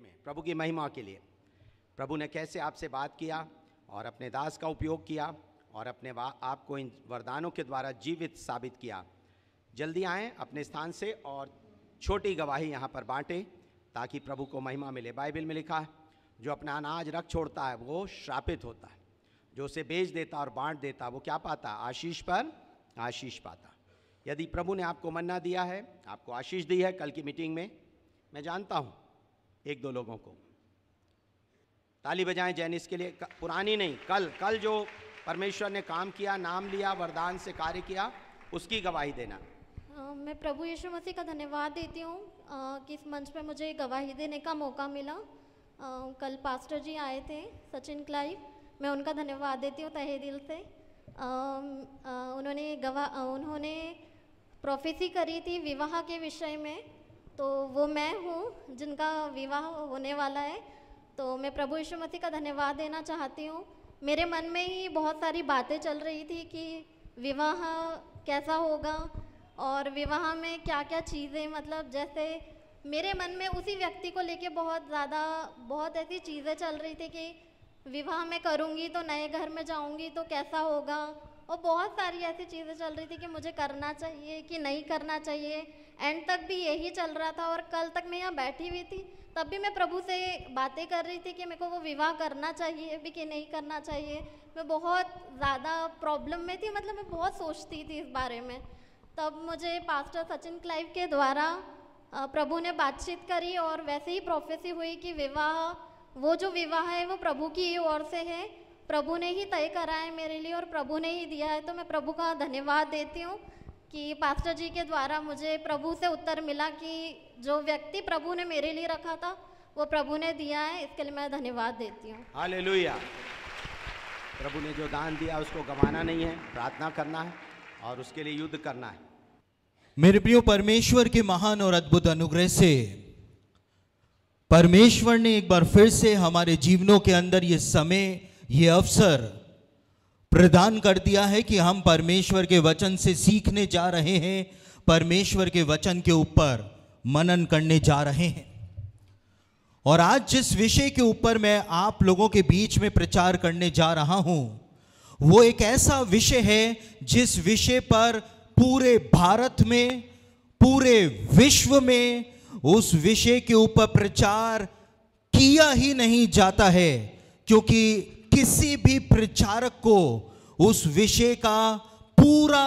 में प्रभु की महिमा के लिए प्रभु ने कैसे आपसे बात किया और अपने दास का उपयोग किया और अपने आपको इन वरदानों के द्वारा जीवित साबित किया जल्दी आएँ अपने स्थान से और छोटी गवाही यहाँ पर बांटें ताकि प्रभु को महिमा मिले बाइबल में लिखा है जो अपना अनाज रख छोड़ता है वो श्रापित होता है जो उसे बेच देता और बांट देता वो क्या पाता आशीष पर आशीष पाता यदि प्रभु ने आपको मन्ना दिया है आपको आशीष दी है कल की मीटिंग में मैं जानता हूँ एक दो लोगों को ताली बजाएं जैनिस के लिए पुरानी नहीं कल कल जो परमेश्वर ने काम किया नाम लिया वरदान से कार्य किया उसकी गवाही देना मैं प्रभु यीशु मसीह का धन्यवाद देती हूँ कि इस मंच पर मुझे गवाही देने का मौका मिला आ, कल पास्टर जी आए थे सचिन क्लाइव मैं उनका धन्यवाद देती हूँ तहे दिल से आ, उन्होंने गवाह उन्होंने प्रोफेसी करी थी विवाह के विषय में तो वो मैं हूँ जिनका विवाह होने वाला है तो मैं प्रभु यशुमती का धन्यवाद देना चाहती हूँ मेरे मन में ही बहुत सारी बातें चल रही थी कि विवाह कैसा होगा और विवाह में क्या क्या चीज़ें मतलब जैसे मेरे मन में उसी व्यक्ति को लेके बहुत ज़्यादा बहुत ऐसी चीज़ें चल रही थी कि विवाह में करूँगी तो नए घर में जाऊँगी तो कैसा होगा और बहुत सारी ऐसी चीज़ें चल रही थी कि मुझे करना चाहिए कि नहीं करना चाहिए एंड तक भी यही चल रहा था और कल तक मैं यहाँ बैठी हुई थी तब भी मैं प्रभु से बातें कर रही थी कि मेरे को वो विवाह करना चाहिए भी कि नहीं करना चाहिए मैं बहुत ज़्यादा प्रॉब्लम में थी मतलब मैं बहुत सोचती थी इस बारे में तब मुझे पास्टर सचिन क्लाइव के द्वारा प्रभु ने बातचीत करी और वैसे ही प्रोफेसी हुई कि विवाह वो जो विवाह है वो प्रभु की ओर से है प्रभु ने ही तय करा है मेरे लिए और प्रभु ने ही दिया है तो मैं प्रभु का धन्यवाद देती हूँ कि पास्टर जी के द्वारा मुझे प्रभु से उत्तर मिला कि जो व्यक्ति प्रभु ने मेरे लिए रखा था वो प्रभु ने दिया है इसके लिए मैं धन्यवाद देती हूँ हाले प्रभु ने जो दान दिया उसको गंवाना नहीं है प्रार्थना करना है और उसके लिए युद्ध करना है मेरे प्रियो परमेश्वर के महान और अद्भुत अनुग्रह से परमेश्वर ने एक बार फिर से हमारे जीवनों के अंदर ये समय ये अवसर प्रदान कर दिया है कि हम परमेश्वर के वचन से सीखने जा रहे हैं परमेश्वर के वचन के ऊपर मनन करने जा रहे हैं और आज जिस विषय के ऊपर मैं आप लोगों के बीच में प्रचार करने जा रहा हूं वो एक ऐसा विषय है जिस विषय पर पूरे भारत में पूरे विश्व में उस विषय के ऊपर प्रचार किया ही नहीं जाता है क्योंकि किसी भी प्रचारक को उस विषय का पूरा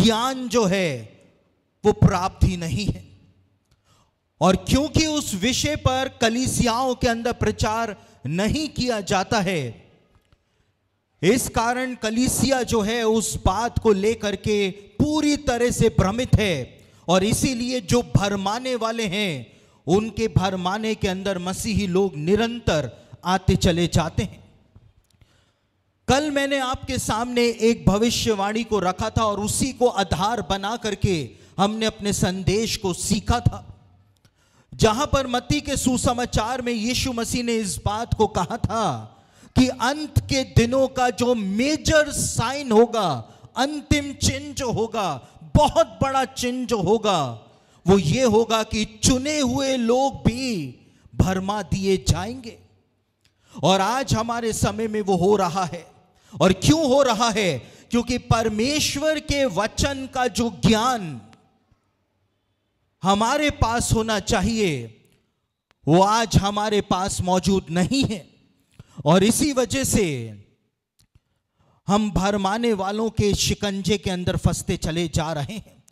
ज्ञान जो है वो प्राप्त ही नहीं है और क्योंकि उस विषय पर कलिसियाओं के अंदर प्रचार नहीं किया जाता है इस कारण कलिसिया जो है उस बात को लेकर के पूरी तरह से भ्रमित है और इसीलिए जो भरमाने वाले हैं उनके भरमाने के अंदर मसीही लोग निरंतर आते चले जाते हैं कल मैंने आपके सामने एक भविष्यवाणी को रखा था और उसी को आधार बना करके हमने अपने संदेश को सीखा था जहां पर मती के सुसमाचार में यीशु मसीह ने इस बात को कहा था कि अंत के दिनों का जो मेजर साइन होगा अंतिम चिन्ह जो होगा बहुत बड़ा चिन्ह जो होगा वो ये होगा कि चुने हुए लोग भी भरमा दिए जाएंगे और आज हमारे समय में वो हो रहा है और क्यों हो रहा है क्योंकि परमेश्वर के वचन का जो ज्ञान हमारे पास होना चाहिए वो आज हमारे पास मौजूद नहीं है और इसी वजह से हम भरमाने वालों के शिकंजे के अंदर फंसते चले जा रहे हैं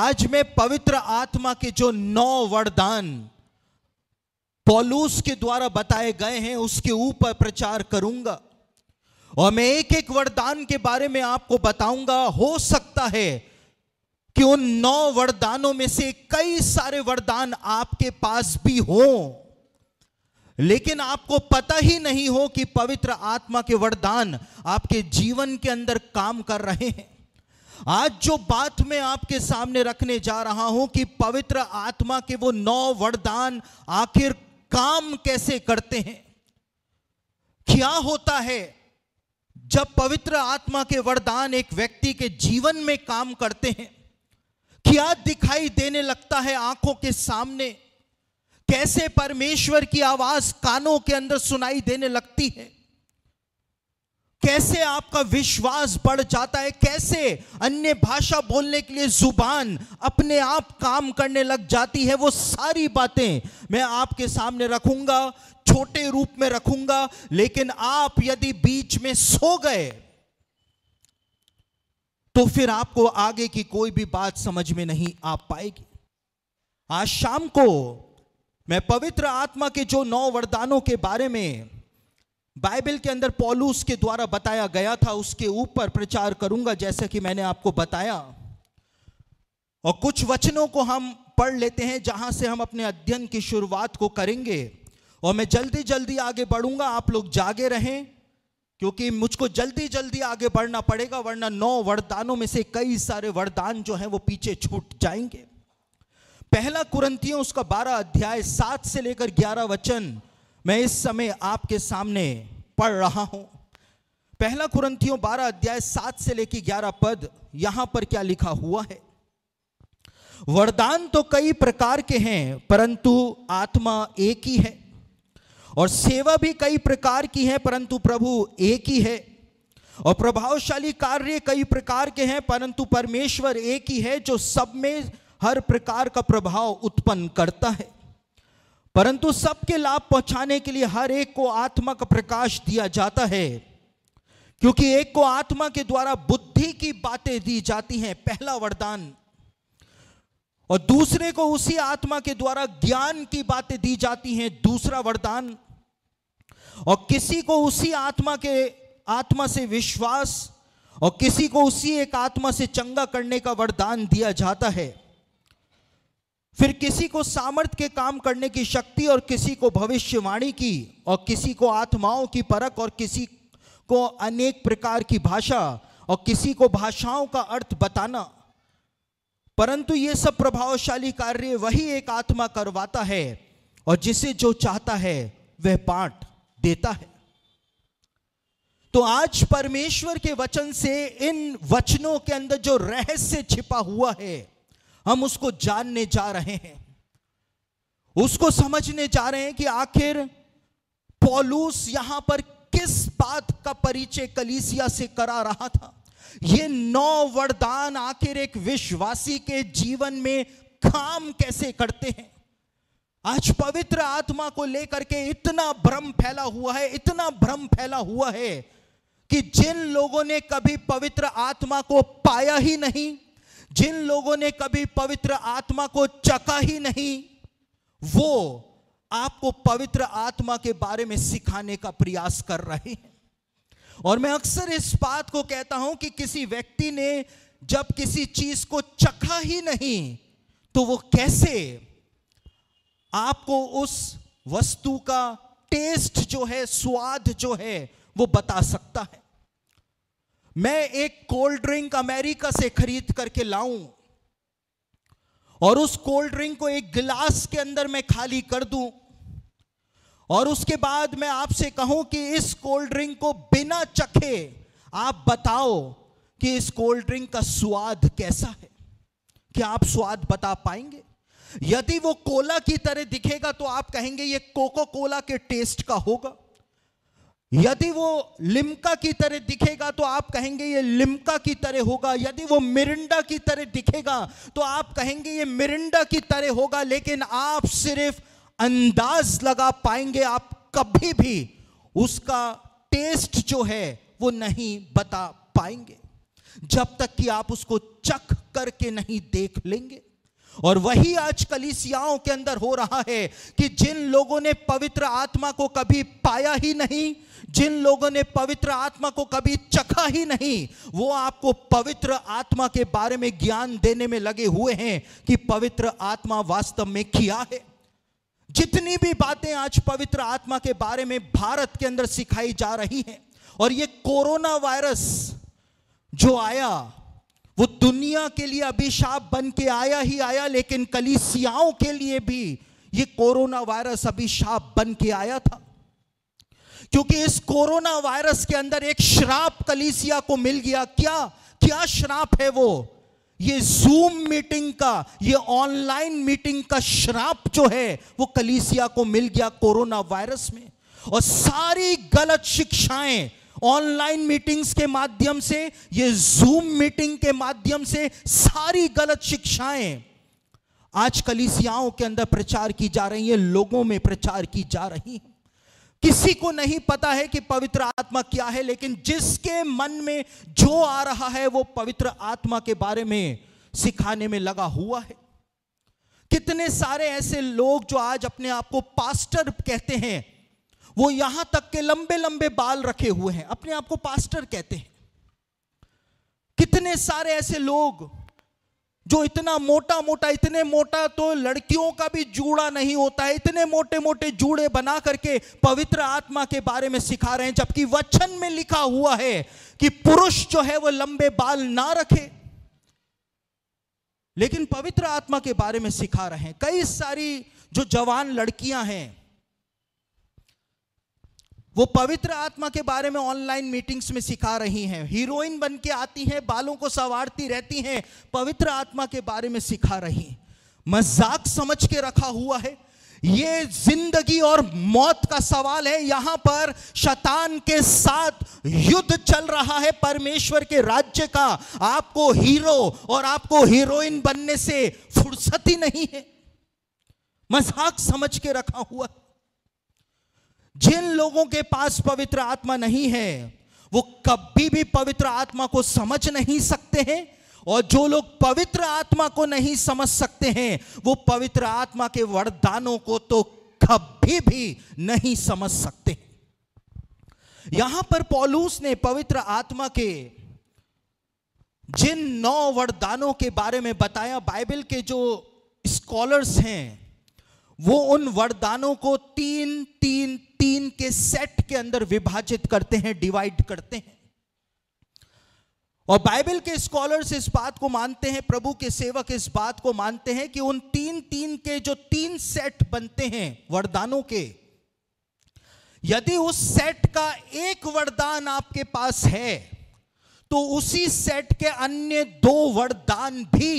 आज मैं पवित्र आत्मा के जो नौ वरदान पौलूस के द्वारा बताए गए हैं उसके ऊपर प्रचार करूंगा और मैं एक एक वरदान के बारे में आपको बताऊंगा हो सकता है कि उन नौ वरदानों में से कई सारे वरदान आपके पास भी हो लेकिन आपको पता ही नहीं हो कि पवित्र आत्मा के वरदान आपके जीवन के अंदर काम कर रहे हैं आज जो बात मैं आपके सामने रखने जा रहा हूं कि पवित्र आत्मा के वो नौ वरदान आखिर काम कैसे करते हैं क्या होता है जब पवित्र आत्मा के वरदान एक व्यक्ति के जीवन में काम करते हैं क्या दिखाई देने लगता है आंखों के सामने कैसे परमेश्वर की आवाज कानों के अंदर सुनाई देने लगती है कैसे आपका विश्वास बढ़ जाता है कैसे अन्य भाषा बोलने के लिए जुबान अपने आप काम करने लग जाती है वो सारी बातें मैं आपके सामने रखूंगा छोटे रूप में रखूंगा लेकिन आप यदि बीच में सो गए तो फिर आपको आगे की कोई भी बात समझ में नहीं आ पाएगी आज शाम को मैं पवित्र आत्मा के जो नौ वरदानों के बारे में बाइबल के अंदर पॉलूस के द्वारा बताया गया था उसके ऊपर प्रचार करूंगा जैसा कि मैंने आपको बताया और कुछ वचनों को हम पढ़ लेते हैं जहां से हम अपने अध्ययन की शुरुआत को करेंगे और मैं जल्दी जल्दी आगे बढ़ूंगा आप लोग जागे रहें क्योंकि मुझको जल्दी जल्दी आगे बढ़ना पड़ेगा वरना नौ वरदानों में से कई सारे वरदान जो हैं वो पीछे छूट जाएंगे पहला कुरंतियों उसका बारह अध्याय सात से लेकर ग्यारह वचन मैं इस समय आपके सामने पढ़ रहा हूं पहला कुरंथियों 12 अध्याय 7 से लेकर 11 पद यहां पर क्या लिखा हुआ है वरदान तो कई प्रकार के हैं परंतु आत्मा एक ही है और सेवा भी कई प्रकार की है परंतु प्रभु एक ही है और प्रभावशाली कार्य कई प्रकार के हैं परंतु परमेश्वर एक ही है जो सब में हर प्रकार का प्रभाव उत्पन्न करता है परंतु सबके लाभ पहुंचाने के लिए हर एक को आत्मा का प्रकाश दिया जाता है क्योंकि एक को आत्मा के द्वारा बुद्धि की बातें दी जाती हैं पहला वरदान और दूसरे को उसी आत्मा के द्वारा ज्ञान की बातें दी जाती हैं दूसरा वरदान और किसी को उसी आत्मा के आत्मा से विश्वास और किसी को उसी एक आत्मा से चंगा करने का वरदान दिया जाता है फिर किसी को सामर्थ्य के काम करने की शक्ति और किसी को भविष्यवाणी की और किसी को आत्माओं की परख और किसी को अनेक प्रकार की भाषा और किसी को भाषाओं का अर्थ बताना परंतु ये सब प्रभावशाली कार्य वही एक आत्मा करवाता है और जिसे जो चाहता है वह बांट देता है तो आज परमेश्वर के वचन से इन वचनों के अंदर जो रहस्य छिपा हुआ है हम उसको जानने जा रहे हैं उसको समझने जा रहे हैं कि आखिर पॉलूस यहां पर किस बात का परिचय कलीसिया से करा रहा था ये नौ वरदान आखिर एक विश्वासी के जीवन में काम कैसे करते हैं आज पवित्र आत्मा को लेकर के इतना भ्रम फैला हुआ है इतना भ्रम फैला हुआ है कि जिन लोगों ने कभी पवित्र आत्मा को पाया ही नहीं जिन लोगों ने कभी पवित्र आत्मा को चखा ही नहीं वो आपको पवित्र आत्मा के बारे में सिखाने का प्रयास कर रहे हैं और मैं अक्सर इस बात को कहता हूं कि किसी व्यक्ति ने जब किसी चीज को चखा ही नहीं तो वो कैसे आपको उस वस्तु का टेस्ट जो है स्वाद जो है वो बता सकता है मैं एक कोल्ड ड्रिंक अमेरिका से खरीद करके लाऊं और उस कोल्ड ड्रिंक को एक गिलास के अंदर मैं खाली कर दूं और उसके बाद मैं आपसे कहूं कि इस कोल्ड ड्रिंक को बिना चखे आप बताओ कि इस कोल्ड ड्रिंक का स्वाद कैसा है क्या आप स्वाद बता पाएंगे यदि वो कोला की तरह दिखेगा तो आप कहेंगे ये कोको कोला के टेस्ट का होगा यदि वो लिमका की तरह दिखेगा तो आप कहेंगे ये लिमका की तरह होगा यदि वो मिरिंडा की तरह दिखेगा तो आप कहेंगे ये मिरिंडा की तरह होगा लेकिन आप सिर्फ अंदाज लगा पाएंगे आप कभी भी उसका टेस्ट जो है वो नहीं बता पाएंगे जब तक कि आप उसको चख करके नहीं देख लेंगे और वही आज कलिसियाओं के अंदर हो रहा है कि जिन लोगों ने पवित्र आत्मा को कभी पाया ही नहीं जिन लोगों ने पवित्र आत्मा को कभी चखा ही नहीं वो आपको पवित्र आत्मा के बारे में ज्ञान देने में लगे हुए हैं कि पवित्र आत्मा वास्तव में क्या है जितनी भी बातें आज पवित्र आत्मा के बारे में भारत के अंदर सिखाई जा रही हैं और ये कोरोना वायरस जो आया वो दुनिया के लिए अभिशाप बन के आया ही आया लेकिन कलीसियाओं के लिए भी ये कोरोना वायरस अभिशाप बन के आया था क्योंकि इस कोरोना वायरस के अंदर एक श्राप कलीसिया को मिल गया क्या क्या श्राप है वो ये जूम मीटिंग का ये ऑनलाइन मीटिंग का श्राप जो है वो कलीसिया को मिल गया कोरोना वायरस में और सारी गलत शिक्षाएं ऑनलाइन मीटिंग्स के माध्यम से ये जूम मीटिंग के माध्यम से सारी गलत शिक्षाएं आज कलीसियाओं के अंदर प्रचार की जा रही है लोगों में प्रचार की जा रही है किसी को नहीं पता है कि पवित्र आत्मा क्या है लेकिन जिसके मन में जो आ रहा है वो पवित्र आत्मा के बारे में सिखाने में लगा हुआ है कितने सारे ऐसे लोग जो आज अपने आप को पास्टर कहते हैं वो यहां तक के लंबे लंबे बाल रखे हुए हैं अपने आप को पास्टर कहते हैं कितने सारे ऐसे लोग जो इतना मोटा मोटा इतने मोटा तो लड़कियों का भी जूड़ा नहीं होता है इतने मोटे मोटे जूड़े बना करके पवित्र आत्मा के बारे में सिखा रहे हैं जबकि वचन में लिखा हुआ है कि पुरुष जो है वह लंबे बाल ना रखे लेकिन पवित्र आत्मा के बारे में सिखा रहे हैं कई सारी जो जवान लड़कियां हैं वो पवित्र आत्मा के बारे में ऑनलाइन मीटिंग्स में सिखा रही हैं हीरोइन बन के आती हैं बालों को सवारती रहती हैं पवित्र आत्मा के बारे में सिखा रही हैं मजाक समझ के रखा हुआ है ये जिंदगी और मौत का सवाल है यहां पर शतान के साथ युद्ध चल रहा है परमेश्वर के राज्य का आपको हीरो और आपको हीरोइन बनने से फुर्सती नहीं है मजाक समझ के रखा हुआ है जिन लोगों के पास पवित्र आत्मा नहीं है वो कभी भी पवित्र आत्मा को समझ नहीं सकते हैं और जो लोग पवित्र आत्मा को नहीं समझ सकते हैं वो पवित्र आत्मा के वरदानों को तो कभी भी नहीं समझ सकते यहां पर पॉलूस ने पवित्र आत्मा के जिन नौ वरदानों के बारे में बताया बाइबल के जो स्कॉलर्स हैं वो उन वरदानों को तीन तीन तीन के सेट के अंदर विभाजित करते हैं डिवाइड करते हैं और बाइबल के स्कॉलर्स इस बात को मानते हैं प्रभु के सेवक इस बात को मानते हैं कि उन तीन तीन के जो तीन सेट बनते हैं वरदानों के यदि उस सेट का एक वरदान आपके पास है तो उसी सेट के अन्य दो वरदान भी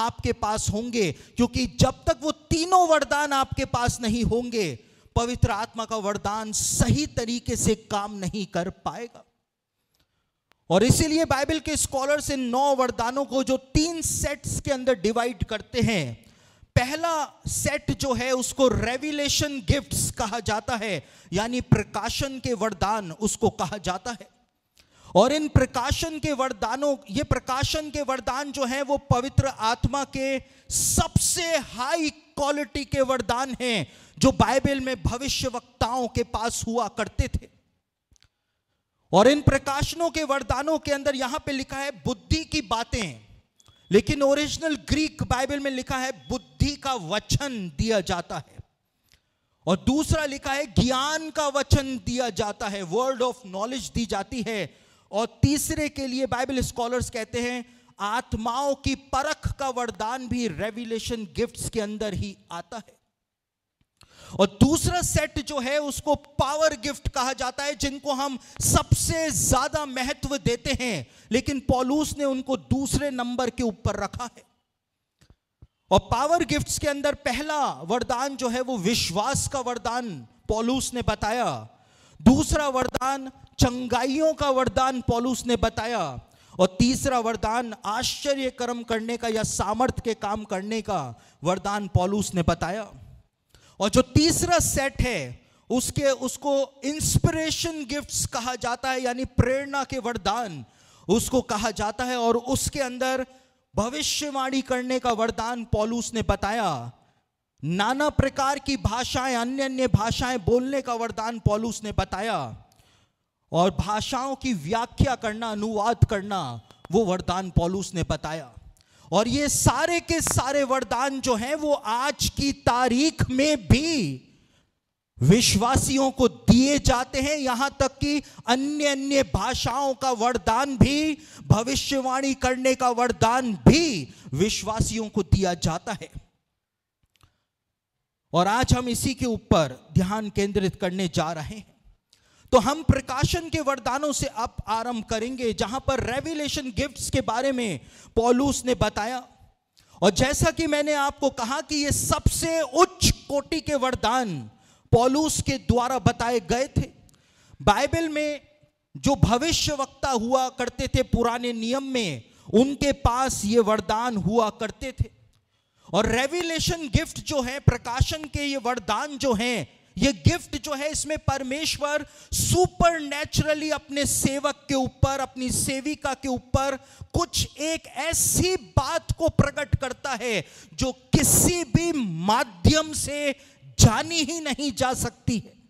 आपके पास होंगे क्योंकि जब तक वो तीनों वरदान आपके पास नहीं होंगे पवित्र आत्मा का वरदान सही तरीके से काम नहीं कर पाएगा और इसीलिए बाइबल के स्कॉलर्स इन नौ वरदानों को जो तीन सेट्स के अंदर डिवाइड करते हैं पहला सेट जो है उसको रेवलेशन गिफ्ट्स कहा जाता है यानी प्रकाशन के वरदान उसको कहा जाता है और इन प्रकाशन के वरदानों ये प्रकाशन के वरदान जो हैं वो पवित्र आत्मा के सबसे हाई क्वालिटी के वरदान हैं जो बाइबल में भविष्य वक्ताओं के पास हुआ करते थे और इन प्रकाशनों के वरदानों के अंदर यहां पे लिखा है बुद्धि की बातें लेकिन ओरिजिनल ग्रीक बाइबल में लिखा है बुद्धि का वचन दिया जाता है और दूसरा लिखा है ज्ञान का वचन दिया जाता है वर्ड ऑफ नॉलेज दी जाती है और तीसरे के लिए बाइबल स्कॉलर्स कहते हैं आत्माओं की परख का वरदान भी रेवलेशन गिफ्ट्स के अंदर ही आता है और दूसरा सेट जो है उसको पावर गिफ्ट कहा जाता है जिनको हम सबसे ज्यादा महत्व देते हैं लेकिन पॉलूस ने उनको दूसरे नंबर के ऊपर रखा है और पावर गिफ्ट्स के अंदर पहला वरदान जो है वो विश्वास का वरदान पॉलूस ने बताया दूसरा वरदान चंगाइयों का वरदान पॉलूस ने बताया और तीसरा वरदान आश्चर्य कर्म करने का या सामर्थ्य के काम करने का वरदान पॉलूस ने बताया और जो तीसरा सेट है उसके उसको इंस्पिरेशन गिफ्ट्स कहा जाता है यानी प्रेरणा के वरदान उसको कहा जाता है और उसके अंदर भविष्यवाणी करने का वरदान पॉलूस ने बताया नाना प्रकार की भाषाएं अन्य अन्य भाषाएं बोलने का वरदान पॉलूस ने बताया और भाषाओं की व्याख्या करना अनुवाद करना वो वरदान पॉलूस ने बताया और ये सारे के सारे वरदान जो हैं वो आज की तारीख में भी विश्वासियों को दिए जाते हैं यहां तक कि अन्य अन्य भाषाओं का वरदान भी भविष्यवाणी करने का वरदान भी विश्वासियों को दिया जाता है और आज हम इसी के ऊपर ध्यान केंद्रित करने जा रहे हैं तो हम प्रकाशन के वरदानों से अब आरंभ करेंगे जहां पर रेवलेशन गिफ्ट्स के बारे में पॉलूस ने बताया और जैसा कि मैंने आपको कहा कि ये सबसे उच्च कोटि के वरदान पॉलूस के द्वारा बताए गए थे बाइबल में जो भविष्य वक्ता हुआ करते थे पुराने नियम में उनके पास ये वरदान हुआ करते थे और रेवलेशन गिफ्ट जो है प्रकाशन के ये वरदान जो हैं ये गिफ्ट जो है इसमें परमेश्वर सुपर नेचुरली अपने सेवक के ऊपर अपनी सेविका के ऊपर कुछ एक ऐसी बात को प्रकट करता है जो किसी भी माध्यम से जानी ही नहीं जा सकती है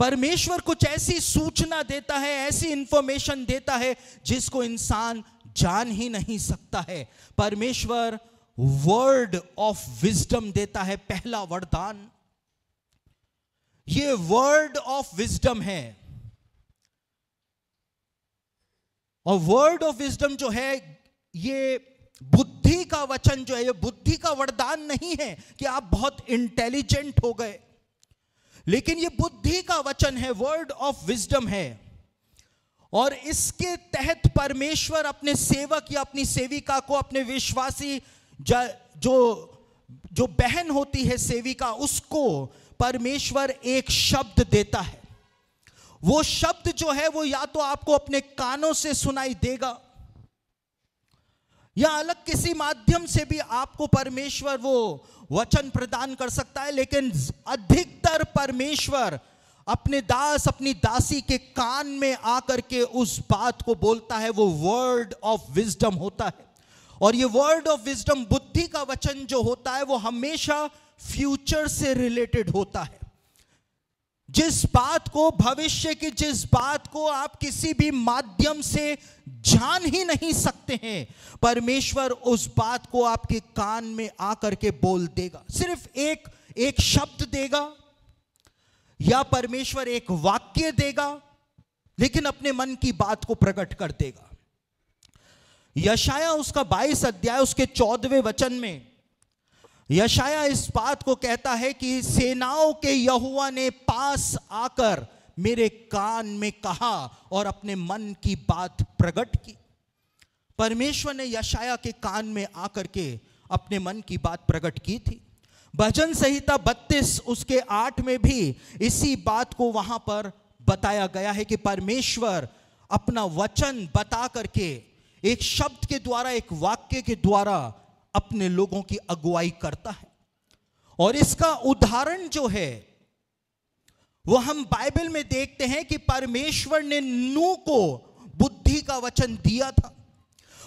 परमेश्वर कुछ ऐसी सूचना देता है ऐसी इंफॉर्मेशन देता है जिसको इंसान जान ही नहीं सकता है परमेश्वर वर्ड ऑफ विजडम देता है पहला वरदान ये वर्ड ऑफ विजडम है और वर्ड ऑफ विजडम जो है ये बुद्धि का वचन जो है ये बुद्धि का वरदान नहीं है कि आप बहुत इंटेलिजेंट हो गए लेकिन ये बुद्धि का वचन है वर्ड ऑफ विजडम है और इसके तहत परमेश्वर अपने सेवक या अपनी सेविका को अपने विश्वासी जो जो बहन होती है सेविका उसको परमेश्वर एक शब्द देता है वो शब्द जो है वो या तो आपको अपने कानों से सुनाई देगा या अलग किसी माध्यम से भी आपको परमेश्वर वो वचन प्रदान कर सकता है लेकिन अधिकतर परमेश्वर अपने दास अपनी दासी के कान में आकर के उस बात को बोलता है वो वर्ड ऑफ विजडम होता है और ये वर्ड ऑफ विजडम बुद्धि का वचन जो होता है वो हमेशा फ्यूचर से रिलेटेड होता है जिस बात को भविष्य की जिस बात को आप किसी भी माध्यम से जान ही नहीं सकते हैं परमेश्वर उस बात को आपके कान में आकर के बोल देगा सिर्फ एक एक शब्द देगा या परमेश्वर एक वाक्य देगा लेकिन अपने मन की बात को प्रकट कर देगा यशाया उसका बाईस अध्याय उसके चौदहवें वचन में यशाया इस बात को कहता है कि सेनाओं के यहुआ ने पास आकर मेरे कान में कहा और अपने मन की बात प्रकट की परमेश्वर ने यशाया के कान में आकर के अपने मन की बात प्रकट की थी भजन संहिता बत्तीस उसके आठ में भी इसी बात को वहां पर बताया गया है कि परमेश्वर अपना वचन बता करके एक शब्द के द्वारा एक वाक्य के द्वारा अपने लोगों की अगुवाई करता है और इसका उदाहरण जो है वो हम बाइबल में देखते हैं कि परमेश्वर ने नू को बुद्धि का वचन दिया था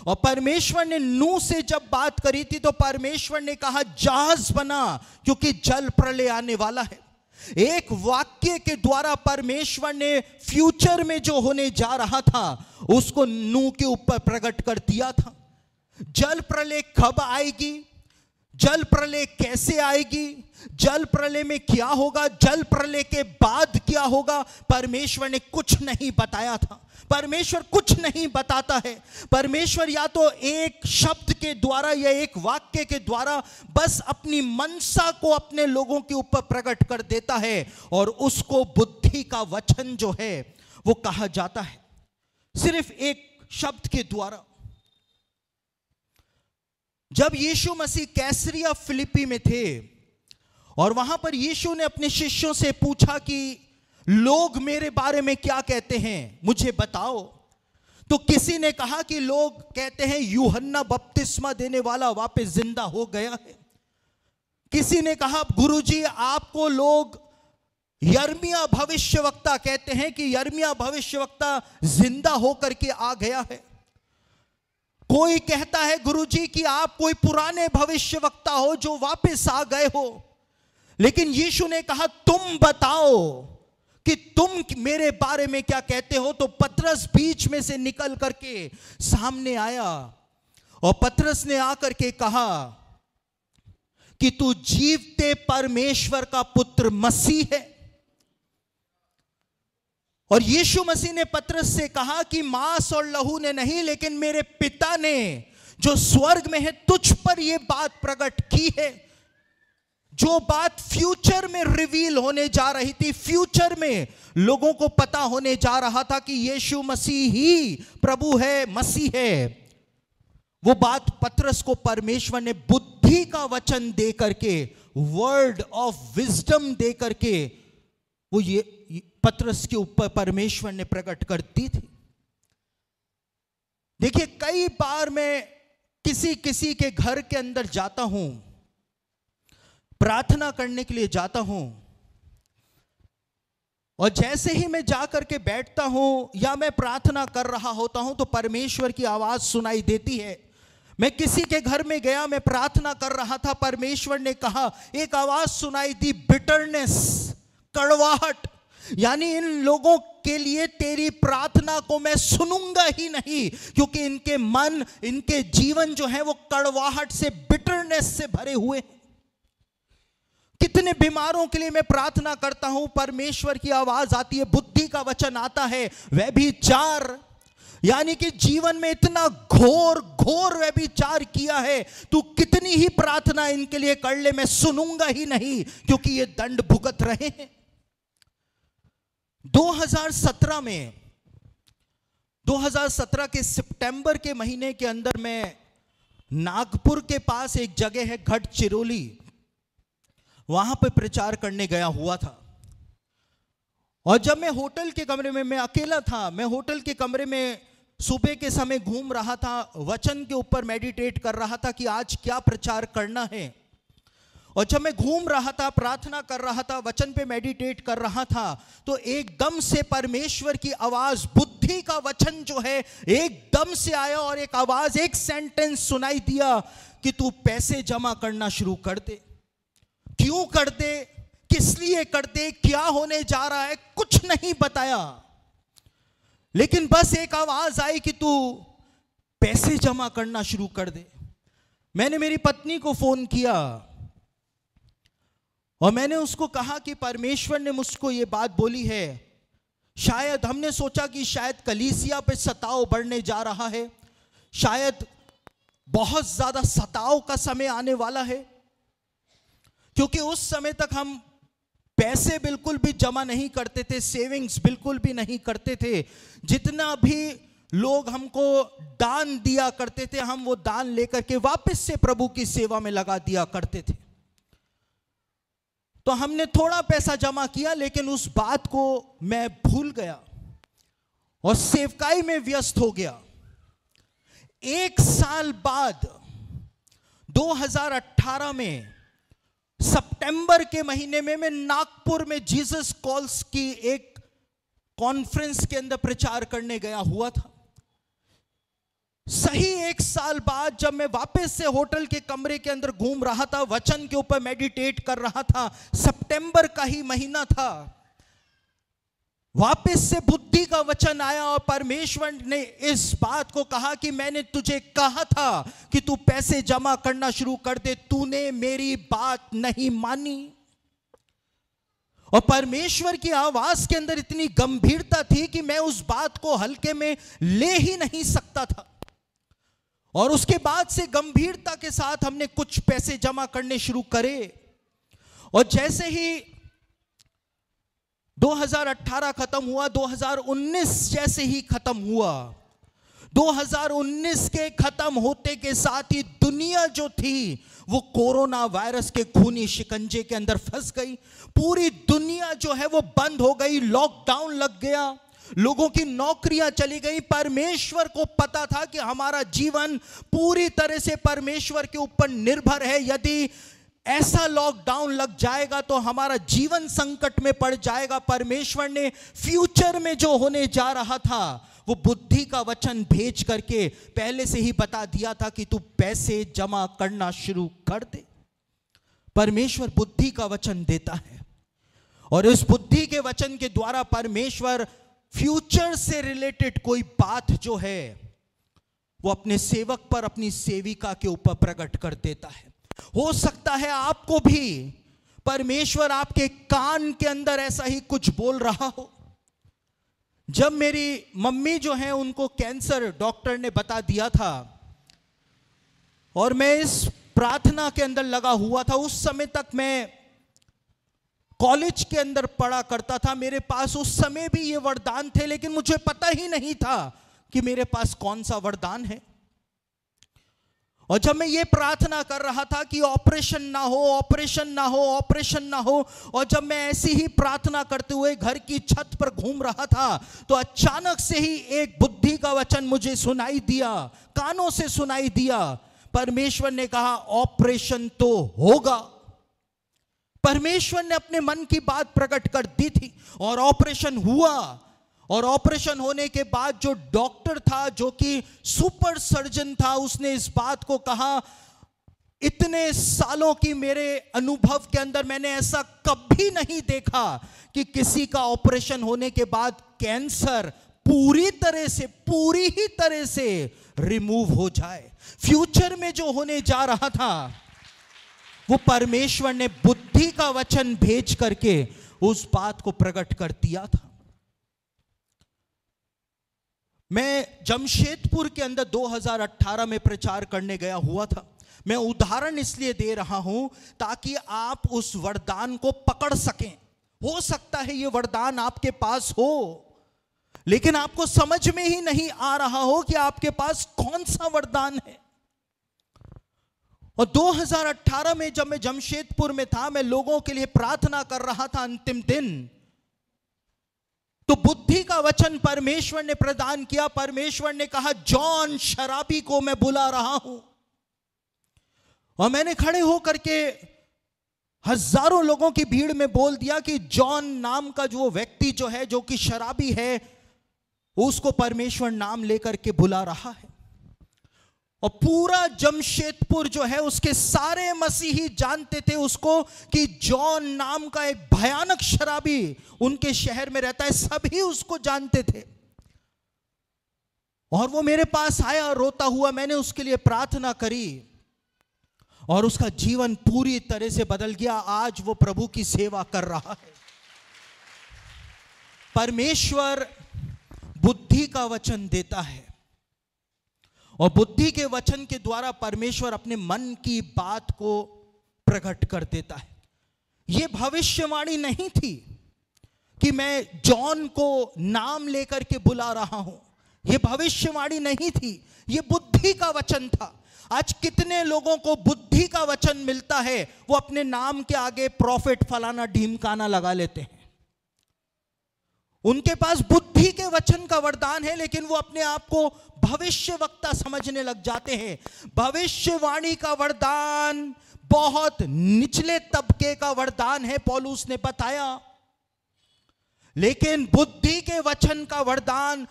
और परमेश्वर ने नू से जब बात करी थी तो परमेश्वर ने कहा जहाज बना क्योंकि जल प्रलय आने वाला है एक वाक्य के द्वारा परमेश्वर ने फ्यूचर में जो होने जा रहा था उसको नू के ऊपर प्रकट कर दिया था जल प्रलय कब आएगी जल प्रलय कैसे आएगी जल प्रलय में क्या होगा जल प्रलय के बाद क्या होगा परमेश्वर ने कुछ नहीं बताया था परमेश्वर कुछ नहीं बताता है परमेश्वर या तो एक शब्द के द्वारा या एक वाक्य के द्वारा बस अपनी मनसा को अपने लोगों के ऊपर प्रकट कर देता है और उसको बुद्धि का वचन जो है वो कहा जाता है सिर्फ एक शब्द के द्वारा जब यीशु मसीह कैसरिया फिलिपी में थे और वहां पर यीशु ने अपने शिष्यों से पूछा कि लोग मेरे बारे में क्या कहते हैं मुझे बताओ तो किसी ने कहा कि लोग कहते हैं यूहन्ना बपतिस्मा देने वाला वापस जिंदा हो गया है किसी ने कहा गुरुजी आपको लोग यर्मिया भविष्यवक्ता कहते हैं कि यर्मिया भविष्यवक्ता जिंदा होकर के आ गया है कोई कहता है गुरुजी कि आप कोई पुराने भविष्य वक्ता हो जो वापस आ गए हो लेकिन यीशु ने कहा तुम बताओ कि तुम मेरे बारे में क्या कहते हो तो पतरस बीच में से निकल करके सामने आया और पतरस ने आकर के कहा कि तू जीवते परमेश्वर का पुत्र मसीह है और यीशु मसीह ने पत्रस से कहा कि मांस और लहू ने नहीं लेकिन मेरे पिता ने जो स्वर्ग में है तुझ पर यह बात प्रकट की है जो बात फ्यूचर में रिवील होने जा रही थी फ्यूचर में लोगों को पता होने जा रहा था कि यीशु मसीह ही प्रभु है मसीह है वो बात पत्रस को परमेश्वर ने बुद्धि का वचन दे करके वर्ड ऑफ विजडम दे करके वो ये पत्रस के ऊपर परमेश्वर ने प्रकट करती थी देखिए कई बार मैं किसी किसी के घर के अंदर जाता हूं प्रार्थना करने के लिए जाता हूं और जैसे ही मैं जाकर के बैठता हूं या मैं प्रार्थना कर रहा होता हूं तो परमेश्वर की आवाज सुनाई देती है मैं किसी के घर में गया मैं प्रार्थना कर रहा था परमेश्वर ने कहा एक आवाज सुनाई दी बिटरनेस कड़वाहट यानी इन लोगों के लिए तेरी प्रार्थना को मैं सुनूंगा ही नहीं क्योंकि इनके मन इनके जीवन जो है वो कड़वाहट से बिटरनेस से भरे हुए कितने बीमारों के लिए मैं प्रार्थना करता हूं परमेश्वर की आवाज आती है बुद्धि का वचन आता है वह भी चार यानी कि जीवन में इतना घोर घोर वह भी चार किया है तू कितनी ही प्रार्थना इनके लिए कर ले मैं सुनूंगा ही नहीं क्योंकि ये दंड भुगत रहे हैं 2017 में 2017 के सितंबर के महीने के अंदर में नागपुर के पास एक जगह है घट चिरोली वहां पर प्रचार करने गया हुआ था और जब मैं होटल के कमरे में मैं अकेला था मैं होटल के कमरे में सुबह के समय घूम रहा था वचन के ऊपर मेडिटेट कर रहा था कि आज क्या प्रचार करना है और जब मैं घूम रहा था प्रार्थना कर रहा था वचन पे मेडिटेट कर रहा था तो एकदम से परमेश्वर की आवाज बुद्धि का वचन जो है एकदम से आया और एक आवाज एक सेंटेंस सुनाई दिया कि तू पैसे जमा करना शुरू कर दे क्यों कर दे किस लिए कर दे क्या होने जा रहा है कुछ नहीं बताया लेकिन बस एक आवाज आई कि तू पैसे जमा करना शुरू कर दे मैंने मेरी पत्नी को फोन किया और मैंने उसको कहा कि परमेश्वर ने मुझको ये बात बोली है शायद हमने सोचा कि शायद कलीसिया पे सताव बढ़ने जा रहा है शायद बहुत ज़्यादा सताव का समय आने वाला है क्योंकि उस समय तक हम पैसे बिल्कुल भी जमा नहीं करते थे सेविंग्स बिल्कुल भी नहीं करते थे जितना भी लोग हमको दान दिया करते थे हम वो दान लेकर के वापस से प्रभु की सेवा में लगा दिया करते थे तो हमने थोड़ा पैसा जमा किया लेकिन उस बात को मैं भूल गया और सेवकाई में व्यस्त हो गया एक साल बाद 2018 में सितंबर के महीने में मैं नागपुर में जीसस कॉल्स की एक कॉन्फ्रेंस के अंदर प्रचार करने गया हुआ था सही एक साल बाद जब मैं वापस से होटल के कमरे के अंदर घूम रहा था वचन के ऊपर मेडिटेट कर रहा था सितंबर का ही महीना था वापस से बुद्धि का वचन आया और परमेश्वर ने इस बात को कहा कि मैंने तुझे कहा था कि तू पैसे जमा करना शुरू कर दे तूने मेरी बात नहीं मानी और परमेश्वर की आवाज के अंदर इतनी गंभीरता थी कि मैं उस बात को हल्के में ले ही नहीं सकता था और उसके बाद से गंभीरता के साथ हमने कुछ पैसे जमा करने शुरू करे और जैसे ही 2018 खत्म हुआ 2019 जैसे ही खत्म हुआ 2019 के खत्म होते के साथ ही दुनिया जो थी वो कोरोना वायरस के खूनी शिकंजे के अंदर फंस गई पूरी दुनिया जो है वो बंद हो गई लॉकडाउन लग गया लोगों की नौकरियां चली गई परमेश्वर को पता था कि हमारा जीवन पूरी तरह से परमेश्वर के ऊपर निर्भर है यदि ऐसा लॉकडाउन लग जाएगा तो हमारा जीवन संकट में पड़ जाएगा परमेश्वर ने फ्यूचर में जो होने जा रहा था वो बुद्धि का वचन भेज करके पहले से ही बता दिया था कि तू पैसे जमा करना शुरू कर दे परमेश्वर बुद्धि का वचन देता है और इस बुद्धि के वचन के द्वारा परमेश्वर फ्यूचर से रिलेटेड कोई बात जो है वो अपने सेवक पर अपनी सेविका के ऊपर प्रकट कर देता है हो सकता है आपको भी परमेश्वर आपके कान के अंदर ऐसा ही कुछ बोल रहा हो जब मेरी मम्मी जो है उनको कैंसर डॉक्टर ने बता दिया था और मैं इस प्रार्थना के अंदर लगा हुआ था उस समय तक मैं कॉलेज के अंदर पढ़ा करता था मेरे पास उस समय भी ये वरदान थे लेकिन मुझे पता ही नहीं था कि मेरे पास कौन सा वरदान है और जब मैं ये प्रार्थना कर रहा था कि ऑपरेशन ना हो ऑपरेशन ना हो ऑपरेशन ना हो और जब मैं ऐसी ही प्रार्थना करते हुए घर की छत पर घूम रहा था तो अचानक से ही एक बुद्धि का वचन मुझे सुनाई दिया कानों से सुनाई दिया परमेश्वर ने कहा ऑपरेशन तो होगा परमेश्वर ने अपने मन की बात प्रकट कर दी थी और ऑपरेशन हुआ और ऑपरेशन होने के बाद जो डॉक्टर था जो कि सुपर सर्जन था उसने इस बात को कहा इतने सालों की मेरे अनुभव के अंदर मैंने ऐसा कभी नहीं देखा कि किसी का ऑपरेशन होने के बाद कैंसर पूरी तरह से पूरी ही तरह से रिमूव हो जाए फ्यूचर में जो होने जा रहा था वो परमेश्वर ने बुद्धि का वचन भेज करके उस बात को प्रकट कर दिया था मैं जमशेदपुर के अंदर 2018 में प्रचार करने गया हुआ था मैं उदाहरण इसलिए दे रहा हूं ताकि आप उस वरदान को पकड़ सकें हो सकता है ये वरदान आपके पास हो लेकिन आपको समझ में ही नहीं आ रहा हो कि आपके पास कौन सा वरदान है और 2018 में जब मैं जमशेदपुर में था मैं लोगों के लिए प्रार्थना कर रहा था अंतिम दिन तो बुद्धि का वचन परमेश्वर ने प्रदान किया परमेश्वर ने कहा जॉन शराबी को मैं बुला रहा हूं और मैंने खड़े होकर के हजारों लोगों की भीड़ में बोल दिया कि जॉन नाम का जो व्यक्ति जो है जो कि शराबी है उसको परमेश्वर नाम लेकर के बुला रहा है और पूरा जमशेदपुर जो है उसके सारे मसीही जानते थे उसको कि जॉन नाम का एक भयानक शराबी उनके शहर में रहता है सभी उसको जानते थे और वो मेरे पास आया रोता हुआ मैंने उसके लिए प्रार्थना करी और उसका जीवन पूरी तरह से बदल गया आज वो प्रभु की सेवा कर रहा है परमेश्वर बुद्धि का वचन देता है और बुद्धि के वचन के द्वारा परमेश्वर अपने मन की बात को प्रकट कर देता है यह भविष्यवाणी नहीं थी कि मैं जॉन को नाम लेकर के बुला रहा हूं यह भविष्यवाणी नहीं थी यह बुद्धि का वचन था आज कितने लोगों को बुद्धि का वचन मिलता है वो अपने नाम के आगे प्रॉफिट फलाना ढीमकाना लगा लेते हैं उनके पास बुद्धि के वचन का वरदान है लेकिन वो अपने आप को भविष्य वक्ता समझने लग जाते हैं भविष्यवाणी का वरदान बहुत निचले तबके का वरदान है पॉलूस ने बताया लेकिन बुद्धि के वचन का वरदान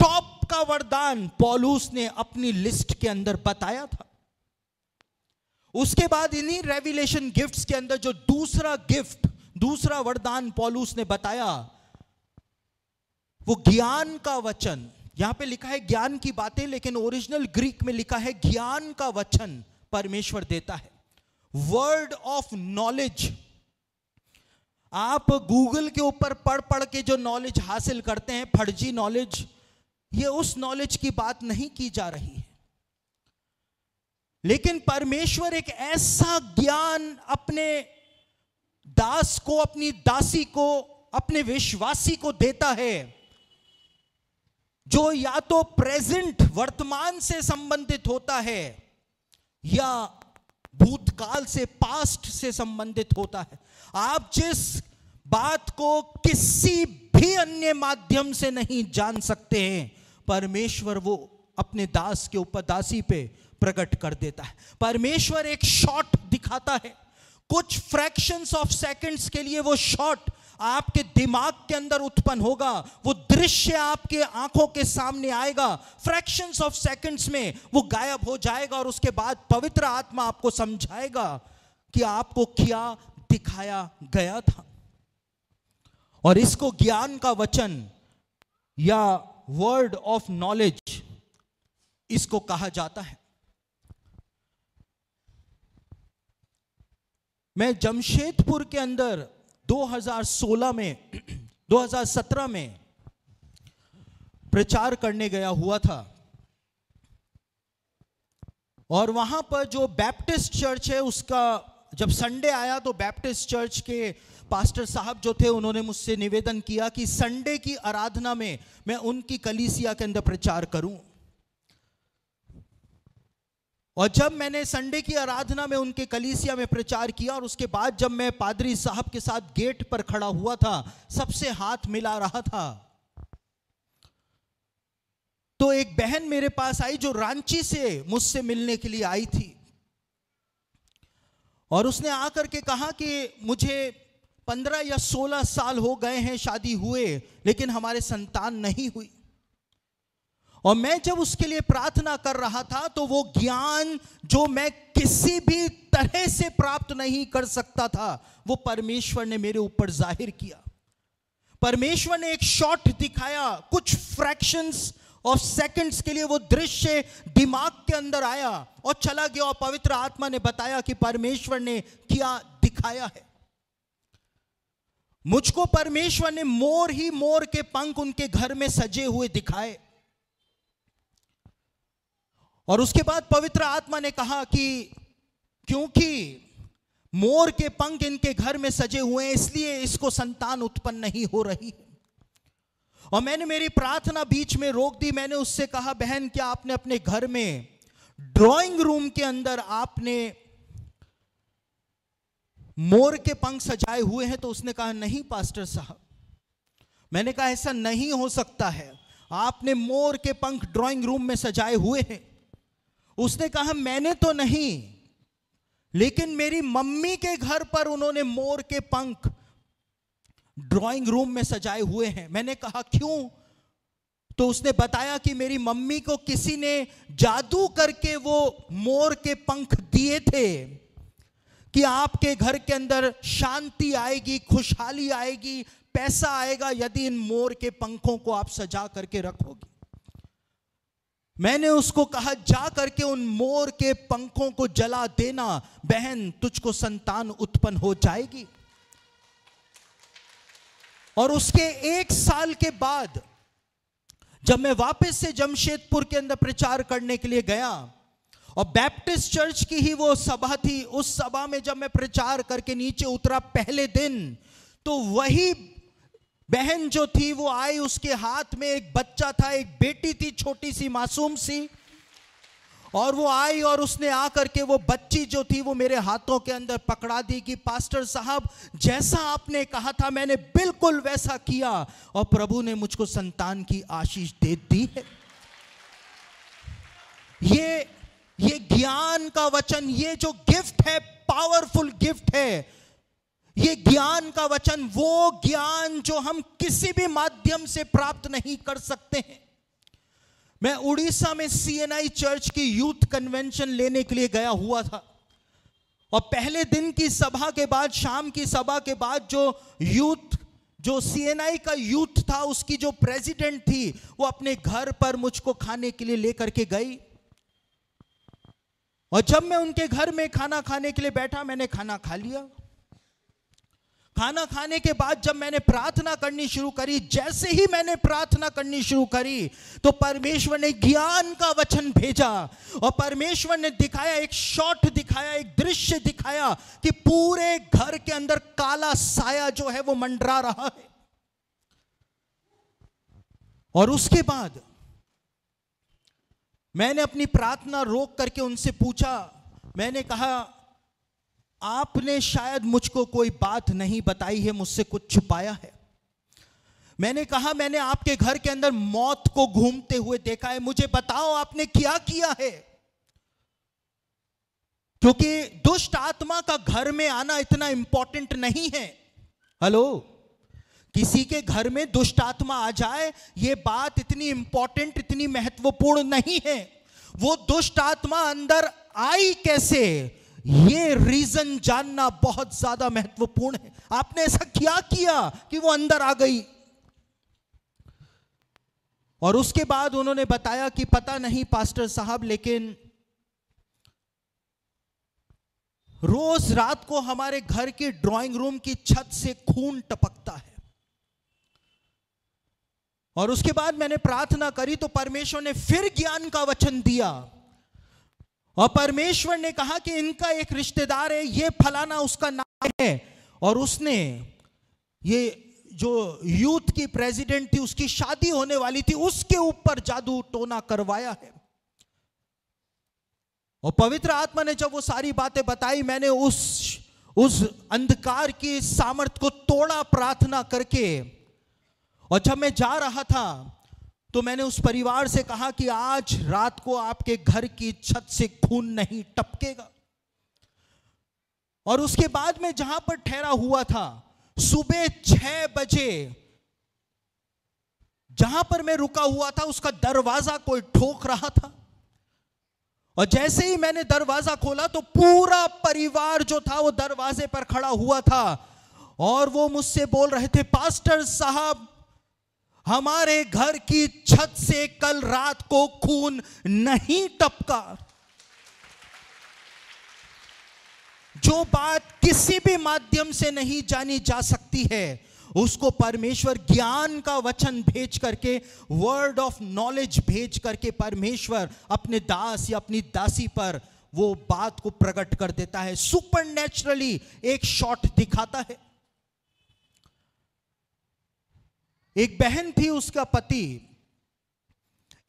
टॉप का वरदान पॉलूस ने अपनी लिस्ट के अंदर बताया था उसके बाद इन्हीं रेवलेशन गिफ्ट्स के अंदर जो दूसरा गिफ्ट दूसरा वरदान पॉलूस ने बताया वो ज्ञान का वचन यहां पे लिखा है ज्ञान की बातें लेकिन ओरिजिनल ग्रीक में लिखा है ज्ञान का वचन परमेश्वर देता है वर्ड ऑफ नॉलेज आप गूगल के ऊपर पढ़ पढ़ के जो नॉलेज हासिल करते हैं फर्जी नॉलेज ये उस नॉलेज की बात नहीं की जा रही है लेकिन परमेश्वर एक ऐसा ज्ञान अपने दास को अपनी दासी को अपने विश्वासी को देता है जो या तो प्रेजेंट वर्तमान से संबंधित होता है या भूतकाल से पास्ट से संबंधित होता है आप जिस बात को किसी भी अन्य माध्यम से नहीं जान सकते हैं परमेश्वर वो अपने दास के ऊपर दासी पे प्रकट कर देता है परमेश्वर एक शॉट दिखाता है कुछ फ्रैक्शंस ऑफ सेकंड्स के लिए वो शॉट आपके दिमाग के अंदर उत्पन्न होगा वो दृश्य आपके आंखों के सामने आएगा फ्रैक्शंस ऑफ सेकंड्स में वो गायब हो जाएगा और उसके बाद पवित्र आत्मा आपको समझाएगा कि आपको क्या दिखाया गया था और इसको ज्ञान का वचन या वर्ड ऑफ नॉलेज इसको कहा जाता है मैं जमशेदपुर के अंदर 2016 में 2017 में प्रचार करने गया हुआ था और वहां पर जो बैप्टिस्ट चर्च है उसका जब संडे आया तो बैप्टिस्ट चर्च के पास्टर साहब जो थे उन्होंने मुझसे निवेदन किया कि संडे की आराधना में मैं उनकी कलीसिया के अंदर प्रचार करूं और जब मैंने संडे की आराधना में उनके कलीसिया में प्रचार किया और उसके बाद जब मैं पादरी साहब के साथ गेट पर खड़ा हुआ था सबसे हाथ मिला रहा था तो एक बहन मेरे पास आई जो रांची से मुझसे मिलने के लिए आई थी और उसने आकर के कहा कि मुझे पंद्रह या सोलह साल हो गए हैं शादी हुए लेकिन हमारे संतान नहीं हुई और मैं जब उसके लिए प्रार्थना कर रहा था तो वो ज्ञान जो मैं किसी भी तरह से प्राप्त नहीं कर सकता था वो परमेश्वर ने मेरे ऊपर जाहिर किया परमेश्वर ने एक शॉट दिखाया कुछ फ्रैक्शंस और सेकंड्स के लिए वो दृश्य दिमाग के अंदर आया और चला गया और पवित्र आत्मा ने बताया कि परमेश्वर ने क्या दिखाया है मुझको परमेश्वर ने मोर ही मोर के पंख उनके घर में सजे हुए दिखाए और उसके बाद पवित्र आत्मा ने कहा कि क्योंकि मोर के पंख इनके घर में सजे हुए हैं इसलिए इसको संतान उत्पन्न नहीं हो रही और मैंने मेरी प्रार्थना बीच में रोक दी मैंने उससे कहा बहन क्या आपने अपने घर में ड्राइंग रूम के अंदर आपने मोर के पंख सजाए हुए हैं तो उसने कहा नहीं पास्टर साहब मैंने कहा ऐसा नहीं हो सकता है आपने मोर के पंख ड्राइंग रूम में सजाए हुए हैं उसने कहा मैंने तो नहीं लेकिन मेरी मम्मी के घर पर उन्होंने मोर के पंख ड्राइंग रूम में सजाए हुए हैं मैंने कहा क्यों तो उसने बताया कि मेरी मम्मी को किसी ने जादू करके वो मोर के पंख दिए थे कि आपके घर के अंदर शांति आएगी खुशहाली आएगी पैसा आएगा यदि इन मोर के पंखों को आप सजा करके रखोगे मैंने उसको कहा जा करके उन मोर के पंखों को जला देना बहन तुझको संतान उत्पन्न हो जाएगी और उसके एक साल के बाद जब मैं वापस से जमशेदपुर के अंदर प्रचार करने के लिए गया और बैप्टिस्ट चर्च की ही वो सभा थी उस सभा में जब मैं प्रचार करके नीचे उतरा पहले दिन तो वही बहन जो थी वो आई उसके हाथ में एक बच्चा था एक बेटी थी छोटी सी मासूम सी और वो आई और उसने आकर के वो बच्ची जो थी वो मेरे हाथों के अंदर पकड़ा दी कि पास्टर साहब जैसा आपने कहा था मैंने बिल्कुल वैसा किया और प्रभु ने मुझको संतान की आशीष दे दी है ये ये ज्ञान का वचन ये जो गिफ्ट है पावरफुल गिफ्ट है ये ज्ञान का वचन वो ज्ञान जो हम किसी भी माध्यम से प्राप्त नहीं कर सकते हैं मैं उड़ीसा में सीएनआई चर्च की यूथ कन्वेंशन लेने के लिए गया हुआ था और पहले दिन की सभा के बाद शाम की सभा के बाद जो यूथ जो सीएनआई का यूथ था उसकी जो प्रेसिडेंट थी वो अपने घर पर मुझको खाने के लिए लेकर के गई और जब मैं उनके घर में खाना खाने के लिए बैठा मैंने खाना खा लिया खाना खाने के बाद जब मैंने प्रार्थना करनी शुरू करी जैसे ही मैंने प्रार्थना करनी शुरू करी तो परमेश्वर ने ज्ञान का वचन भेजा और परमेश्वर ने दिखाया एक शॉट दिखाया एक दृश्य दिखाया कि पूरे घर के अंदर काला साया जो है वो मंडरा रहा है और उसके बाद मैंने अपनी प्रार्थना रोक करके उनसे पूछा मैंने कहा आपने शायद मुझको कोई बात नहीं बताई है मुझसे कुछ छुपाया है मैंने कहा मैंने आपके घर के अंदर मौत को घूमते हुए देखा है मुझे बताओ आपने क्या किया है क्योंकि दुष्ट आत्मा का घर में आना इतना इंपॉर्टेंट नहीं है हेलो किसी के घर में दुष्ट आत्मा आ जाए यह बात इतनी इंपॉर्टेंट इतनी महत्वपूर्ण नहीं है वो दुष्ट आत्मा अंदर आई कैसे ये रीजन जानना बहुत ज्यादा महत्वपूर्ण है आपने ऐसा क्या किया कि वो अंदर आ गई और उसके बाद उन्होंने बताया कि पता नहीं पास्टर साहब लेकिन रोज रात को हमारे घर के ड्राइंग रूम की छत से खून टपकता है और उसके बाद मैंने प्रार्थना करी तो परमेश्वर ने फिर ज्ञान का वचन दिया और परमेश्वर ने कहा कि इनका एक रिश्तेदार है ये फलाना उसका नाम है और उसने ये जो यूथ की प्रेसिडेंट थी उसकी शादी होने वाली थी उसके ऊपर जादू टोना करवाया है और पवित्र आत्मा ने जब वो सारी बातें बताई मैंने उस उस अंधकार की सामर्थ को तोड़ा प्रार्थना करके और जब मैं जा रहा था तो मैंने उस परिवार से कहा कि आज रात को आपके घर की छत से खून नहीं टपकेगा और उसके बाद में जहां पर ठहरा हुआ था सुबह छह बजे जहां पर मैं रुका हुआ था उसका दरवाजा कोई ठोक रहा था और जैसे ही मैंने दरवाजा खोला तो पूरा परिवार जो था वो दरवाजे पर खड़ा हुआ था और वो मुझसे बोल रहे थे पास्टर साहब हमारे घर की छत से कल रात को खून नहीं टपका जो बात किसी भी माध्यम से नहीं जानी जा सकती है उसको परमेश्वर ज्ञान का वचन भेज करके वर्ड ऑफ नॉलेज भेज करके परमेश्वर अपने दास या अपनी दासी पर वो बात को प्रकट कर देता है सुपर नेचुरली एक शॉट दिखाता है एक बहन थी उसका पति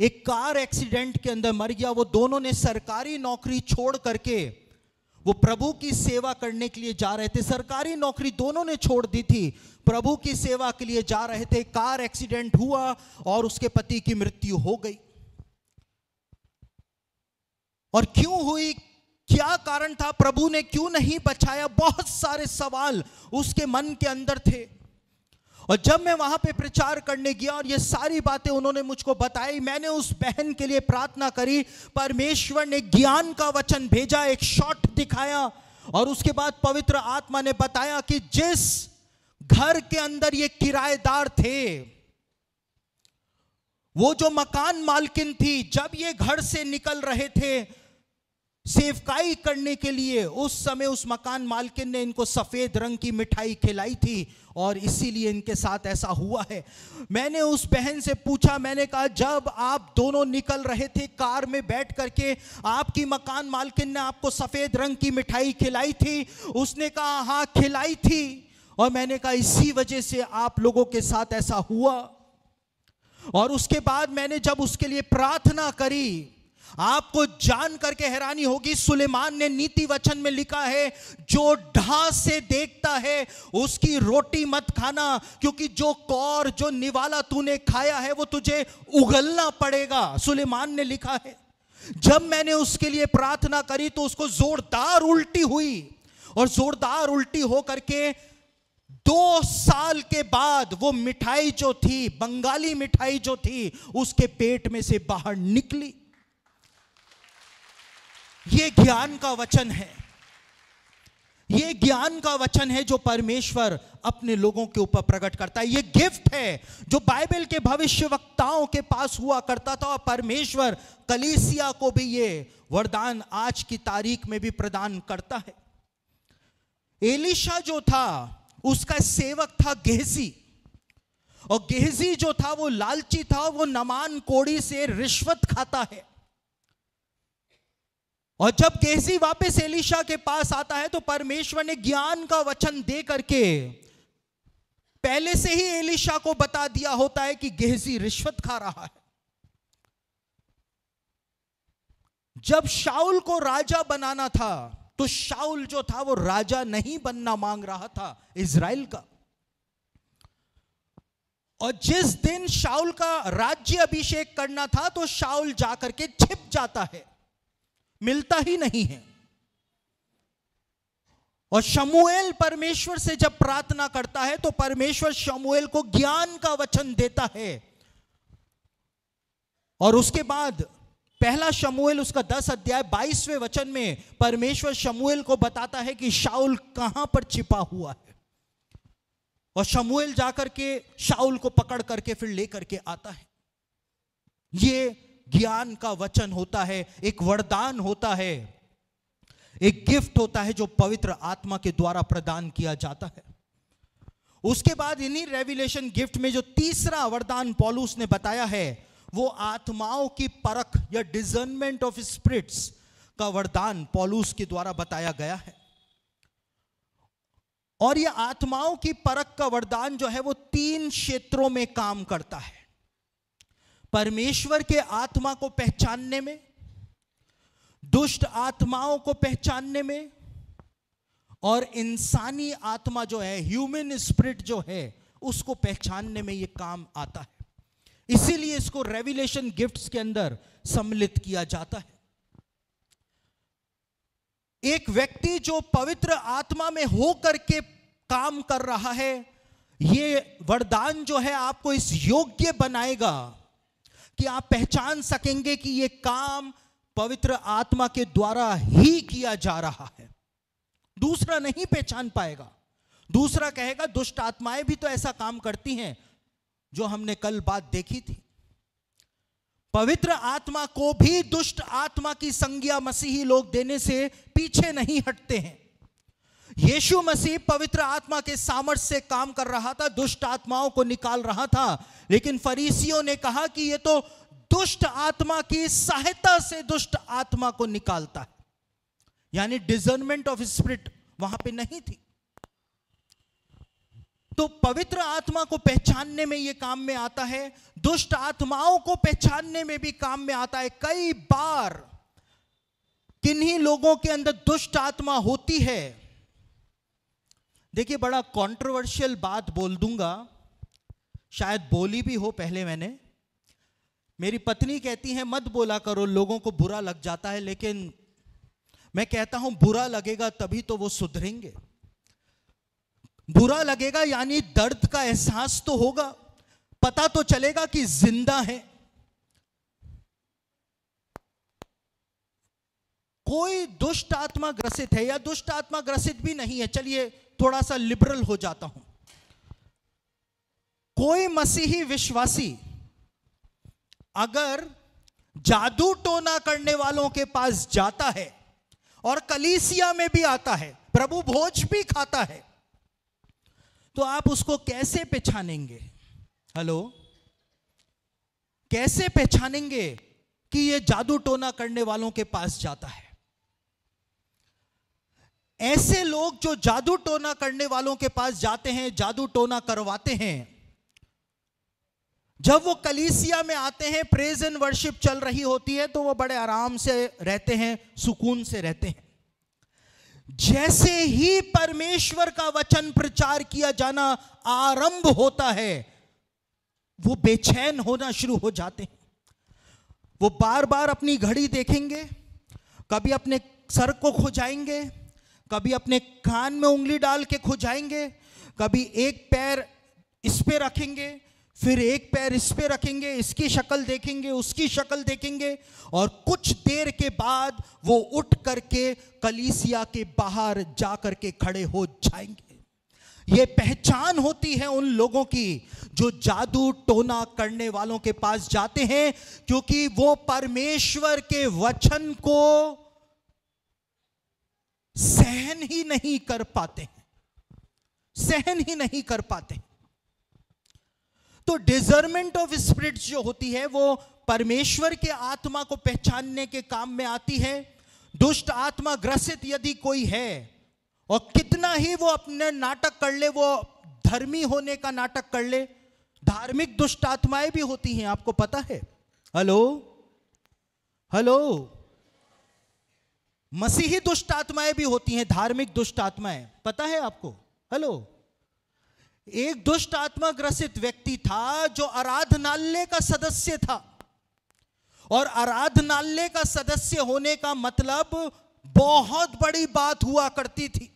एक कार एक्सीडेंट के अंदर मर गया वो दोनों ने सरकारी नौकरी छोड़ करके वो प्रभु की सेवा करने के लिए जा रहे थे सरकारी नौकरी दोनों ने छोड़ दी थी प्रभु की सेवा के लिए जा रहे थे कार एक्सीडेंट हुआ और उसके पति की मृत्यु हो गई और क्यों हुई क्या कारण था प्रभु ने क्यों नहीं बचाया बहुत सारे सवाल उसके मन के अंदर थे और जब मैं वहां पे प्रचार करने गया और ये सारी बातें उन्होंने मुझको बताई मैंने उस बहन के लिए प्रार्थना करी परमेश्वर ने ज्ञान का वचन भेजा एक शॉट दिखाया और उसके बाद पवित्र आत्मा ने बताया कि जिस घर के अंदर ये किराएदार थे वो जो मकान मालकिन थी जब ये घर से निकल रहे थे सेवकाई करने के लिए उस समय उस मकान मालकिन ने इनको सफ़ेद रंग की मिठाई खिलाई थी और इसीलिए इनके साथ ऐसा हुआ है मैंने उस बहन से पूछा मैंने कहा जब आप दोनों निकल रहे थे कार में बैठ करके आपकी मकान मालकिन ने आपको सफ़ेद रंग की मिठाई खिलाई थी उसने कहा हाँ खिलाई थी और मैंने कहा इसी वजह से आप लोगों के साथ ऐसा हुआ और उसके बाद मैंने जब उसके लिए प्रार्थना करी आपको जान करके हैरानी होगी सुलेमान ने नीति वचन में लिखा है जो ढा से देखता है उसकी रोटी मत खाना क्योंकि जो कौर जो निवाला तूने खाया है वो तुझे उगलना पड़ेगा सुलेमान ने लिखा है जब मैंने उसके लिए प्रार्थना करी तो उसको जोरदार उल्टी हुई और जोरदार उल्टी हो करके दो साल के बाद वो मिठाई जो थी बंगाली मिठाई जो थी उसके पेट में से बाहर निकली ये ज्ञान का वचन है ये ज्ञान का वचन है जो परमेश्वर अपने लोगों के ऊपर प्रकट करता है ये गिफ्ट है जो बाइबल के भविष्य वक्ताओं के पास हुआ करता था और परमेश्वर कलीसिया को भी ये वरदान आज की तारीख में भी प्रदान करता है एलिशा जो था उसका सेवक था गेहसी और गेहजी जो था वो लालची था वो नमान कोड़ी से रिश्वत खाता है और जब गेहजी वापस एलिशा के पास आता है तो परमेश्वर ने ज्ञान का वचन दे करके पहले से ही एलिशा को बता दिया होता है कि गेहजी रिश्वत खा रहा है जब शाउल को राजा बनाना था तो शाउल जो था वो राजा नहीं बनना मांग रहा था इज़राइल का और जिस दिन शाउल का राज्य अभिषेक करना था तो शाउल जाकर के छिप जाता है मिलता ही नहीं है और शमुएल परमेश्वर से जब प्रार्थना करता है तो परमेश्वर शमुएल को ज्ञान का वचन देता है और उसके बाद पहला शमुएल उसका दस अध्याय बाईसवें वचन में परमेश्वर शमुएल को बताता है कि शाउल कहां पर छिपा हुआ है और शमुएल जाकर के शाउल को पकड़ करके फिर लेकर के आता है ये ज्ञान का वचन होता है एक वरदान होता है एक गिफ्ट होता है जो पवित्र आत्मा के द्वारा प्रदान किया जाता है उसके बाद इन्हीं रेवलेशन गिफ्ट में जो तीसरा वरदान पॉलूस ने बताया है वो आत्माओं की परख या डिजर्नमेंट ऑफ स्प्रिट्स का वरदान पॉलूस के द्वारा बताया गया है और यह आत्माओं की परख का वरदान जो है वो तीन क्षेत्रों में काम करता है परमेश्वर के आत्मा को पहचानने में दुष्ट आत्माओं को पहचानने में और इंसानी आत्मा जो है ह्यूमन स्पिरिट जो है उसको पहचानने में ये काम आता है इसीलिए इसको रेवलेशन गिफ्ट्स के अंदर सम्मिलित किया जाता है एक व्यक्ति जो पवित्र आत्मा में हो करके काम कर रहा है ये वरदान जो है आपको इस योग्य बनाएगा कि आप पहचान सकेंगे कि यह काम पवित्र आत्मा के द्वारा ही किया जा रहा है दूसरा नहीं पहचान पाएगा दूसरा कहेगा दुष्ट आत्माएं भी तो ऐसा काम करती हैं जो हमने कल बात देखी थी पवित्र आत्मा को भी दुष्ट आत्मा की संज्ञा मसीही लोग देने से पीछे नहीं हटते हैं यीशु मसीह पवित्र आत्मा के सामर्थ्य से काम कर रहा था दुष्ट आत्माओं को निकाल रहा था लेकिन फरीसियों ने कहा कि यह तो दुष्ट आत्मा की सहायता से दुष्ट आत्मा को निकालता है यानी डिजर्नमेंट ऑफ स्पिरिट वहां पे नहीं थी तो पवित्र आत्मा को पहचानने में यह काम में आता है दुष्ट आत्माओं को पहचानने में भी काम में आता है कई बार किन्हीं लोगों के अंदर दुष्ट आत्मा होती है देखिए बड़ा कंट्रोवर्शियल बात बोल दूंगा शायद बोली भी हो पहले मैंने मेरी पत्नी कहती है मत बोला करो लोगों को बुरा लग जाता है लेकिन मैं कहता हूं बुरा लगेगा तभी तो वो सुधरेंगे बुरा लगेगा यानी दर्द का एहसास तो होगा पता तो चलेगा कि जिंदा है कोई दुष्ट आत्मा ग्रसित है या दुष्ट आत्मा ग्रसित भी नहीं है चलिए थोड़ा सा लिबरल हो जाता हूं कोई मसीही विश्वासी अगर जादू टोना करने वालों के पास जाता है और कलीसिया में भी आता है प्रभु भोज भी खाता है तो आप उसको कैसे पहचानेंगे हेलो कैसे पहचानेंगे कि ये जादू टोना करने वालों के पास जाता है ऐसे लोग जो जादू टोना करने वालों के पास जाते हैं जादू टोना करवाते हैं जब वो कलीसिया में आते हैं प्रेज एंड वर्शिप चल रही होती है तो वो बड़े आराम से रहते हैं सुकून से रहते हैं जैसे ही परमेश्वर का वचन प्रचार किया जाना आरंभ होता है वो बेचैन होना शुरू हो जाते हैं वो बार बार अपनी घड़ी देखेंगे कभी अपने सर को खोजाएंगे कभी अपने कान में उंगली डाल के खुजाएंगे कभी एक पैर इस पे रखेंगे फिर एक पैर इस पे रखेंगे इसकी शक्ल देखेंगे उसकी शक्ल देखेंगे और कुछ देर के बाद वो उठ करके कलीसिया के बाहर जा करके खड़े हो जाएंगे ये पहचान होती है उन लोगों की जो जादू टोना करने वालों के पास जाते हैं क्योंकि वो परमेश्वर के वचन को सहन ही नहीं कर पाते हैं सहन ही नहीं कर पाते तो डिजर्मेंट ऑफ स्पिरिट जो होती है वो परमेश्वर के आत्मा को पहचानने के काम में आती है दुष्ट आत्मा ग्रसित यदि कोई है और कितना ही वो अपने नाटक कर ले वो धर्मी होने का नाटक कर ले धार्मिक दुष्ट आत्माएं भी होती हैं आपको पता है हेलो हेलो मसीही दुष्ट आत्माएं भी होती हैं धार्मिक दुष्ट आत्माएं पता है आपको हेलो एक दुष्ट आत्मा ग्रसित व्यक्ति था जो आराधनालय का सदस्य था और आराधनालय का सदस्य होने का मतलब बहुत बड़ी बात हुआ करती थी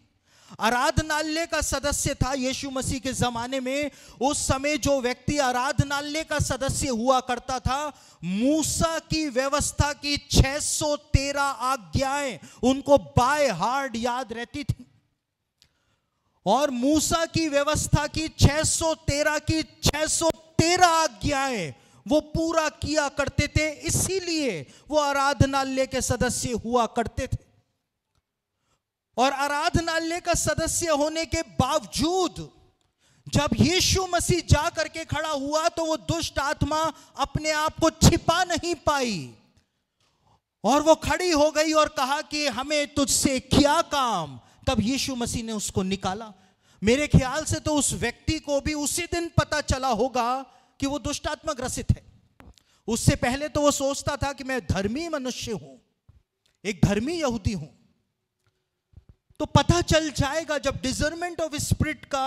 आराधनालय का सदस्य था यीशु मसीह के ज़माने में उस समय जो व्यक्ति आराधनालय का सदस्य हुआ करता था मूसा की व्यवस्था की 613 आज्ञाएं उनको बाय हार्ड याद रहती थी और मूसा की व्यवस्था की 613 की 613 आज्ञाएं वो पूरा किया करते थे इसीलिए वो आराधनालय के सदस्य हुआ करते थे और आराधनालय का सदस्य होने के बावजूद जब यीशु मसीह जा करके खड़ा हुआ तो वो दुष्ट आत्मा अपने आप को छिपा नहीं पाई और वो खड़ी हो गई और कहा कि हमें तुझसे क्या काम तब यीशु मसीह ने उसको निकाला मेरे ख्याल से तो उस व्यक्ति को भी उसी दिन पता चला होगा कि वो दुष्टात्मा ग्रसित है उससे पहले तो वो सोचता था कि मैं धर्मी मनुष्य हूं एक धर्मी यहूदी हूं तो पता चल जाएगा जब डिजर्मेंट ऑफ स्प्रिट का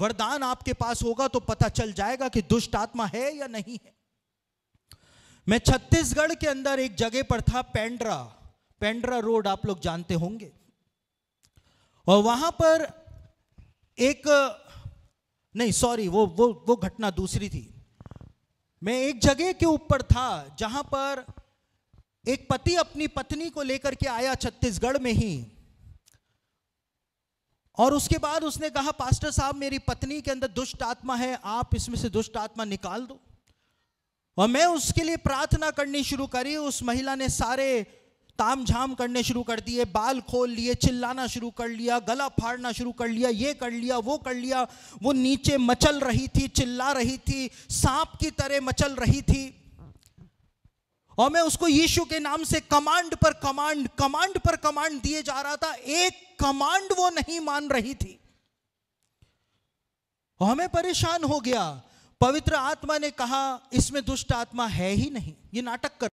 वरदान आपके पास होगा तो पता चल जाएगा कि दुष्ट आत्मा है या नहीं है मैं छत्तीसगढ़ के अंदर एक जगह पर था पेंड्रा पेंड्रा रोड आप लोग जानते होंगे और वहां पर एक नहीं सॉरी वो वो वो घटना दूसरी थी मैं एक जगह के ऊपर था जहां पर एक पति अपनी पत्नी को लेकर के आया छत्तीसगढ़ में ही और उसके बाद उसने कहा पास्टर साहब मेरी पत्नी के अंदर दुष्ट आत्मा है आप इसमें से दुष्ट आत्मा निकाल दो और मैं उसके लिए प्रार्थना करनी शुरू करी उस महिला ने सारे ताम झाम करने शुरू कर दिए बाल खोल लिए चिल्लाना शुरू कर लिया गला फाड़ना शुरू कर लिया ये कर लिया वो कर लिया वो नीचे मचल रही थी चिल्ला रही थी सांप की तरह मचल रही थी और मैं उसको यीशु के नाम से कमांड पर कमांड कमांड पर कमांड दिए जा रहा था एक कमांड वो नहीं मान रही थी और मैं परेशान हो गया पवित्र आत्मा ने कहा इसमें दुष्ट आत्मा है ही नहीं ये नाटक कर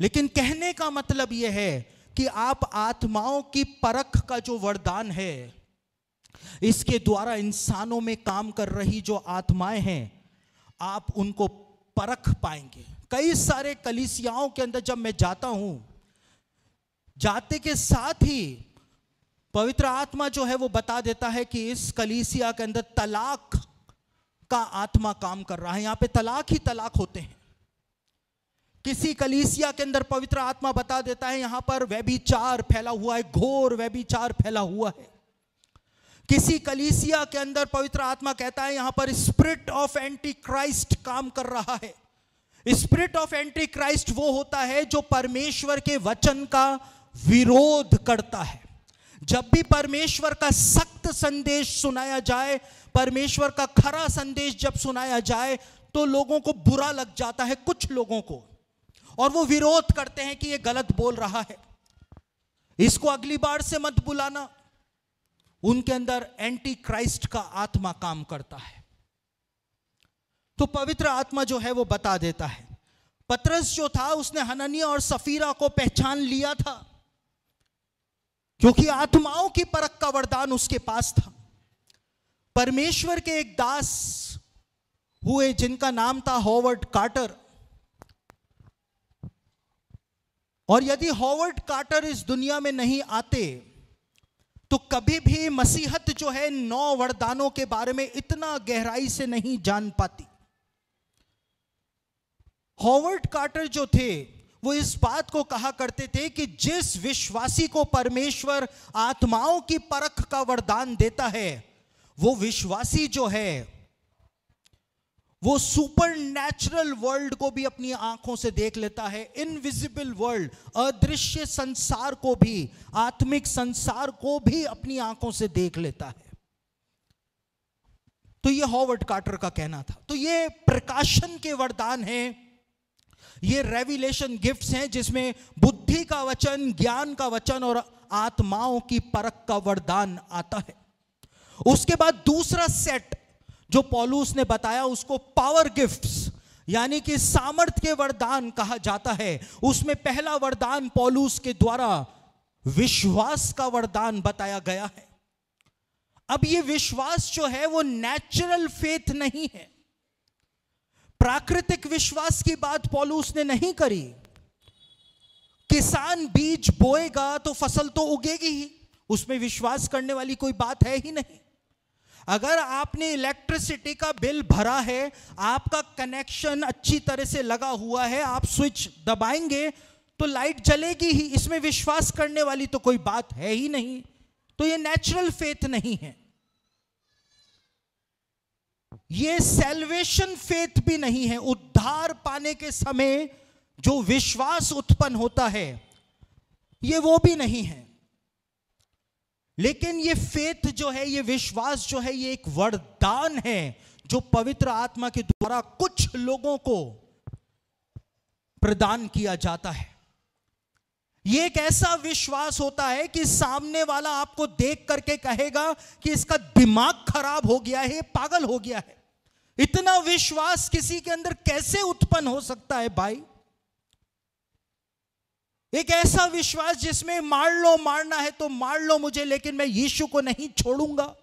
लेकिन कहने का मतलब यह है कि आप आत्माओं की परख का जो वरदान है इसके द्वारा इंसानों में काम कर रही जो आत्माएं हैं आप उनको परख पाएंगे कई सारे कलिसियाओं के अंदर जब मैं जाता हूं जाते के साथ ही पवित्र आत्मा जो है वो बता देता है कि इस कलीसिया के अंदर तलाक का आत्मा काम कर रहा है यहां पे तलाक ही तलाक होते हैं किसी कलीसिया के अंदर पवित्र आत्मा बता देता है यहां पर व्यभिचार फैला हुआ है घोर व्यभिचार फैला हुआ है किसी कलीसिया के अंदर पवित्र आत्मा कहता है यहां पर स्प्रिट ऑफ एंटी क्राइस्ट काम कर रहा है स्प्रिट ऑफ एंटी क्राइस्ट वो होता है जो परमेश्वर के वचन का विरोध करता है जब भी परमेश्वर का सख्त संदेश सुनाया जाए परमेश्वर का खरा संदेश जब सुनाया जाए तो लोगों को बुरा लग जाता है कुछ लोगों को और वो विरोध करते हैं कि ये गलत बोल रहा है इसको अगली बार से मत बुलाना उनके अंदर एंटी क्राइस्ट का आत्मा काम करता है तो पवित्र आत्मा जो है वो बता देता है पतरस जो था उसने हननिया और सफीरा को पहचान लिया था क्योंकि आत्माओं की परख का वरदान उसके पास था परमेश्वर के एक दास हुए जिनका नाम था हॉवर्ड कार्टर और यदि हॉवर्ड कार्टर इस दुनिया में नहीं आते तो कभी भी मसीहत जो है नौ वरदानों के बारे में इतना गहराई से नहीं जान पाती हॉवर्ड कार्टर जो थे वो इस बात को कहा करते थे कि जिस विश्वासी को परमेश्वर आत्माओं की परख का वरदान देता है वो विश्वासी जो है वो सुपर नेचुरल वर्ल्ड को भी अपनी आंखों से देख लेता है इनविजिबल वर्ल्ड अदृश्य संसार को भी आत्मिक संसार को भी अपनी आंखों से देख लेता है तो ये हॉवर्ड कार्टर का कहना था तो ये प्रकाशन के वरदान है ये रेविलेशन गिफ्ट्स हैं जिसमें बुद्धि का वचन ज्ञान का वचन और आत्माओं की परख का वरदान आता है उसके बाद दूसरा सेट जो पॉलूस ने बताया उसको पावर गिफ्ट्स यानी कि सामर्थ के वरदान कहा जाता है उसमें पहला वरदान पॉलूस के द्वारा विश्वास का वरदान बताया गया है अब ये विश्वास जो है वो नेचुरल फेथ नहीं है प्राकृतिक विश्वास की बात पॉलूस ने नहीं करी किसान बीज बोएगा तो फसल तो उगेगी ही उसमें विश्वास करने वाली कोई बात है ही नहीं अगर आपने इलेक्ट्रिसिटी का बिल भरा है आपका कनेक्शन अच्छी तरह से लगा हुआ है आप स्विच दबाएंगे तो लाइट जलेगी ही इसमें विश्वास करने वाली तो कोई बात है ही नहीं तो ये नेचुरल फेथ नहीं है ये सेल्वेशन फेथ भी नहीं है उद्धार पाने के समय जो विश्वास उत्पन्न होता है ये वो भी नहीं है लेकिन ये फेथ जो है ये विश्वास जो है ये एक वरदान है जो पवित्र आत्मा के द्वारा कुछ लोगों को प्रदान किया जाता है ये एक ऐसा विश्वास होता है कि सामने वाला आपको देख करके कहेगा कि इसका दिमाग खराब हो गया है पागल हो गया है इतना विश्वास किसी के अंदर कैसे उत्पन्न हो सकता है भाई एक ऐसा विश्वास जिसमें मार लो मारना है तो मार लो मुझे लेकिन मैं यीशु को नहीं छोड़ूंगा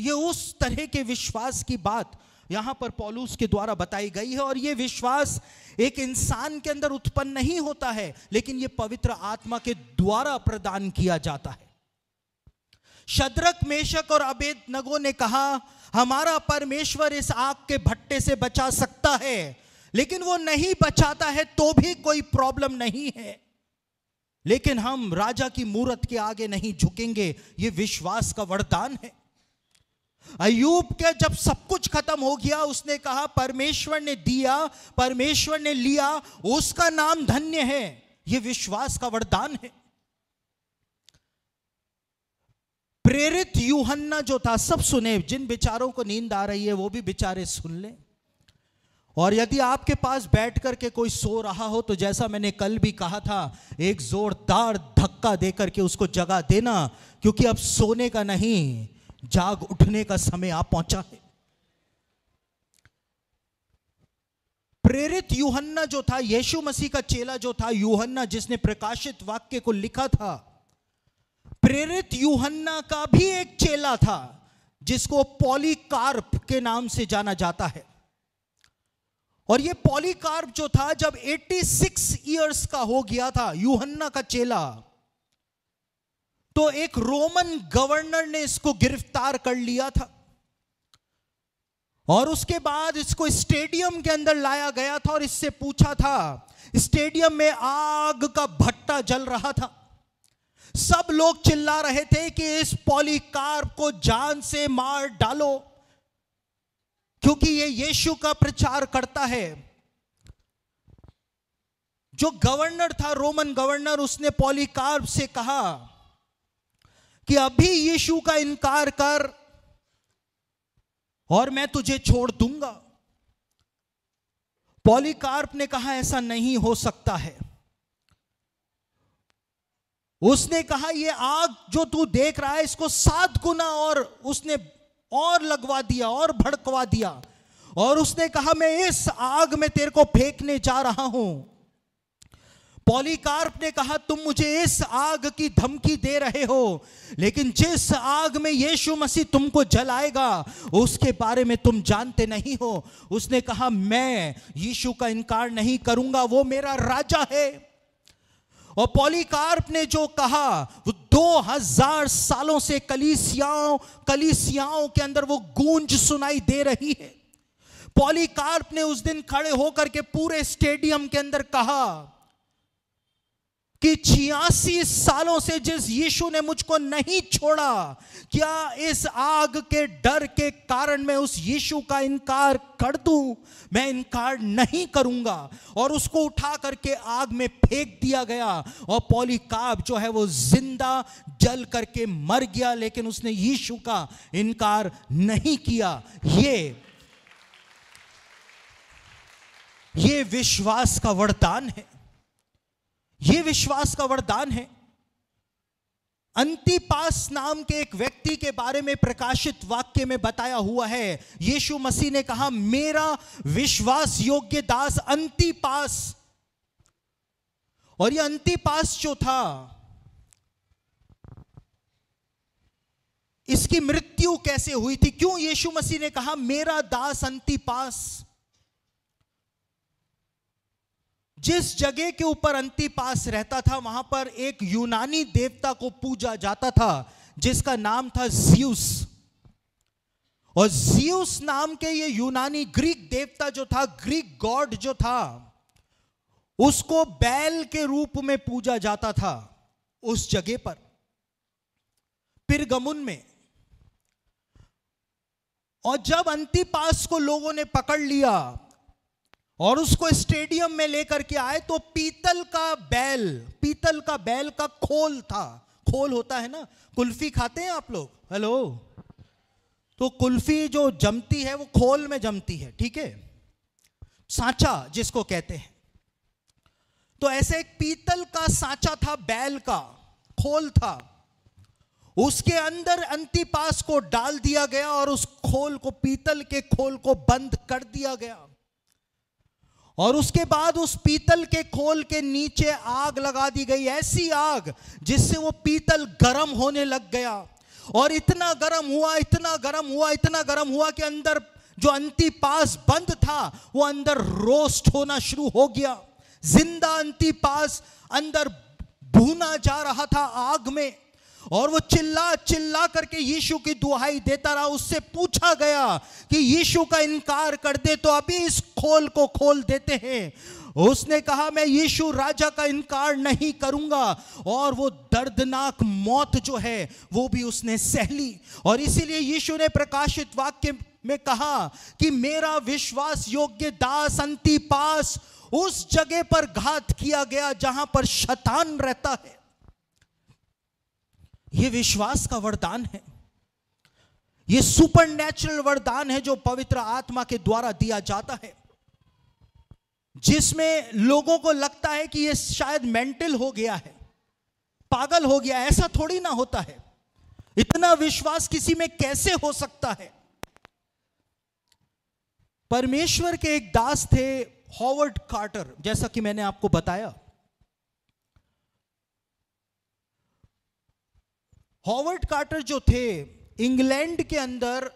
ये उस तरह के विश्वास की बात यहां पर पॉलूस के द्वारा बताई गई है और ये विश्वास एक इंसान के अंदर उत्पन्न नहीं होता है लेकिन ये पवित्र आत्मा के द्वारा प्रदान किया जाता है शद्रक मेशक और अबेद नगो ने कहा हमारा परमेश्वर इस आग के भट्टे से बचा सकता है लेकिन वो नहीं बचाता है तो भी कोई प्रॉब्लम नहीं है लेकिन हम राजा की मूर्त के आगे नहीं झुकेंगे ये विश्वास का वरदान है अयूब के जब सब कुछ खत्म हो गया उसने कहा परमेश्वर ने दिया परमेश्वर ने लिया उसका नाम धन्य है यह विश्वास का वरदान है प्रेरित यूहन्ना जो था सब सुने जिन बिचारों को नींद आ रही है वो भी बेचारे सुन लें और यदि आपके पास बैठ करके कोई सो रहा हो तो जैसा मैंने कल भी कहा था एक जोरदार धक्का दे करके उसको जगा देना क्योंकि अब सोने का नहीं जाग उठने का समय आ पहुंचा है प्रेरित यूहन्ना जो था यीशु मसीह का चेला जो था यूहन्ना जिसने प्रकाशित वाक्य को लिखा था प्रेरित यूहन्ना का भी एक चेला था जिसको पॉलीकार्प के नाम से जाना जाता है और ये पॉलीकार्प जो था जब 86 ईयर्स का हो गया था यूहन्ना का चेला तो एक रोमन गवर्नर ने इसको गिरफ्तार कर लिया था और उसके बाद इसको स्टेडियम के अंदर लाया गया था और इससे पूछा था स्टेडियम में आग का भट्टा जल रहा था सब लोग चिल्ला रहे थे कि इस पॉलीकार्प को जान से मार डालो क्योंकि ये यीशु का प्रचार करता है जो गवर्नर था रोमन गवर्नर उसने पॉलीकार्प से कहा कि अभी यीशु का इनकार कर और मैं तुझे छोड़ दूंगा पॉलीकार्प ने कहा ऐसा नहीं हो सकता है उसने कहा यह आग जो तू देख रहा है इसको सात गुना और उसने और लगवा दिया और भड़कवा दिया और उसने कहा मैं इस आग में तेरे को फेंकने जा रहा हूं पॉलीकार्प ने कहा तुम मुझे इस आग की धमकी दे रहे हो लेकिन जिस आग में यीशु मसीह तुमको जलाएगा उसके बारे में तुम जानते नहीं हो उसने कहा मैं यीशु का इनकार नहीं करूंगा वो मेरा राजा है और पॉलीकार्प ने जो कहा वो दो हजार सालों से कलीसियाओं कलीसियाओं के अंदर वो गूंज सुनाई दे रही है पॉलीकार्प ने उस दिन खड़े होकर के पूरे स्टेडियम के अंदर कहा कि छियासी सालों से जिस यीशु ने मुझको नहीं छोड़ा क्या इस आग के डर के कारण मैं उस यीशु का इनकार कर दूं मैं इनकार नहीं करूंगा और उसको उठा करके आग में फेंक दिया गया और पॉलीकाब जो है वो जिंदा जल करके मर गया लेकिन उसने यीशु का इनकार नहीं किया ये ये विश्वास का वरदान है ये विश्वास का वरदान है अंतिपास नाम के एक व्यक्ति के बारे में प्रकाशित वाक्य में बताया हुआ है यीशु मसीह ने कहा मेरा विश्वास योग्य दास अंतिपास और यह अंतिपास जो था इसकी मृत्यु कैसे हुई थी क्यों यीशु मसीह ने कहा मेरा दास अंतिपास जिस जगह के ऊपर अंतिपास रहता था वहां पर एक यूनानी देवता को पूजा जाता था जिसका नाम था जियूस और जियूस नाम के ये यूनानी ग्रीक देवता जो था ग्रीक गॉड जो था उसको बैल के रूप में पूजा जाता था उस जगह पर पिरगमुन में और जब अंतिपास को लोगों ने पकड़ लिया और उसको स्टेडियम में लेकर के आए तो पीतल का बैल पीतल का बैल का खोल था खोल होता है ना कुल्फी खाते हैं आप लोग हेलो तो कुल्फी जो जमती है वो खोल में जमती है ठीक है सांचा जिसको कहते हैं तो ऐसे एक पीतल का सांचा था बैल का खोल था उसके अंदर अंतिपास को डाल दिया गया और उस खोल को पीतल के खोल को बंद कर दिया गया और उसके बाद उस पीतल के खोल के नीचे आग लगा दी गई ऐसी आग जिससे वो पीतल गरम होने लग गया और इतना गर्म हुआ इतना गर्म हुआ इतना गर्म हुआ कि अंदर जो अंति पास बंद था वो अंदर रोस्ट होना शुरू हो गया जिंदा अंति पास अंदर भूना जा रहा था आग में और वो चिल्ला चिल्ला करके यीशु की दुहाई देता रहा उससे पूछा गया कि यीशु का इनकार कर दे तो अभी इस खोल को खोल देते हैं उसने कहा मैं यीशु राजा का इनकार नहीं करूंगा और वो दर्दनाक मौत जो है वो भी उसने सहली और इसीलिए यीशु ने प्रकाशित वाक्य में कहा कि मेरा विश्वास योग्य दास अंति पास उस जगह पर घात किया गया जहां पर शतान रहता है ये विश्वास का वरदान है ये सुपर वरदान है जो पवित्र आत्मा के द्वारा दिया जाता है जिसमें लोगों को लगता है कि ये शायद मेंटल हो गया है पागल हो गया ऐसा थोड़ी ना होता है इतना विश्वास किसी में कैसे हो सकता है परमेश्वर के एक दास थे हॉवर्ड कार्टर जैसा कि मैंने आपको बताया हॉवर्ड कार्टर जो थे इंग्लैंड के अंदर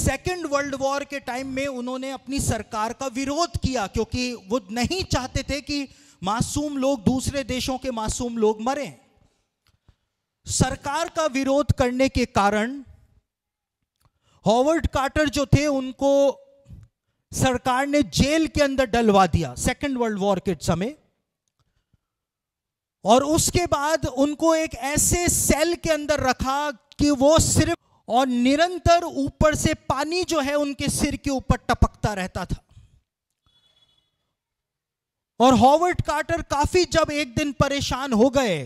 सेकेंड वर्ल्ड वॉर के टाइम में उन्होंने अपनी सरकार का विरोध किया क्योंकि वो नहीं चाहते थे कि मासूम लोग दूसरे देशों के मासूम लोग मरें सरकार का विरोध करने के कारण हॉवर्ड कार्टर जो थे उनको सरकार ने जेल के अंदर डलवा दिया सेकेंड वर्ल्ड वॉर के समय और उसके बाद उनको एक ऐसे सेल के अंदर रखा कि वो सिर्फ और निरंतर ऊपर से पानी जो है उनके सिर के ऊपर टपकता रहता था और हॉवर्ड कार्टर काफी जब एक दिन परेशान हो गए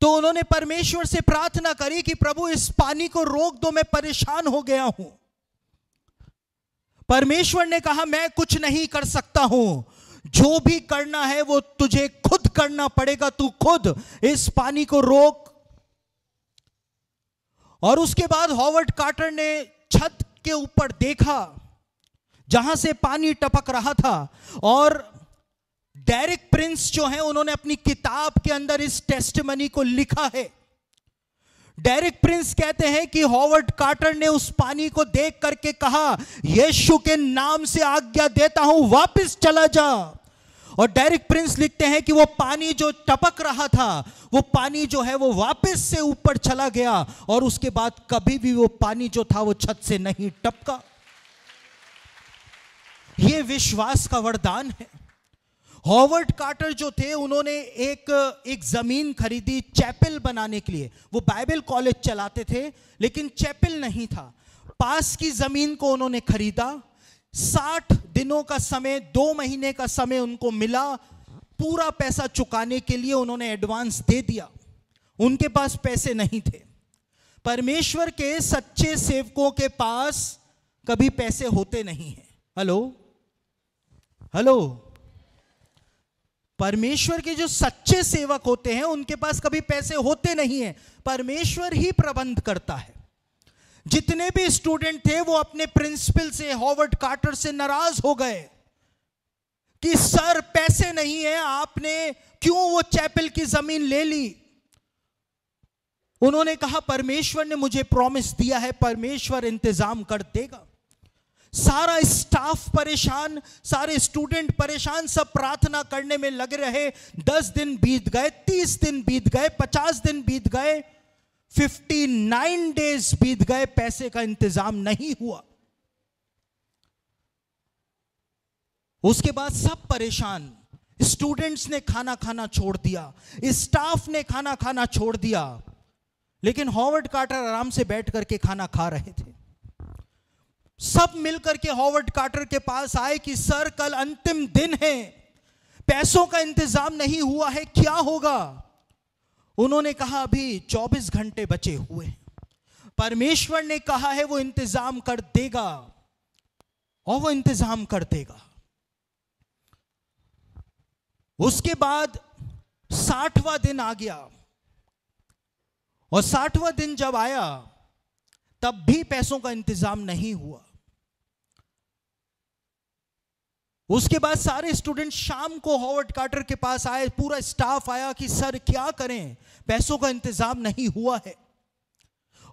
तो उन्होंने परमेश्वर से प्रार्थना करी कि प्रभु इस पानी को रोक दो मैं परेशान हो गया हूं परमेश्वर ने कहा मैं कुछ नहीं कर सकता हूं जो भी करना है वो तुझे खुद करना पड़ेगा तू खुद इस पानी को रोक और उसके बाद हॉवर्ड कार्टर ने छत के ऊपर देखा जहां से पानी टपक रहा था और डेरिक प्रिंस जो है उन्होंने अपनी किताब के अंदर इस टेस्टमनी को लिखा है डेरिक प्रिंस कहते हैं कि हॉवर्ड कार्टर ने उस पानी को देख करके कहा यीशु के नाम से आज्ञा देता हूं वापस चला जा और डेरिक प्रिंस लिखते हैं कि वो पानी जो टपक रहा था वो पानी जो है वो वापस से ऊपर चला गया और उसके बाद कभी भी वो पानी जो था वो छत से नहीं टपका ये विश्वास का वरदान है हॉवर्ड कार्टर जो थे उन्होंने एक एक ज़मीन खरीदी चैपल बनाने के लिए वो बाइबल कॉलेज चलाते थे लेकिन चैपल नहीं था पास की ज़मीन को उन्होंने खरीदा साठ दिनों का समय दो महीने का समय उनको मिला पूरा पैसा चुकाने के लिए उन्होंने एडवांस दे दिया उनके पास पैसे नहीं थे परमेश्वर के सच्चे सेवकों के पास कभी पैसे होते नहीं हैं हेलो हेलो परमेश्वर के जो सच्चे सेवक होते हैं उनके पास कभी पैसे होते नहीं है परमेश्वर ही प्रबंध करता है जितने भी स्टूडेंट थे वो अपने प्रिंसिपल से हॉवर्ड कार्टर से नाराज हो गए कि सर पैसे नहीं है आपने क्यों वो चैपल की जमीन ले ली उन्होंने कहा परमेश्वर ने मुझे प्रॉमिस दिया है परमेश्वर इंतजाम कर देगा सारा स्टाफ परेशान सारे स्टूडेंट परेशान सब प्रार्थना करने में लग रहे दस दिन बीत गए तीस दिन बीत गए पचास दिन बीत गए फिफ्टी नाइन डेज बीत गए पैसे का इंतजाम नहीं हुआ उसके बाद सब परेशान स्टूडेंट्स ने खाना खाना छोड़ दिया स्टाफ ने खाना खाना छोड़ दिया लेकिन हॉवर्ड कार्टर आराम से बैठ करके खाना खा रहे थे सब मिलकर के हॉवर्ड कार्टर के पास आए कि सर कल अंतिम दिन है पैसों का इंतजाम नहीं हुआ है क्या होगा उन्होंने कहा अभी 24 घंटे बचे हुए परमेश्वर ने कहा है वो इंतजाम कर देगा और वो इंतजाम कर देगा उसके बाद साठवां दिन आ गया और साठवां दिन जब आया तब भी पैसों का इंतजाम नहीं हुआ उसके बाद सारे स्टूडेंट शाम को हॉवर्ड कार्टर के पास आए पूरा स्टाफ आया कि सर क्या करें पैसों का इंतजाम नहीं हुआ है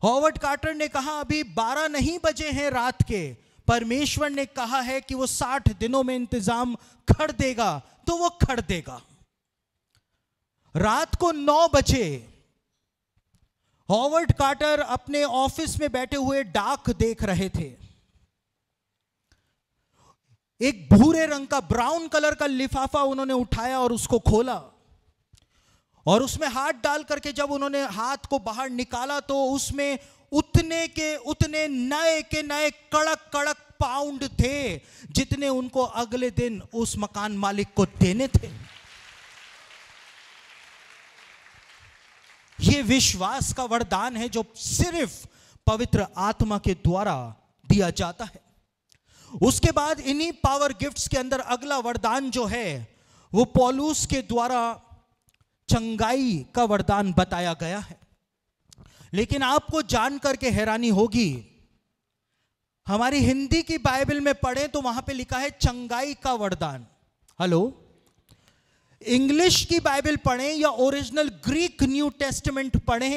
हॉवर्ड कार्टर ने कहा अभी बारह नहीं बजे हैं रात के परमेश्वर ने कहा है कि वो साठ दिनों में इंतजाम खड़ देगा तो वो खड़ देगा रात को नौ बजे हॉवर्ड कार्टर अपने ऑफिस में बैठे हुए डाक देख रहे थे एक भूरे रंग का ब्राउन कलर का लिफाफा उन्होंने उठाया और उसको खोला और उसमें हाथ डाल करके जब उन्होंने हाथ को बाहर निकाला तो उसमें उतने के उतने नए के नए कड़क कड़क पाउंड थे जितने उनको अगले दिन उस मकान मालिक को देने थे ये विश्वास का वरदान है जो सिर्फ पवित्र आत्मा के द्वारा दिया जाता है उसके बाद इन्हीं पावर गिफ्ट्स के अंदर अगला वरदान जो है वो पॉलूस के द्वारा चंगाई का वरदान बताया गया है लेकिन आपको जान करके हैरानी होगी हमारी हिंदी की बाइबल में पढ़े तो वहां पे लिखा है चंगाई का वरदान हेलो इंग्लिश की बाइबल पढ़े या ओरिजिनल ग्रीक न्यू टेस्टमेंट पढ़े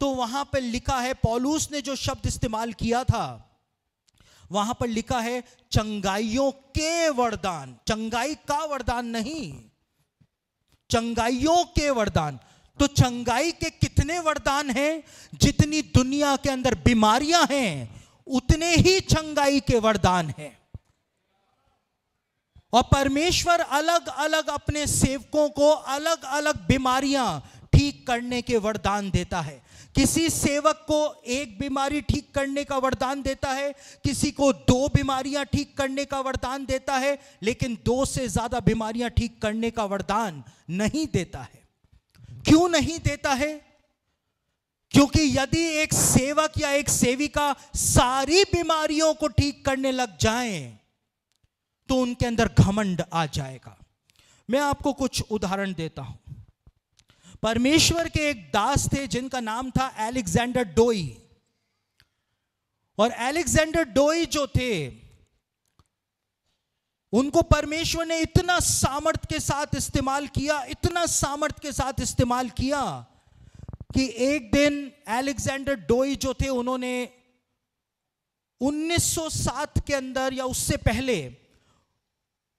तो वहां पे लिखा है पॉलूस ने जो शब्द इस्तेमाल किया था वहां पर लिखा है चंगाइयों के वरदान चंगाई का वरदान नहीं चंगाइयों के वरदान तो चंगाई के कितने वरदान हैं जितनी दुनिया के अंदर बीमारियां हैं उतने ही चंगाई के वरदान हैं और परमेश्वर अलग अलग अपने सेवकों को अलग अलग बीमारियां ठीक करने के वरदान देता है किसी सेवक को एक बीमारी ठीक करने का वरदान देता है किसी को दो बीमारियां ठीक करने का वरदान देता है लेकिन दो से ज्यादा बीमारियां ठीक करने का वरदान नहीं देता है क्यों नहीं देता है क्योंकि यदि एक सेवक या एक सेविका सारी बीमारियों को ठीक करने लग जाए तो उनके अंदर घमंड आ जाएगा मैं आपको कुछ उदाहरण देता हूं परमेश्वर के एक दास थे जिनका नाम था एलेक्जेंडर डोई और एलेक्जेंडर डोई जो थे उनको परमेश्वर ने इतना सामर्थ के साथ इस्तेमाल किया इतना सामर्थ के साथ इस्तेमाल किया कि एक दिन एलेक्जेंडर डोई जो थे उन्होंने 1907 के अंदर या उससे पहले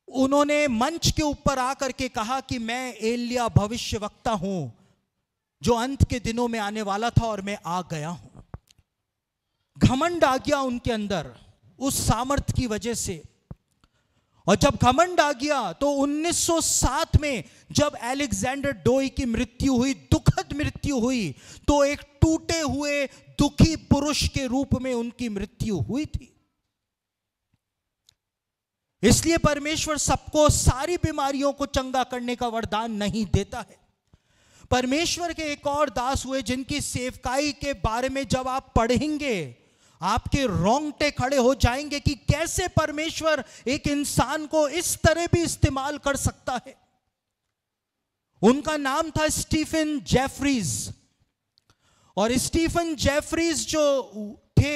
उन्होंने मंच के ऊपर आकर के कहा कि मैं एलिया भविष्यवक्ता हूं जो अंत के दिनों में आने वाला था और मैं आ गया हूं घमंड आ गया उनके अंदर उस सामर्थ की वजह से और जब घमंड आ गया तो 1907 में जब एलेक्जेंडर डोई की मृत्यु हुई दुखद मृत्यु हुई तो एक टूटे हुए दुखी पुरुष के रूप में उनकी मृत्यु हुई थी इसलिए परमेश्वर सबको सारी बीमारियों को चंगा करने का वरदान नहीं देता है परमेश्वर के एक और दास हुए जिनकी सेवकाई के बारे में जब आप पढ़ेंगे आपके रोंगटे खड़े हो जाएंगे कि कैसे परमेश्वर एक इंसान को इस तरह भी इस्तेमाल कर सकता है उनका नाम था स्टीफन जेफरीज और स्टीफन जेफरीज जो थे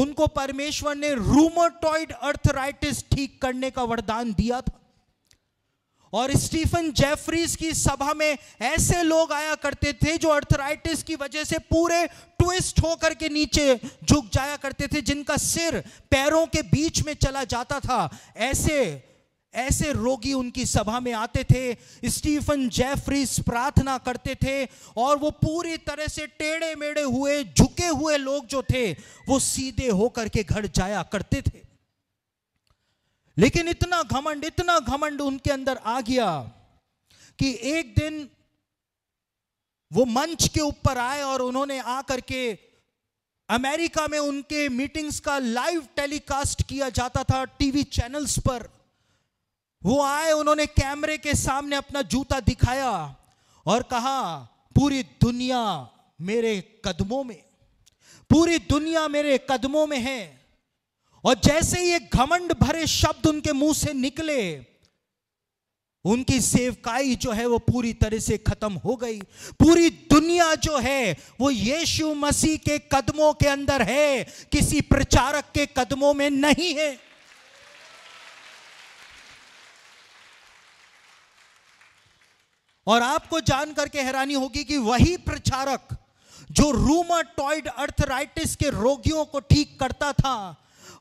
उनको परमेश्वर ने रूमोटॉइड अर्थराइटिस ठीक करने का वरदान दिया था और स्टीफन जेफरीज की सभा में ऐसे लोग आया करते थे जो अर्थराइटिस की वजह से पूरे ट्विस्ट होकर के नीचे झुक जाया करते थे जिनका सिर पैरों के बीच में चला जाता था ऐसे ऐसे रोगी उनकी सभा में आते थे स्टीफन जेफरीज प्रार्थना करते थे और वो पूरी तरह से टेढ़े मेढ़े हुए झुके हुए लोग जो थे वो सीधे होकर के घर जाया करते थे लेकिन इतना घमंड इतना घमंड उनके अंदर आ गया कि एक दिन वो मंच के ऊपर आए और उन्होंने आकर के अमेरिका में उनके मीटिंग्स का लाइव टेलीकास्ट किया जाता था टीवी चैनल्स पर वो आए उन्होंने कैमरे के सामने अपना जूता दिखाया और कहा पूरी दुनिया मेरे कदमों में पूरी दुनिया मेरे कदमों में है और जैसे ये घमंड भरे शब्द उनके मुंह से निकले उनकी सेवकाई जो है वो पूरी तरह से खत्म हो गई पूरी दुनिया जो है वो यीशु मसीह के कदमों के अंदर है किसी प्रचारक के कदमों में नहीं है और आपको जान करके हैरानी होगी कि वही प्रचारक जो रूमाटॉइड अर्थराइटिस के रोगियों को ठीक करता था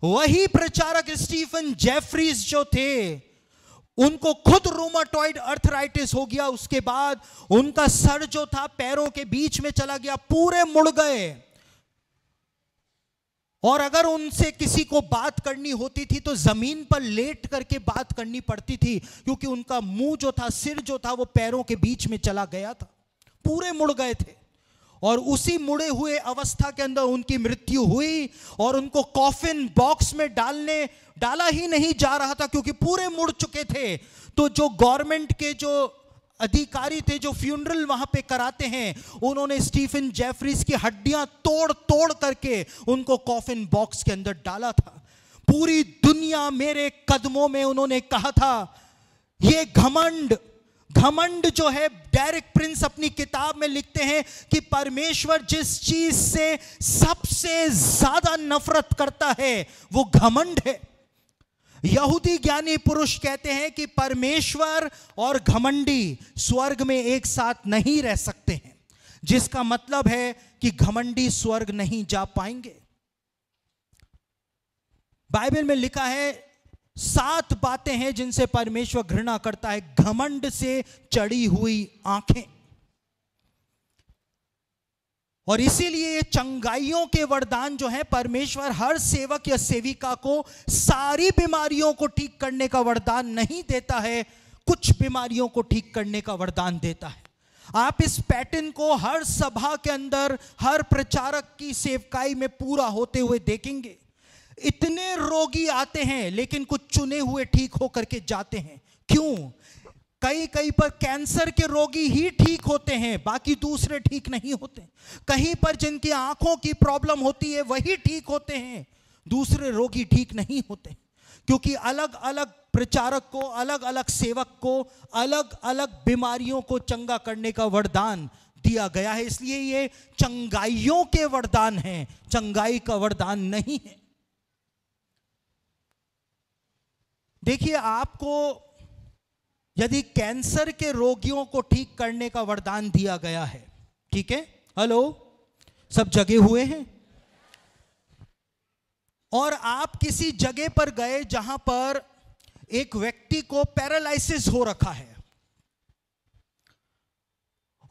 वही प्रचारक स्टीफन जेफरीज जो थे उनको खुद रोमाटॉइड अर्थराइटिस हो गया उसके बाद उनका सर जो था पैरों के बीच में चला गया पूरे मुड़ गए और अगर उनसे किसी को बात करनी होती थी तो जमीन पर लेट करके बात करनी पड़ती थी क्योंकि उनका मुंह जो था सिर जो था वो पैरों के बीच में चला गया था पूरे मुड़ गए थे और उसी मुड़े हुए अवस्था के अंदर उनकी मृत्यु हुई और उनको कॉफिन बॉक्स में डालने डाला ही नहीं जा रहा था क्योंकि पूरे मुड़ चुके थे तो जो गवर्नमेंट के जो अधिकारी थे जो फ्यूनरल वहां पे कराते हैं उन्होंने स्टीफन जेफरीज की हड्डियां तोड़ तोड़ करके उनको कॉफिन बॉक्स के अंदर डाला था पूरी दुनिया मेरे कदमों में उन्होंने कहा था ये घमंड घमंड जो है डायरेक्ट प्रिंस अपनी किताब में लिखते हैं कि परमेश्वर जिस चीज से सबसे ज्यादा नफरत करता है वो घमंड है यहूदी ज्ञानी पुरुष कहते हैं कि परमेश्वर और घमंडी स्वर्ग में एक साथ नहीं रह सकते हैं जिसका मतलब है कि घमंडी स्वर्ग नहीं जा पाएंगे बाइबल में लिखा है सात बातें हैं जिनसे परमेश्वर घृणा करता है घमंड से चढ़ी हुई आंखें और इसीलिए ये चंगाइयों के वरदान जो है परमेश्वर हर सेवक या सेविका को सारी बीमारियों को ठीक करने का वरदान नहीं देता है कुछ बीमारियों को ठीक करने का वरदान देता है आप इस पैटर्न को हर सभा के अंदर हर प्रचारक की सेवकाई में पूरा होते हुए देखेंगे इतने रोगी आते हैं लेकिन कुछ चुने हुए ठीक होकर के जाते हैं क्यों कई कहीं पर कैंसर के रोगी ही ठीक होते हैं बाकी दूसरे ठीक नहीं होते कहीं पर जिनकी आंखों की प्रॉब्लम होती है वही ठीक होते हैं दूसरे रोगी ठीक नहीं होते क्योंकि अलग अलग प्रचारक को अलग अलग सेवक को अलग अलग बीमारियों को चंगा करने का वरदान दिया गया है इसलिए ये चंगाइयों के वरदान हैं चंगाई का वरदान नहीं है देखिए आपको यदि कैंसर के रोगियों को ठीक करने का वरदान दिया गया है ठीक है हेलो सब जगे हुए हैं और आप किसी जगह पर गए जहां पर एक व्यक्ति को पैरालिसिस हो रखा है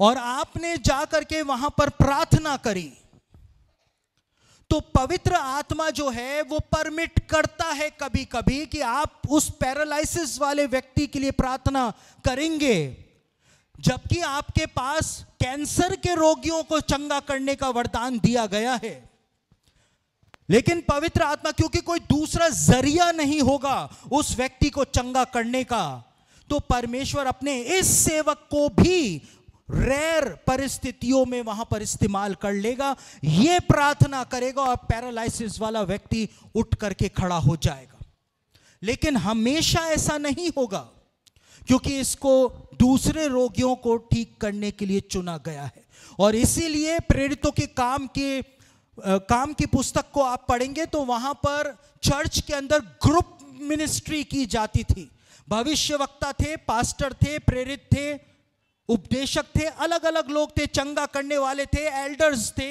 और आपने जाकर के वहां पर प्रार्थना करी तो पवित्र आत्मा जो है वो परमिट करता है कभी कभी कि आप उस पैरालिसिस वाले व्यक्ति के लिए प्रार्थना करेंगे जबकि आपके पास कैंसर के रोगियों को चंगा करने का वरदान दिया गया है लेकिन पवित्र आत्मा क्योंकि कोई दूसरा जरिया नहीं होगा उस व्यक्ति को चंगा करने का तो परमेश्वर अपने इस सेवक को भी रेयर परिस्थितियों में वहां पर इस्तेमाल कर लेगा यह प्रार्थना करेगा और पैरालिसिस वाला व्यक्ति उठ करके खड़ा हो जाएगा लेकिन हमेशा ऐसा नहीं होगा क्योंकि इसको दूसरे रोगियों को ठीक करने के लिए चुना गया है और इसीलिए प्रेरितों के काम के आ, काम की पुस्तक को आप पढ़ेंगे तो वहां पर चर्च के अंदर ग्रुप मिनिस्ट्री की जाती थी भविष्य वक्ता थे पास्टर थे प्रेरित थे उपदेशक थे अलग अलग लोग थे चंगा करने वाले थे एल्डर्स थे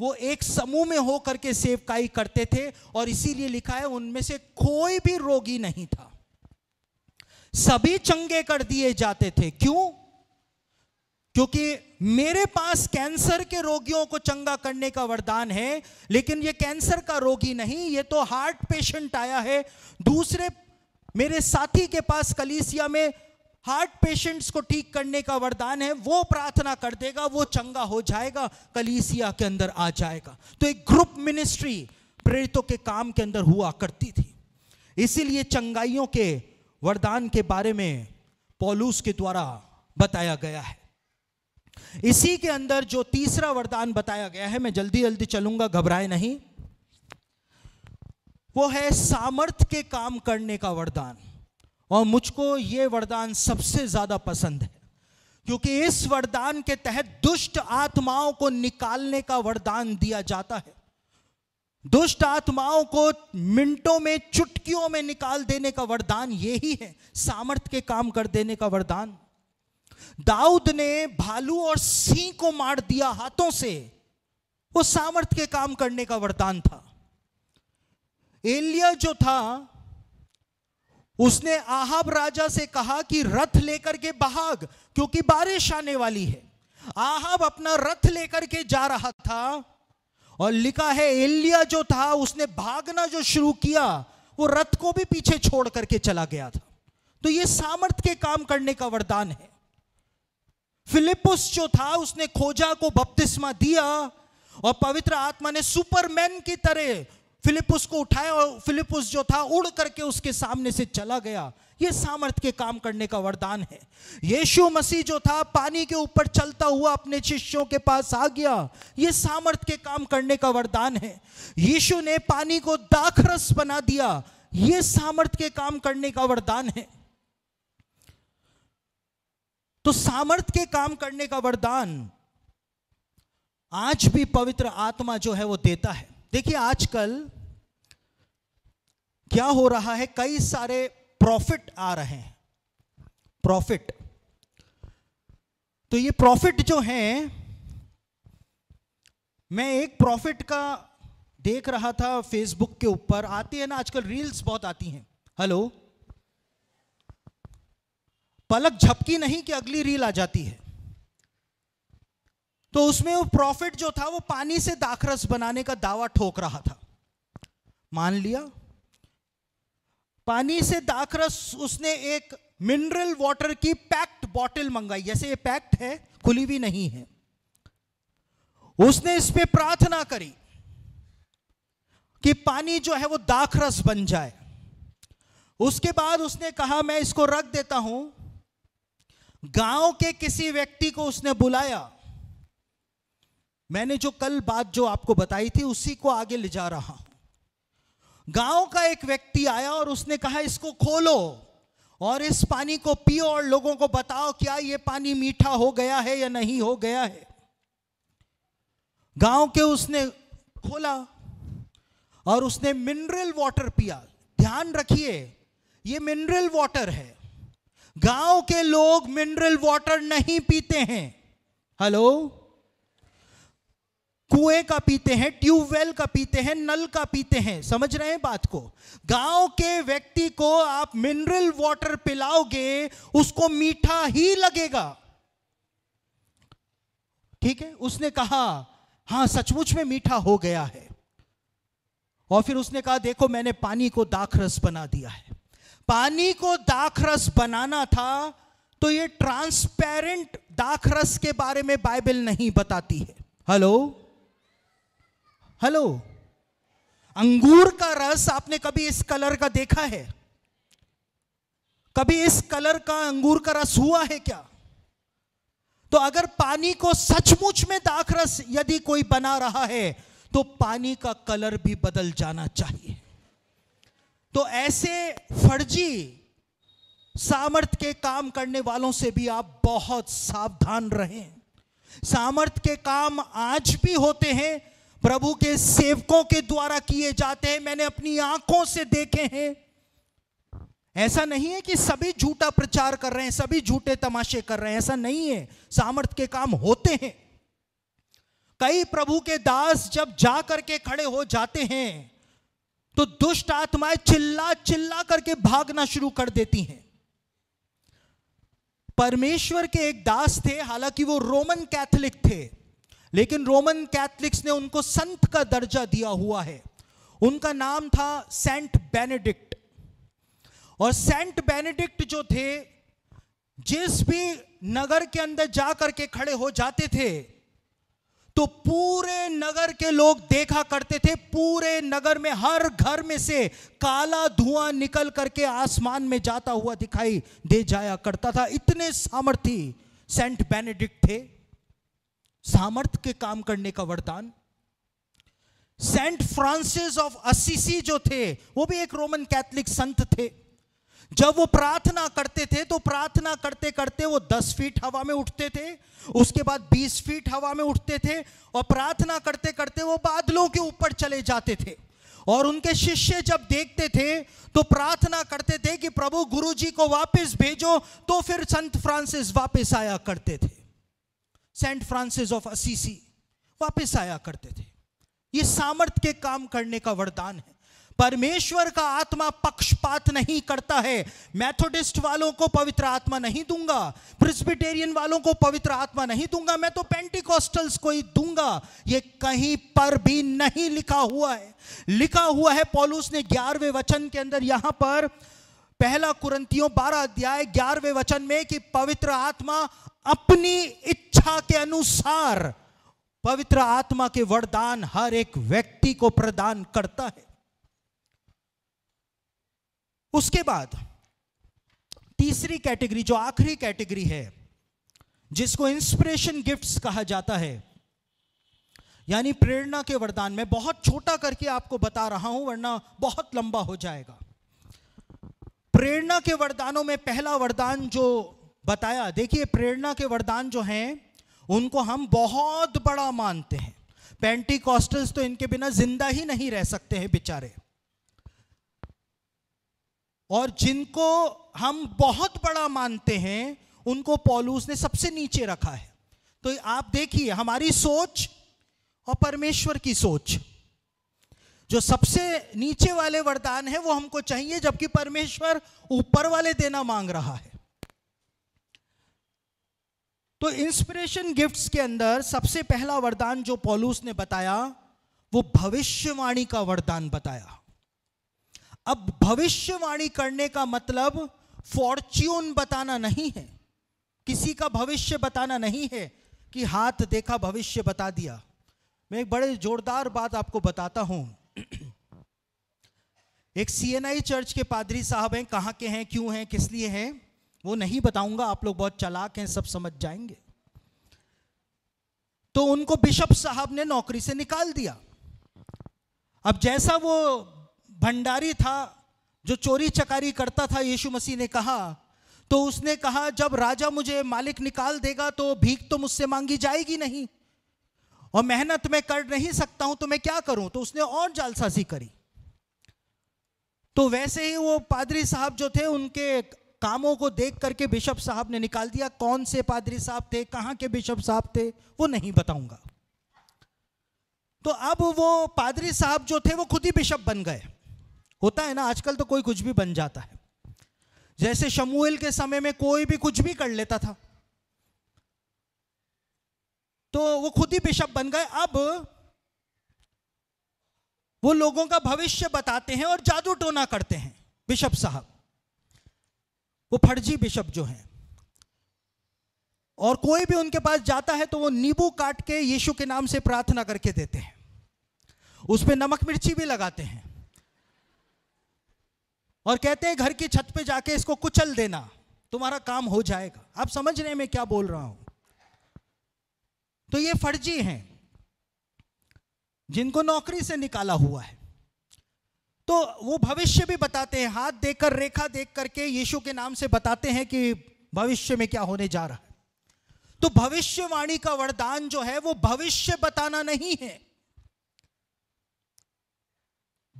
वो एक समूह में होकर के सेवकाई करते थे और इसीलिए लिखा है उनमें से कोई भी रोगी नहीं था सभी चंगे कर दिए जाते थे क्यों क्योंकि मेरे पास कैंसर के रोगियों को चंगा करने का वरदान है लेकिन ये कैंसर का रोगी नहीं ये तो हार्ट पेशेंट आया है दूसरे मेरे साथी के पास कलीसिया में हार्ट पेशेंट्स को ठीक करने का वरदान है वो प्रार्थना कर देगा वो चंगा हो जाएगा कलीसिया के अंदर आ जाएगा तो एक ग्रुप मिनिस्ट्री प्रेरितों के काम के अंदर हुआ करती थी इसीलिए चंगाइयों के वरदान के बारे में पॉलूस के द्वारा बताया गया है इसी के अंदर जो तीसरा वरदान बताया गया है मैं जल्दी जल्दी चलूंगा घबराए नहीं वो है सामर्थ के काम करने का वरदान और मुझको ये वरदान सबसे ज्यादा पसंद है क्योंकि इस वरदान के तहत दुष्ट आत्माओं को निकालने का वरदान दिया जाता है दुष्ट आत्माओं को मिनटों में चुटकियों में निकाल देने का वरदान यही है सामर्थ्य के काम कर देने का वरदान दाऊद ने भालू और सिंह को मार दिया हाथों से वो सामर्थ्य के काम करने का वरदान था एलिया जो था उसने आहाब राजा से कहा कि रथ लेकर के भाग क्योंकि बारिश आने वाली है आहाब अपना रथ लेकर के जा रहा था और लिखा है एलिया जो था उसने भागना जो शुरू किया वो रथ को भी पीछे छोड़ करके चला गया था तो ये सामर्थ के काम करने का वरदान है फिलिपस जो था उसने खोजा को बपतिस्मा दिया और पवित्र आत्मा ने सुपरमैन की तरह फिलिपस को उठाया और फिलिपुस जो था उड़ करके उसके सामने से चला गया ये सामर्थ के काम करने का वरदान है यीशु मसीह जो था पानी के ऊपर चलता हुआ अपने शिष्यों के पास आ गया ये सामर्थ के काम करने का वरदान है यीशु ने पानी को दाखरस बना दिया ये सामर्थ के काम करने का वरदान है तो सामर्थ के काम करने का वरदान आज भी पवित्र आत्मा जो है वो देता है देखिए आजकल क्या हो रहा है कई सारे प्रॉफिट आ रहे हैं प्रॉफिट तो ये प्रॉफिट जो है मैं एक प्रॉफिट का देख रहा था फेसबुक के ऊपर आती है ना आजकल रील्स बहुत आती हैं हेलो पलक झपकी नहीं कि अगली रील आ जाती है तो उसमें वो प्रॉफिट जो था वो पानी से दाखरस बनाने का दावा ठोक रहा था मान लिया पानी से दाखरस उसने एक मिनरल वाटर की पैक्ड बॉटल मंगाई जैसे ये पैक्ड है खुली भी नहीं है उसने इस पर प्रार्थना करी कि पानी जो है वो दाखरस बन जाए उसके बाद उसने कहा मैं इसको रख देता हूं गांव के किसी व्यक्ति को उसने बुलाया मैंने जो कल बात जो आपको बताई थी उसी को आगे ले जा रहा हूं गांव का एक व्यक्ति आया और उसने कहा इसको खोलो और इस पानी को पियो और लोगों को बताओ क्या यह पानी मीठा हो गया है या नहीं हो गया है गांव के उसने खोला और उसने मिनरल वाटर पिया ध्यान रखिए यह मिनरल वाटर है गांव के लोग मिनरल वाटर नहीं पीते हैं हेलो कुएं का पीते हैं ट्यूबवेल का पीते हैं नल का पीते हैं समझ रहे हैं बात को गांव के व्यक्ति को आप मिनरल वाटर पिलाओगे उसको मीठा ही लगेगा ठीक है उसने कहा हां सचमुच में मीठा हो गया है और फिर उसने कहा देखो मैंने पानी को दाखरस बना दिया है पानी को दाखरस बनाना था तो ये ट्रांसपेरेंट दाखरस के बारे में बाइबल नहीं बताती है हेलो हेलो अंगूर का रस आपने कभी इस कलर का देखा है कभी इस कलर का अंगूर का रस हुआ है क्या तो अगर पानी को सचमुच में दाख रस यदि कोई बना रहा है तो पानी का कलर भी बदल जाना चाहिए तो ऐसे फर्जी सामर्थ के काम करने वालों से भी आप बहुत सावधान रहें सामर्थ के काम आज भी होते हैं प्रभु के सेवकों के द्वारा किए जाते हैं मैंने अपनी आंखों से देखे हैं ऐसा नहीं है कि सभी झूठा प्रचार कर रहे हैं सभी झूठे तमाशे कर रहे हैं ऐसा नहीं है सामर्थ के काम होते हैं कई प्रभु के दास जब जा करके खड़े हो जाते हैं तो दुष्ट आत्माएं चिल्ला चिल्ला करके भागना शुरू कर देती हैं परमेश्वर के एक दास थे हालांकि वो रोमन कैथोलिक थे लेकिन रोमन कैथलिक्स ने उनको संत का दर्जा दिया हुआ है उनका नाम था सेंट बेनेडिक्ट और सेंट बेनेडिक्ट जो थे जिस भी नगर के अंदर जा करके खड़े हो जाते थे तो पूरे नगर के लोग देखा करते थे पूरे नगर में हर घर में से काला धुआं निकल करके आसमान में जाता हुआ दिखाई दे जाया करता था इतने सामर्थी सेंट बेनेडिक्ट थे सामर्थ्य के काम करने का वरदान सेंट फ्रांसिस ऑफ असीसी जो थे वो भी एक रोमन कैथलिक संत थे जब वो प्रार्थना करते थे तो प्रार्थना करते करते वो 10 फीट हवा में उठते थे उसके बाद 20 फीट हवा में उठते थे और प्रार्थना करते करते वो बादलों के ऊपर चले जाते थे और उनके शिष्य जब देखते थे तो प्रार्थना करते थे कि प्रभु गुरुजी को वापस भेजो तो फिर संत फ्रांसिस वापस आया करते थे सेंट फ्रांसिस ऑफ असीसी वापस आया करते थे ये सामर्थ के काम करने का वरदान है परमेश्वर का आत्मा पक्षपात नहीं करता है मैथोडिस्ट वालों को पवित्र आत्मा नहीं दूंगा प्रिस्बिटेरियन वालों को पवित्र आत्मा नहीं दूंगा मैं तो पेंटिकॉस्टल्स को ही दूंगा ये कहीं पर भी नहीं लिखा हुआ है लिखा हुआ है पॉलूस ने ग्यारहवें वचन के अंदर यहां पर पहला कुरंतियों बारह अध्याय ग्यारहवें वचन में कि पवित्र आत्मा अपनी इच्छा के अनुसार पवित्र आत्मा के वरदान हर एक व्यक्ति को प्रदान करता है उसके बाद तीसरी कैटेगरी जो आखिरी कैटेगरी है जिसको इंस्पिरेशन गिफ्ट्स कहा जाता है यानी प्रेरणा के वरदान में बहुत छोटा करके आपको बता रहा हूं वरना बहुत लंबा हो जाएगा प्रेरणा के वरदानों में पहला वरदान जो बताया देखिए प्रेरणा के वरदान जो हैं उनको हम बहुत बड़ा मानते हैं पेंटी कॉस्टल्स तो इनके बिना जिंदा ही नहीं रह सकते हैं बेचारे और जिनको हम बहुत बड़ा मानते हैं उनको पॉलूस ने सबसे नीचे रखा है तो आप देखिए हमारी सोच और परमेश्वर की सोच जो सबसे नीचे वाले वरदान है वो हमको चाहिए जबकि परमेश्वर ऊपर वाले देना मांग रहा है तो इंस्पिरेशन गिफ्ट्स के अंदर सबसे पहला वरदान जो पॉलूस ने बताया वो भविष्यवाणी का वरदान बताया अब भविष्यवाणी करने का मतलब फॉर्च्यून बताना नहीं है किसी का भविष्य बताना नहीं है कि हाथ देखा भविष्य बता दिया मैं एक बड़े जोरदार बात आपको बताता हूं एक सीएनआई चर्च के पादरी साहब हैं कहां के हैं क्यों हैं किस लिए हैं वो नहीं बताऊंगा आप लोग बहुत चलाक हैं सब समझ जाएंगे तो उनको बिशप साहब ने नौकरी से निकाल दिया अब जैसा वो भंडारी था जो चोरी चकारी करता था यीशु मसीह ने कहा तो उसने कहा जब राजा मुझे मालिक निकाल देगा तो भीख तो मुझसे मांगी जाएगी नहीं और मेहनत मैं कर नहीं सकता हूं तो मैं क्या करूं तो उसने और जालसाजी करी तो वैसे ही वो पादरी साहब जो थे उनके कामों को देख करके बिशप साहब ने निकाल दिया कौन से पादरी साहब थे कहाँ के बिशप साहब थे वो नहीं बताऊंगा तो अब वो पादरी साहब जो थे वो खुद ही बिशप बन गए होता है ना आजकल तो कोई कुछ भी बन जाता है जैसे शमूएल के समय में कोई भी कुछ भी कर लेता था तो वो खुद ही बिशप बन गए अब वो लोगों का भविष्य बताते हैं और जादू टोना करते हैं बिशप साहब वो फर्जी बिशप जो हैं और कोई भी उनके पास जाता है तो वो नींबू काट के यीशु के नाम से प्रार्थना करके देते हैं उस पर नमक मिर्ची भी लगाते हैं और कहते हैं घर की छत पे जाके इसको कुचल देना तुम्हारा काम हो जाएगा आप समझ रहे हैं मैं क्या बोल रहा हूं तो ये फर्जी हैं जिनको नौकरी से निकाला हुआ है तो वो भविष्य भी बताते हैं हाथ देखकर रेखा देख करके यीशु के नाम से बताते हैं कि भविष्य में क्या होने जा रहा है तो भविष्यवाणी का वरदान जो है वो भविष्य बताना नहीं है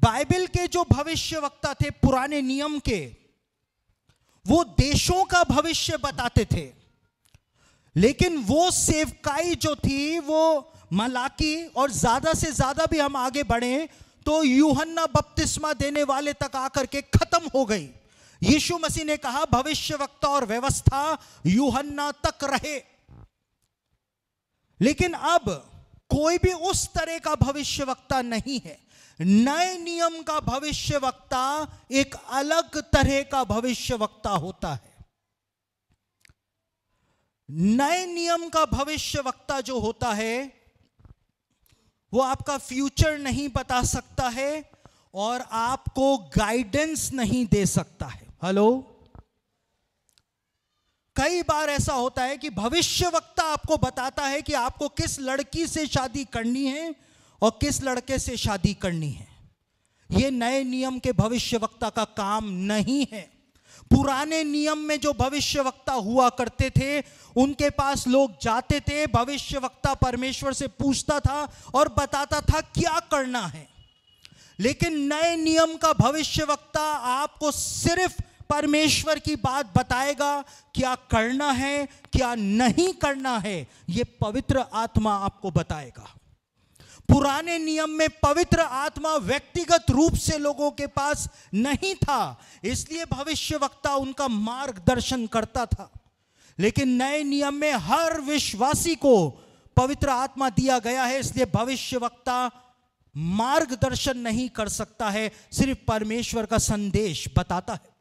बाइबल के जो भविष्य वक्ता थे पुराने नियम के वो देशों का भविष्य बताते थे लेकिन वो सेवकाई जो थी वो मलाकी और ज्यादा से ज्यादा भी हम आगे बढ़े तो यूहन्ना बपतिस्मा देने वाले तक आकर के खत्म हो गई यीशु मसीह ने कहा भविष्य वक्ता और व्यवस्था यूहन्ना तक रहे लेकिन अब कोई भी उस तरह का भविष्य वक्ता नहीं है नए नियम का भविष्य वक्ता एक अलग तरह का भविष्य वक्ता होता है नए नियम का भविष्य वक्ता जो होता है वो आपका फ्यूचर नहीं बता सकता है और आपको गाइडेंस नहीं दे सकता है हेलो कई बार ऐसा होता है कि भविष्य वक्ता आपको बताता है कि आपको किस लड़की से शादी करनी है और किस लड़के से शादी करनी है यह नए नियम के भविष्य वक्ता का काम नहीं है पुराने नियम में जो भविष्य वक्ता हुआ करते थे उनके पास लोग जाते थे भविष्य वक्ता परमेश्वर से पूछता था और बताता था क्या करना है लेकिन नए नियम का भविष्य वक्ता आपको सिर्फ परमेश्वर की बात बताएगा क्या करना है क्या नहीं करना है ये पवित्र आत्मा आपको बताएगा पुराने नियम में पवित्र आत्मा व्यक्तिगत रूप से लोगों के पास नहीं था इसलिए भविष्य वक्ता उनका मार्गदर्शन करता था लेकिन नए नियम में हर विश्वासी को पवित्र आत्मा दिया गया है इसलिए भविष्य वक्ता मार्गदर्शन नहीं कर सकता है सिर्फ परमेश्वर का संदेश बताता है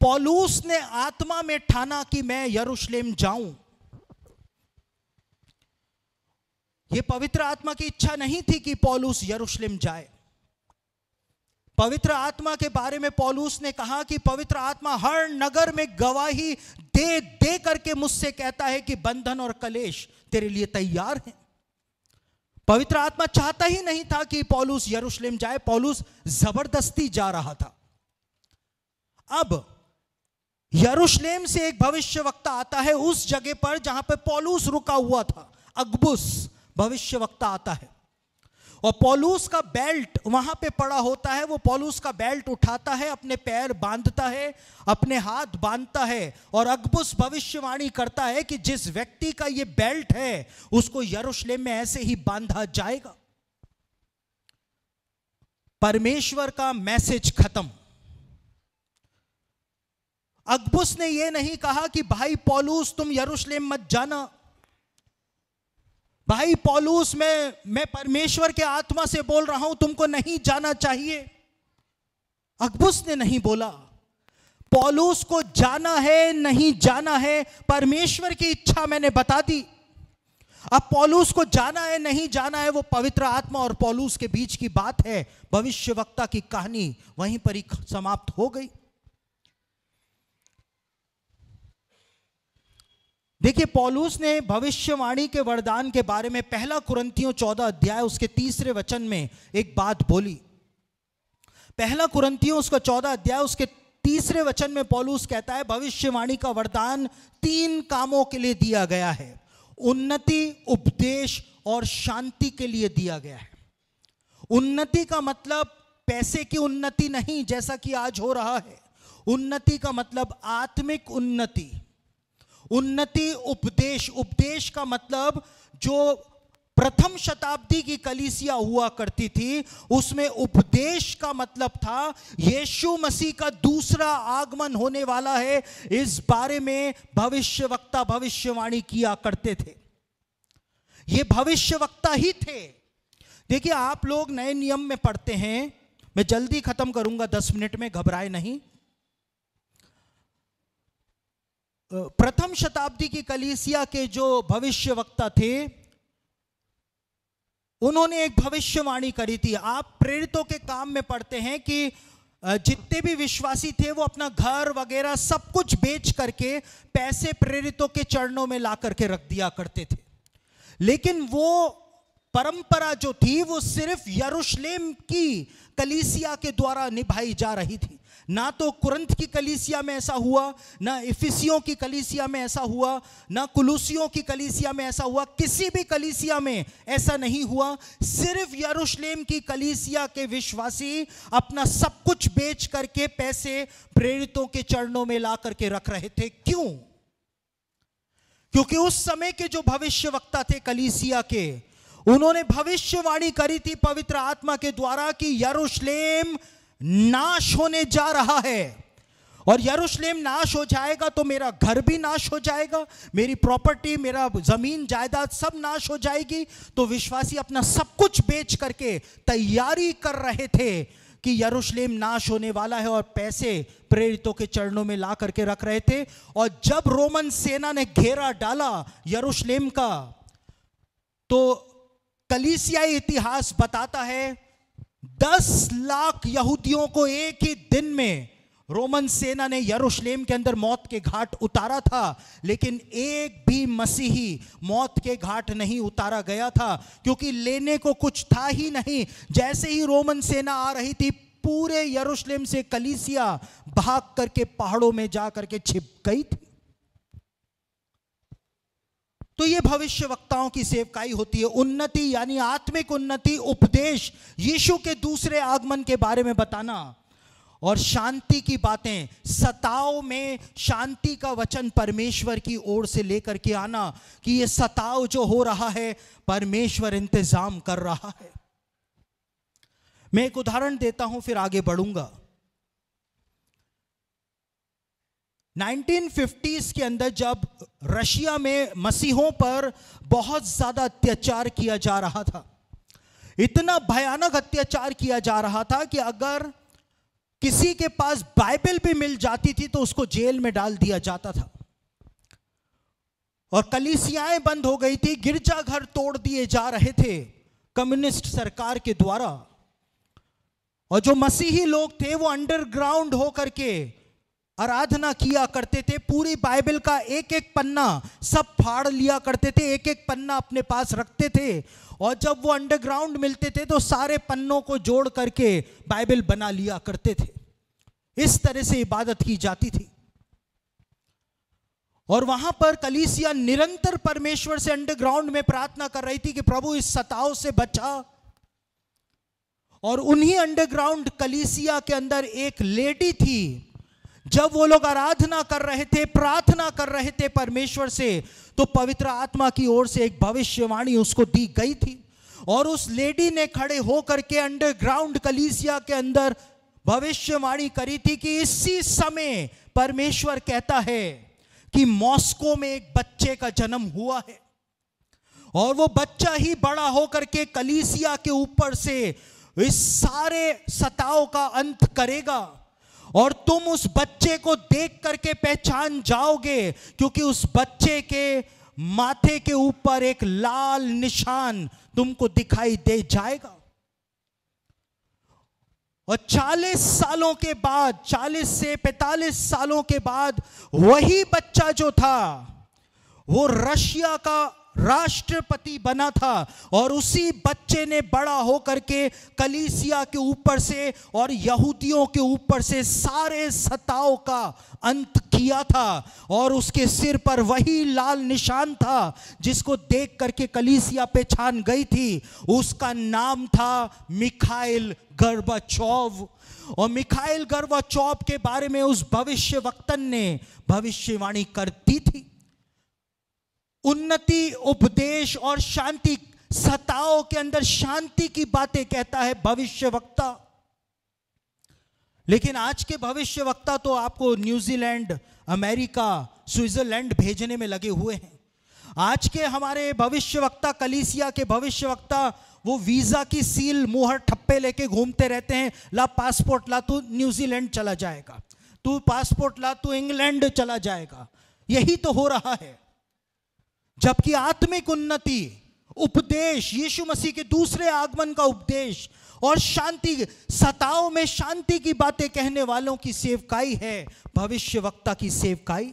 पॉलूस ने आत्मा में ठाना कि मैं यरूशलेम जाऊं यह पवित्र आत्मा की इच्छा नहीं थी कि पॉलूस यरूशलेम जाए पवित्र आत्मा के बारे में पौलुस ने कहा कि पवित्र आत्मा हर नगर में गवाही दे दे करके मुझसे कहता है कि बंधन और कलेश तेरे लिए तैयार है पवित्र आत्मा चाहता ही नहीं था कि पॉलूस यरूशलेम जाए पॉलूस जबरदस्ती जा रहा था अब यरूशलेम से एक भविष्य वक्ता आता है उस जगह पर जहां पर पॉलूस रुका हुआ था अकबुस भविष्य वक्ता आता है और पॉलूस का बेल्ट वहां पे पड़ा होता है वो पॉलूस का बेल्ट उठाता है अपने पैर बांधता है अपने हाथ बांधता है और अकबुस भविष्यवाणी करता है कि जिस व्यक्ति का ये बेल्ट है उसको यरूशलेम में ऐसे ही बांधा जाएगा परमेश्वर का मैसेज खत्म अकबुस ने यह नहीं कहा कि भाई पॉलूस तुम यरूशलेम मत जाना भाई पॉलूस में मैं परमेश्वर के आत्मा से बोल रहा हूं तुमको नहीं जाना चाहिए अकबुस ने नहीं बोला पॉलूस को जाना है नहीं जाना है परमेश्वर की इच्छा मैंने बता दी अब पॉलूस को जाना है नहीं जाना है वो पवित्र आत्मा और पॉलूस के बीच की बात है भविष्यवक्ता की कहानी वहीं पर ही समाप्त हो गई देखिए पॉलूस ने भविष्यवाणी के वरदान के बारे में पहला कुरंतियों चौदह अध्याय उसके तीसरे वचन में एक बात बोली पहला कुरंतियों उसका चौदह अध्याय उसके तीसरे वचन में पॉलूस कहता है भविष्यवाणी का वरदान तीन कामों के लिए दिया गया है उन्नति उपदेश और शांति के लिए दिया गया है उन्नति का मतलब पैसे की उन्नति नहीं जैसा कि आज हो रहा है उन्नति का मतलब आत्मिक उन्नति उन्नति उपदेश उपदेश का मतलब जो प्रथम शताब्दी की कलीसिया हुआ करती थी उसमें उपदेश का मतलब था यीशु मसीह का दूसरा आगमन होने वाला है इस बारे में भविष्य वक्ता भविष्यवाणी किया करते थे ये भविष्य वक्ता ही थे देखिए आप लोग नए नियम में पढ़ते हैं मैं जल्दी खत्म करूंगा दस मिनट में घबराए नहीं प्रथम शताब्दी की कलीसिया के जो भविष्य वक्ता थे उन्होंने एक भविष्यवाणी करी थी आप प्रेरितों के काम में पढ़ते हैं कि जितने भी विश्वासी थे वो अपना घर वगैरह सब कुछ बेच करके पैसे प्रेरितों के चरणों में ला करके रख दिया करते थे लेकिन वो परंपरा जो थी वो सिर्फ यरूशलेम की कलीसिया के द्वारा निभाई जा रही थी ना तो कुरंथ की कलीसिया में ऐसा हुआ ना इफिसियों की कलीसिया में ऐसा हुआ ना कुलूसियों की कलीसिया में ऐसा हुआ किसी भी कलीसिया में ऐसा नहीं हुआ सिर्फ यरूशलेम की कलीसिया के विश्वासी अपना सब कुछ बेच करके पैसे प्रेरितों के चरणों में ला करके रख रहे थे क्यों क्योंकि उस समय के जो भविष्य वक्ता थे कलीसिया के उन्होंने भविष्यवाणी करी थी पवित्र आत्मा के द्वारा कि यरूशलेम नाश होने जा रहा है और यरूशलेम नाश हो जाएगा तो मेरा घर भी नाश हो जाएगा मेरी प्रॉपर्टी मेरा ज़मीन जायदाद सब नाश हो जाएगी तो विश्वासी अपना सब कुछ बेच करके तैयारी कर रहे थे कि यरूशलेम नाश होने वाला है और पैसे प्रेरितों के चरणों में ला करके रख रहे थे और जब रोमन सेना ने घेरा डाला यरूशलेम का तो कलीसियाई इतिहास बताता है दस लाख यहूदियों को एक ही दिन में रोमन सेना ने यरूशलेम के अंदर मौत के घाट उतारा था लेकिन एक भी मसीही मौत के घाट नहीं उतारा गया था क्योंकि लेने को कुछ था ही नहीं जैसे ही रोमन सेना आ रही थी पूरे यरूशलेम से कलीसिया भाग करके पहाड़ों में जा करके छिप गई थी तो ये भविष्य वक्ताओं की सेवकाई होती है उन्नति यानी आत्मिक उन्नति उपदेश यीशु के दूसरे आगमन के बारे में बताना और शांति की बातें सताव में शांति का वचन परमेश्वर की ओर से लेकर के आना कि ये सताव जो हो रहा है परमेश्वर इंतजाम कर रहा है मैं एक उदाहरण देता हूं फिर आगे बढ़ूंगा 1950s के अंदर जब रशिया में मसीहों पर बहुत ज़्यादा अत्याचार किया जा रहा था इतना भयानक अत्याचार किया जा रहा था कि अगर किसी के पास बाइबल भी मिल जाती थी तो उसको जेल में डाल दिया जाता था और कलीसियाएं बंद हो गई थी गिरजाघर तोड़ दिए जा रहे थे कम्युनिस्ट सरकार के द्वारा और जो मसीही लोग थे वो अंडरग्राउंड होकर के आराधना किया करते थे पूरी बाइबल का एक एक पन्ना सब फाड़ लिया करते थे एक एक पन्ना अपने पास रखते थे और जब वो अंडरग्राउंड मिलते थे तो सारे पन्नों को जोड़ करके बाइबल बना लिया करते थे इस तरह से इबादत की जाती थी और वहां पर कलीसिया निरंतर परमेश्वर से अंडरग्राउंड में प्रार्थना कर रही थी कि प्रभु इस सताव से बचा और उन्हीं अंडरग्राउंड कलीसिया के अंदर एक लेडी थी जब वो लोग आराधना कर रहे थे प्रार्थना कर रहे थे परमेश्वर से तो पवित्र आत्मा की ओर से एक भविष्यवाणी उसको दी गई थी और उस लेडी ने खड़े होकर के अंडरग्राउंड कलीसिया के अंदर भविष्यवाणी करी थी कि इसी समय परमेश्वर कहता है कि मॉस्को में एक बच्चे का जन्म हुआ है और वो बच्चा ही बड़ा होकर के कलीसिया के ऊपर से इस सारे सताओं का अंत करेगा और तुम उस बच्चे को देख करके पहचान जाओगे क्योंकि उस बच्चे के माथे के ऊपर एक लाल निशान तुमको दिखाई दे जाएगा और 40 सालों के बाद 40 से 45 सालों के बाद वही बच्चा जो था वो रशिया का राष्ट्रपति बना था और उसी बच्चे ने बड़ा होकर के कलीसिया के ऊपर से और यहूदियों के ऊपर से सारे सताओं का अंत किया था और उसके सिर पर वही लाल निशान था जिसको देख करके कलीसिया पे छान गई थी उसका नाम था मिखाइल गर्बाचौव और मिखाइल गर्बाचौव के बारे में उस भविष्य वक्तन ने भविष्यवाणी कर दी थी उन्नति उपदेश और शांति सताओं के अंदर शांति की बातें कहता है भविष्य वक्ता लेकिन आज के भविष्य वक्ता तो आपको न्यूजीलैंड अमेरिका स्विट्जरलैंड भेजने में लगे हुए हैं आज के हमारे भविष्य वक्ता कलीसिया के भविष्य वक्ता वो वीजा की सील मुहर ठप्पे लेके घूमते रहते हैं ला पासपोर्ट ला तू तो न्यूजीलैंड चला जाएगा तू पासपोर्ट ला तू तो इंग्लैंड चला जाएगा यही तो हो रहा है जबकि आत्मिक उन्नति उपदेश यीशु मसीह के दूसरे आगमन का उपदेश और शांति सताओं में शांति की बातें कहने वालों की सेवकाई है भविष्य वक्ता की सेवकाई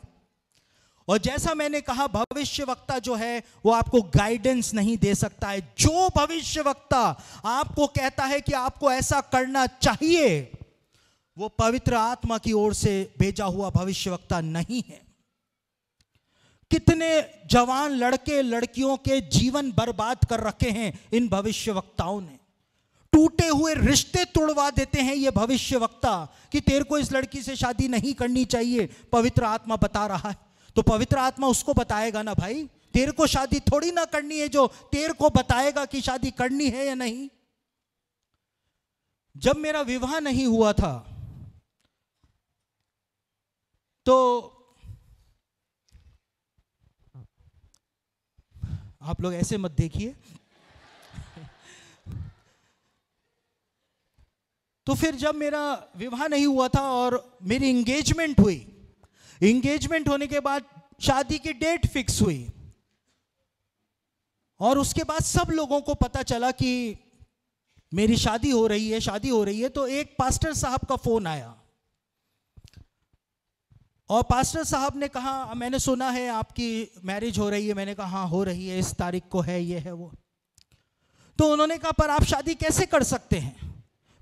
और जैसा मैंने कहा भविष्य वक्ता जो है वो आपको गाइडेंस नहीं दे सकता है जो भविष्य वक्ता आपको कहता है कि आपको ऐसा करना चाहिए वो पवित्र आत्मा की ओर से भेजा हुआ भविष्य वक्ता नहीं है कितने जवान लड़के लड़कियों के जीवन बर्बाद कर रखे हैं इन भविष्य वक्ताओं ने टूटे हुए रिश्ते तोड़वा देते हैं ये भविष्य वक्ता कि तेरे को इस लड़की से शादी नहीं करनी चाहिए पवित्र आत्मा बता रहा है तो पवित्र आत्मा उसको बताएगा ना भाई तेरे को शादी थोड़ी ना करनी है जो तेरे को बताएगा कि शादी करनी है या नहीं जब मेरा विवाह नहीं हुआ था तो आप लोग ऐसे मत देखिए तो फिर जब मेरा विवाह नहीं हुआ था और मेरी इंगेजमेंट हुई इंगेजमेंट होने के बाद शादी की डेट फिक्स हुई और उसके बाद सब लोगों को पता चला कि मेरी शादी हो रही है शादी हो रही है तो एक पास्टर साहब का फोन आया और पास्टर साहब ने कहा मैंने सुना है आपकी मैरिज हो रही है मैंने कहा हाँ हो रही है इस तारीख को है ये है वो तो उन्होंने कहा पर आप शादी कैसे कर सकते हैं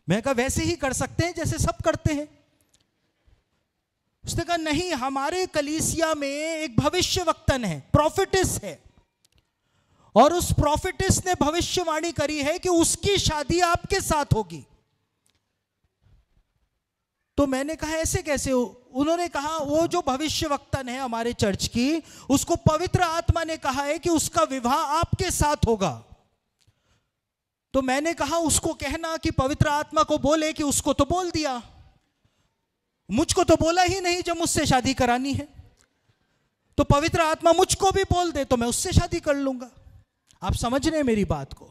मैं कहा वैसे ही कर सकते हैं जैसे सब करते हैं उसने कहा नहीं हमारे कलीसिया में एक भविष्य वक्तन है प्रॉफिटिस है और उस प्रॉफिटिस ने भविष्यवाणी करी है कि उसकी शादी आपके साथ होगी तो मैंने कहा ऐसे कैसे हो? उन्होंने कहा वो जो भविष्य वक्तन है हमारे चर्च की उसको पवित्र आत्मा ने कहा है कि उसका विवाह आपके साथ होगा तो मैंने कहा उसको कहना कि पवित्र आत्मा को बोले कि उसको तो बोल दिया मुझको तो बोला ही नहीं जब मुझसे शादी करानी है तो पवित्र आत्मा मुझको भी बोल दे तो मैं उससे शादी कर लूंगा आप समझ रहे मेरी बात को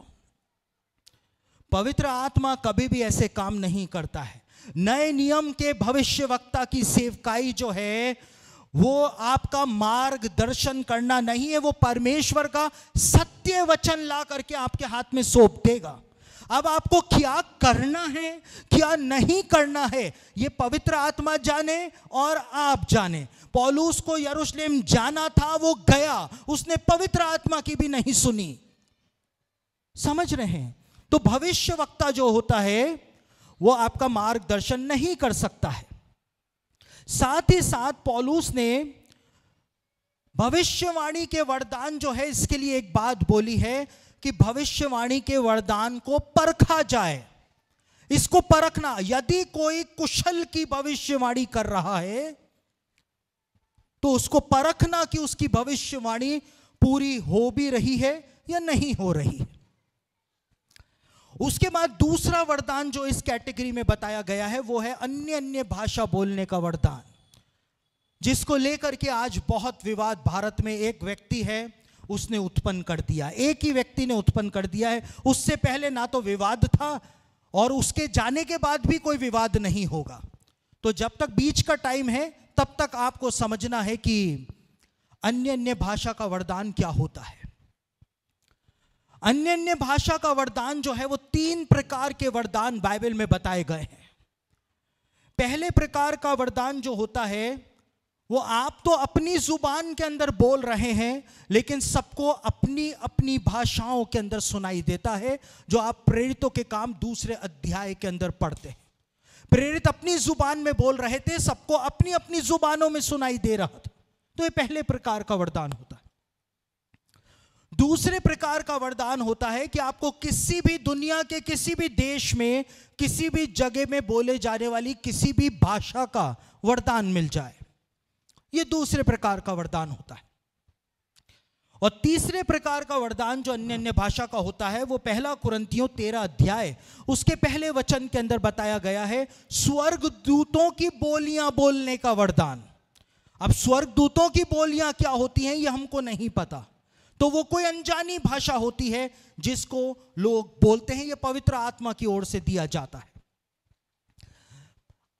पवित्र आत्मा कभी भी ऐसे काम नहीं करता है नए नियम के भविष्य वक्ता की सेवकाई जो है वो आपका मार्गदर्शन करना नहीं है वो परमेश्वर का सत्य वचन ला करके आपके हाथ में सौंप देगा अब आपको क्या करना है क्या नहीं करना है ये पवित्र आत्मा जाने और आप जाने पॉलूस को यरूशलेम जाना था वो गया उसने पवित्र आत्मा की भी नहीं सुनी समझ रहे हैं तो भविष्य वक्ता जो होता है वो आपका मार्गदर्शन नहीं कर सकता है साथ ही साथ पॉलूस ने भविष्यवाणी के वरदान जो है इसके लिए एक बात बोली है कि भविष्यवाणी के वरदान को परखा जाए इसको परखना यदि कोई कुशल की भविष्यवाणी कर रहा है तो उसको परखना कि उसकी भविष्यवाणी पूरी हो भी रही है या नहीं हो रही है उसके बाद दूसरा वरदान जो इस कैटेगरी में बताया गया है वो है अन्य अन्य भाषा बोलने का वरदान जिसको लेकर के आज बहुत विवाद भारत में एक व्यक्ति है उसने उत्पन्न कर दिया एक ही व्यक्ति ने उत्पन्न कर दिया है उससे पहले ना तो विवाद था और उसके जाने के बाद भी कोई विवाद नहीं होगा तो जब तक बीच का टाइम है तब तक आपको समझना है कि अन्य अन्य भाषा का वरदान क्या होता है अन्य अन्य भाषा का वरदान जो है वो तीन प्रकार के वरदान बाइबल में बताए गए हैं पहले प्रकार का वरदान जो होता है वो आप तो अपनी जुबान के अंदर बोल रहे हैं लेकिन सबको अपनी अपनी भाषाओं के अंदर सुनाई देता है जो आप प्रेरितों के काम दूसरे अध्याय के अंदर पढ़ते हैं प्रेरित अपनी जुबान में बोल रहे थे सबको अपनी अपनी जुबानों में सुनाई दे रहा था तो ये पहले प्रकार का वरदान होता है दूसरे प्रकार का वरदान होता है कि आपको किसी भी दुनिया के किसी भी देश में किसी भी जगह में बोले जाने वाली किसी भी भाषा का वरदान मिल जाए यह दूसरे प्रकार का वरदान होता है और तीसरे प्रकार का वरदान जो अन्य अन्य भाषा का होता है वो पहला कुरंतियों तेरा अध्याय उसके पहले वचन के अंदर बताया गया है स्वर्ग दूतों की बोलियां बोलने का वरदान अब स्वर्ग दूतों की बोलियां क्या होती हैं ये हमको नहीं पता तो वो कोई अनजानी भाषा होती है जिसको लोग बोलते हैं ये पवित्र आत्मा की ओर से दिया जाता है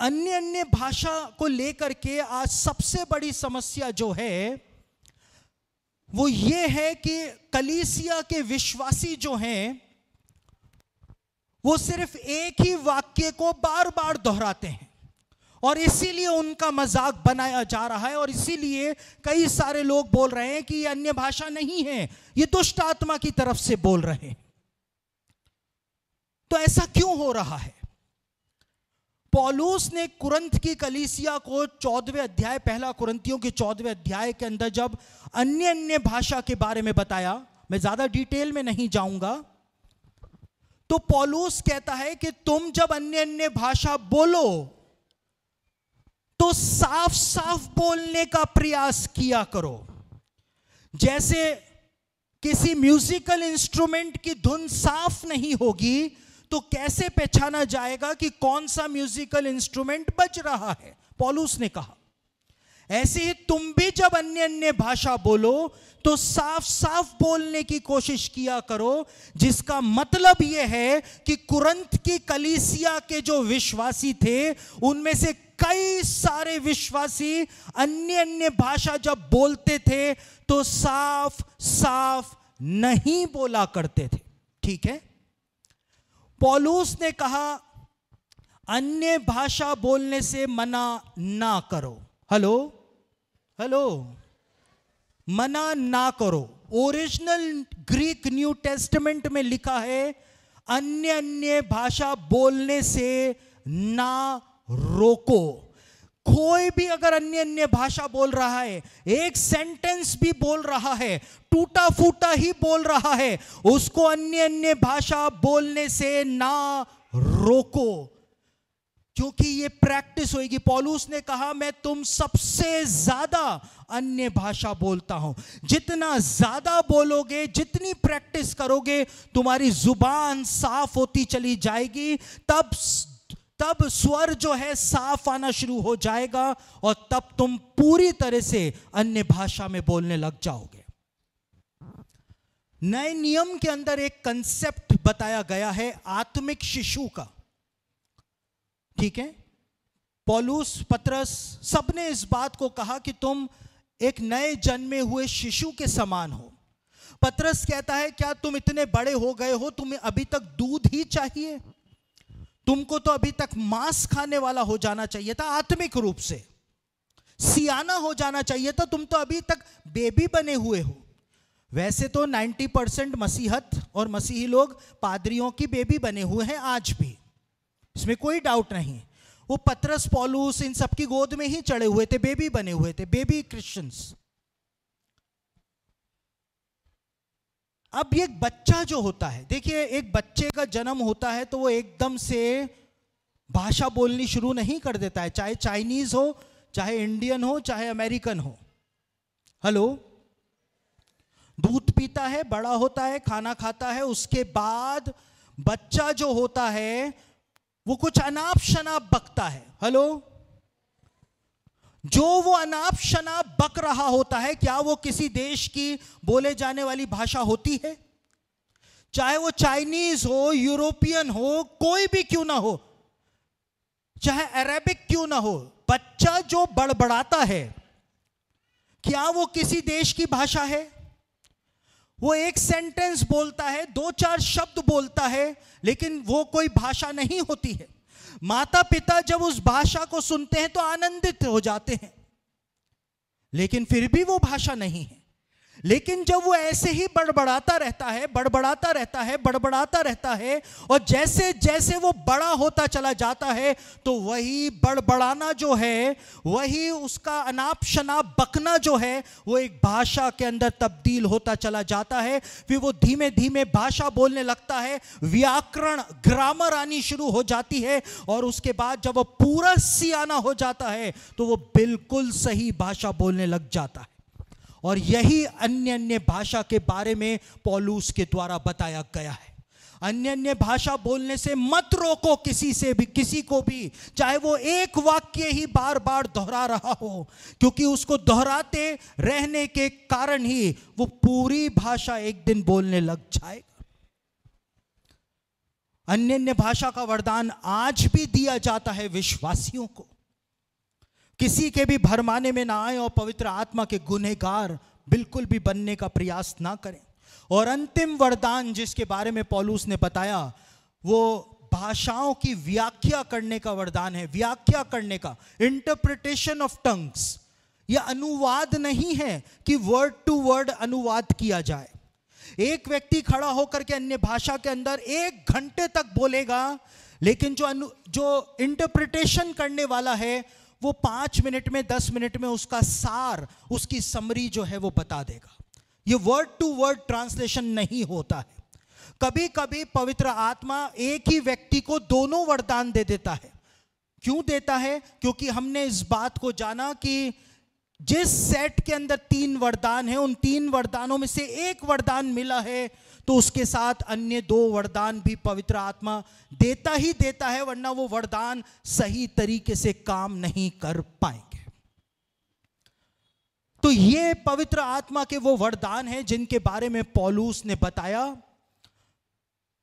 अन्य अन्य भाषा को लेकर के आज सबसे बड़ी समस्या जो है वो ये है कि कलीसिया के विश्वासी जो हैं वो सिर्फ एक ही वाक्य को बार बार दोहराते हैं और इसीलिए उनका मजाक बनाया जा रहा है और इसीलिए कई सारे लोग बोल रहे हैं कि ये अन्य भाषा नहीं है ये दुष्ट आत्मा की तरफ से बोल रहे हैं तो ऐसा क्यों हो रहा है पॉलूस ने कुरंत की कलीसिया को चौदहवें अध्याय पहला कुरंतियों के चौदवे अध्याय के अंदर जब अन्य अन्य भाषा के बारे में बताया मैं ज्यादा डिटेल में नहीं जाऊंगा तो पॉलूस कहता है कि तुम जब अन्य अन्य भाषा बोलो तो साफ साफ बोलने का प्रयास किया करो जैसे किसी म्यूजिकल इंस्ट्रूमेंट की धुन साफ नहीं होगी तो कैसे पहचाना जाएगा कि कौन सा म्यूजिकल इंस्ट्रूमेंट बज रहा है पॉलूस ने कहा ऐसे ही तुम भी जब अन्य अन्य भाषा बोलो तो साफ साफ बोलने की कोशिश किया करो जिसका मतलब यह है कि कुरंत की कलीसिया के जो विश्वासी थे उनमें से कई सारे विश्वासी अन्य अन्य भाषा जब बोलते थे तो साफ साफ नहीं बोला करते थे ठीक है पॉलूस ने कहा अन्य भाषा बोलने से मना ना करो हेलो हेलो मना ना करो ओरिजिनल ग्रीक न्यू टेस्टमेंट में लिखा है अन्य अन्य भाषा बोलने से ना रोको कोई भी अगर अन्य अन्य भाषा बोल रहा है एक सेंटेंस भी बोल रहा है टूटा फूटा ही बोल रहा है उसको अन्य अन्य भाषा बोलने से ना रोको क्योंकि ये प्रैक्टिस होगी पॉलूस ने कहा मैं तुम सबसे ज्यादा अन्य भाषा बोलता हूं जितना ज्यादा बोलोगे जितनी प्रैक्टिस करोगे तुम्हारी जुबान साफ होती चली जाएगी तब तब स्वर जो है साफ आना शुरू हो जाएगा और तब तुम पूरी तरह से अन्य भाषा में बोलने लग जाओगे नए नियम के अंदर एक कंसेप्ट बताया गया है आत्मिक शिशु का ठीक है पॉलूस पत्रस सबने इस बात को कहा कि तुम एक नए जन्मे हुए शिशु के समान हो पत्रस कहता है क्या तुम इतने बड़े हो गए हो तुम्हें अभी तक दूध ही चाहिए तुमको तो अभी तक मांस खाने वाला हो जाना चाहिए था आत्मिक रूप से सियाना हो जाना चाहिए था तुम तो अभी तक बेबी बने हुए हो वैसे तो 90 परसेंट मसीहत और मसीही लोग पादरियों की बेबी बने हुए हैं आज भी इसमें कोई डाउट नहीं वो पतरस पॉलूस इन सबकी गोद में ही चढ़े हुए थे बेबी बने हुए थे बेबी क्रिश्चियंस अब एक बच्चा जो होता है देखिए एक बच्चे का जन्म होता है तो वो एकदम से भाषा बोलनी शुरू नहीं कर देता है चाहे चाइनीज हो चाहे इंडियन हो चाहे अमेरिकन हो हेलो दूध पीता है बड़ा होता है खाना खाता है उसके बाद बच्चा जो होता है वो कुछ अनाप शनाप बकता है हेलो जो वो अनाप शनाप बक रहा होता है क्या वो किसी देश की बोले जाने वाली भाषा होती है चाहे वो चाइनीज हो यूरोपियन हो कोई भी क्यों ना हो चाहे अरेबिक क्यों ना हो बच्चा जो बड़बड़ाता है क्या वो किसी देश की भाषा है वो एक सेंटेंस बोलता है दो चार शब्द बोलता है लेकिन वो कोई भाषा नहीं होती है माता पिता जब उस भाषा को सुनते हैं तो आनंदित हो जाते हैं लेकिन फिर भी वो भाषा नहीं है लेकिन जब वो ऐसे ही बड़बड़ाता रहता है बड़बड़ाता रहता है बड़बड़ाता रहता है और जैसे जैसे वो बड़ा होता चला जाता है तो वही बड़बड़ाना जो है वही उसका अनाप शनाप बकना जो है वो एक भाषा के अंदर तब्दील होता चला जाता है फिर वो धीमे धीमे भाषा बोलने लगता है व्याकरण ग्रामर आनी शुरू हो जाती है और उसके बाद जब वो पूरा सियाना हो जाता है तो वो बिल्कुल सही भाषा बोलने लग जाता है और यही अन्य अन्य भाषा के बारे में पॉलूस के द्वारा बताया गया है अन्य अन्य भाषा बोलने से मत रोको किसी से भी किसी को भी चाहे वो एक वाक्य ही बार बार दोहरा रहा हो क्योंकि उसको दोहराते रहने के कारण ही वो पूरी भाषा एक दिन बोलने लग जाएगा अन्य अन्य भाषा का वरदान आज भी दिया जाता है विश्वासियों को किसी के भी भरमाने में ना आए और पवित्र आत्मा के गुनहगार बिल्कुल भी बनने का प्रयास ना करें और अंतिम वरदान जिसके बारे में पॉलूस ने बताया वो भाषाओं की व्याख्या करने का वरदान है व्याख्या करने का इंटरप्रिटेशन ऑफ टंग्स यह अनुवाद नहीं है कि वर्ड टू वर्ड अनुवाद किया जाए एक व्यक्ति खड़ा होकर के अन्य भाषा के अंदर एक घंटे तक बोलेगा लेकिन जो अनु जो इंटरप्रिटेशन करने वाला है वो पांच मिनट में दस मिनट में उसका सार उसकी समरी जो है वो बता देगा ये वर्ड टू वर्ड ट्रांसलेशन नहीं होता है कभी कभी पवित्र आत्मा एक ही व्यक्ति को दोनों वरदान दे देता है क्यों देता है क्योंकि हमने इस बात को जाना कि जिस सेट के अंदर तीन वरदान है उन तीन वरदानों में से एक वरदान मिला है तो उसके साथ अन्य दो वरदान भी पवित्र आत्मा देता ही देता है वरना वो वरदान सही तरीके से काम नहीं कर पाएंगे तो ये पवित्र आत्मा के वो वरदान हैं जिनके बारे में पॉलूस ने बताया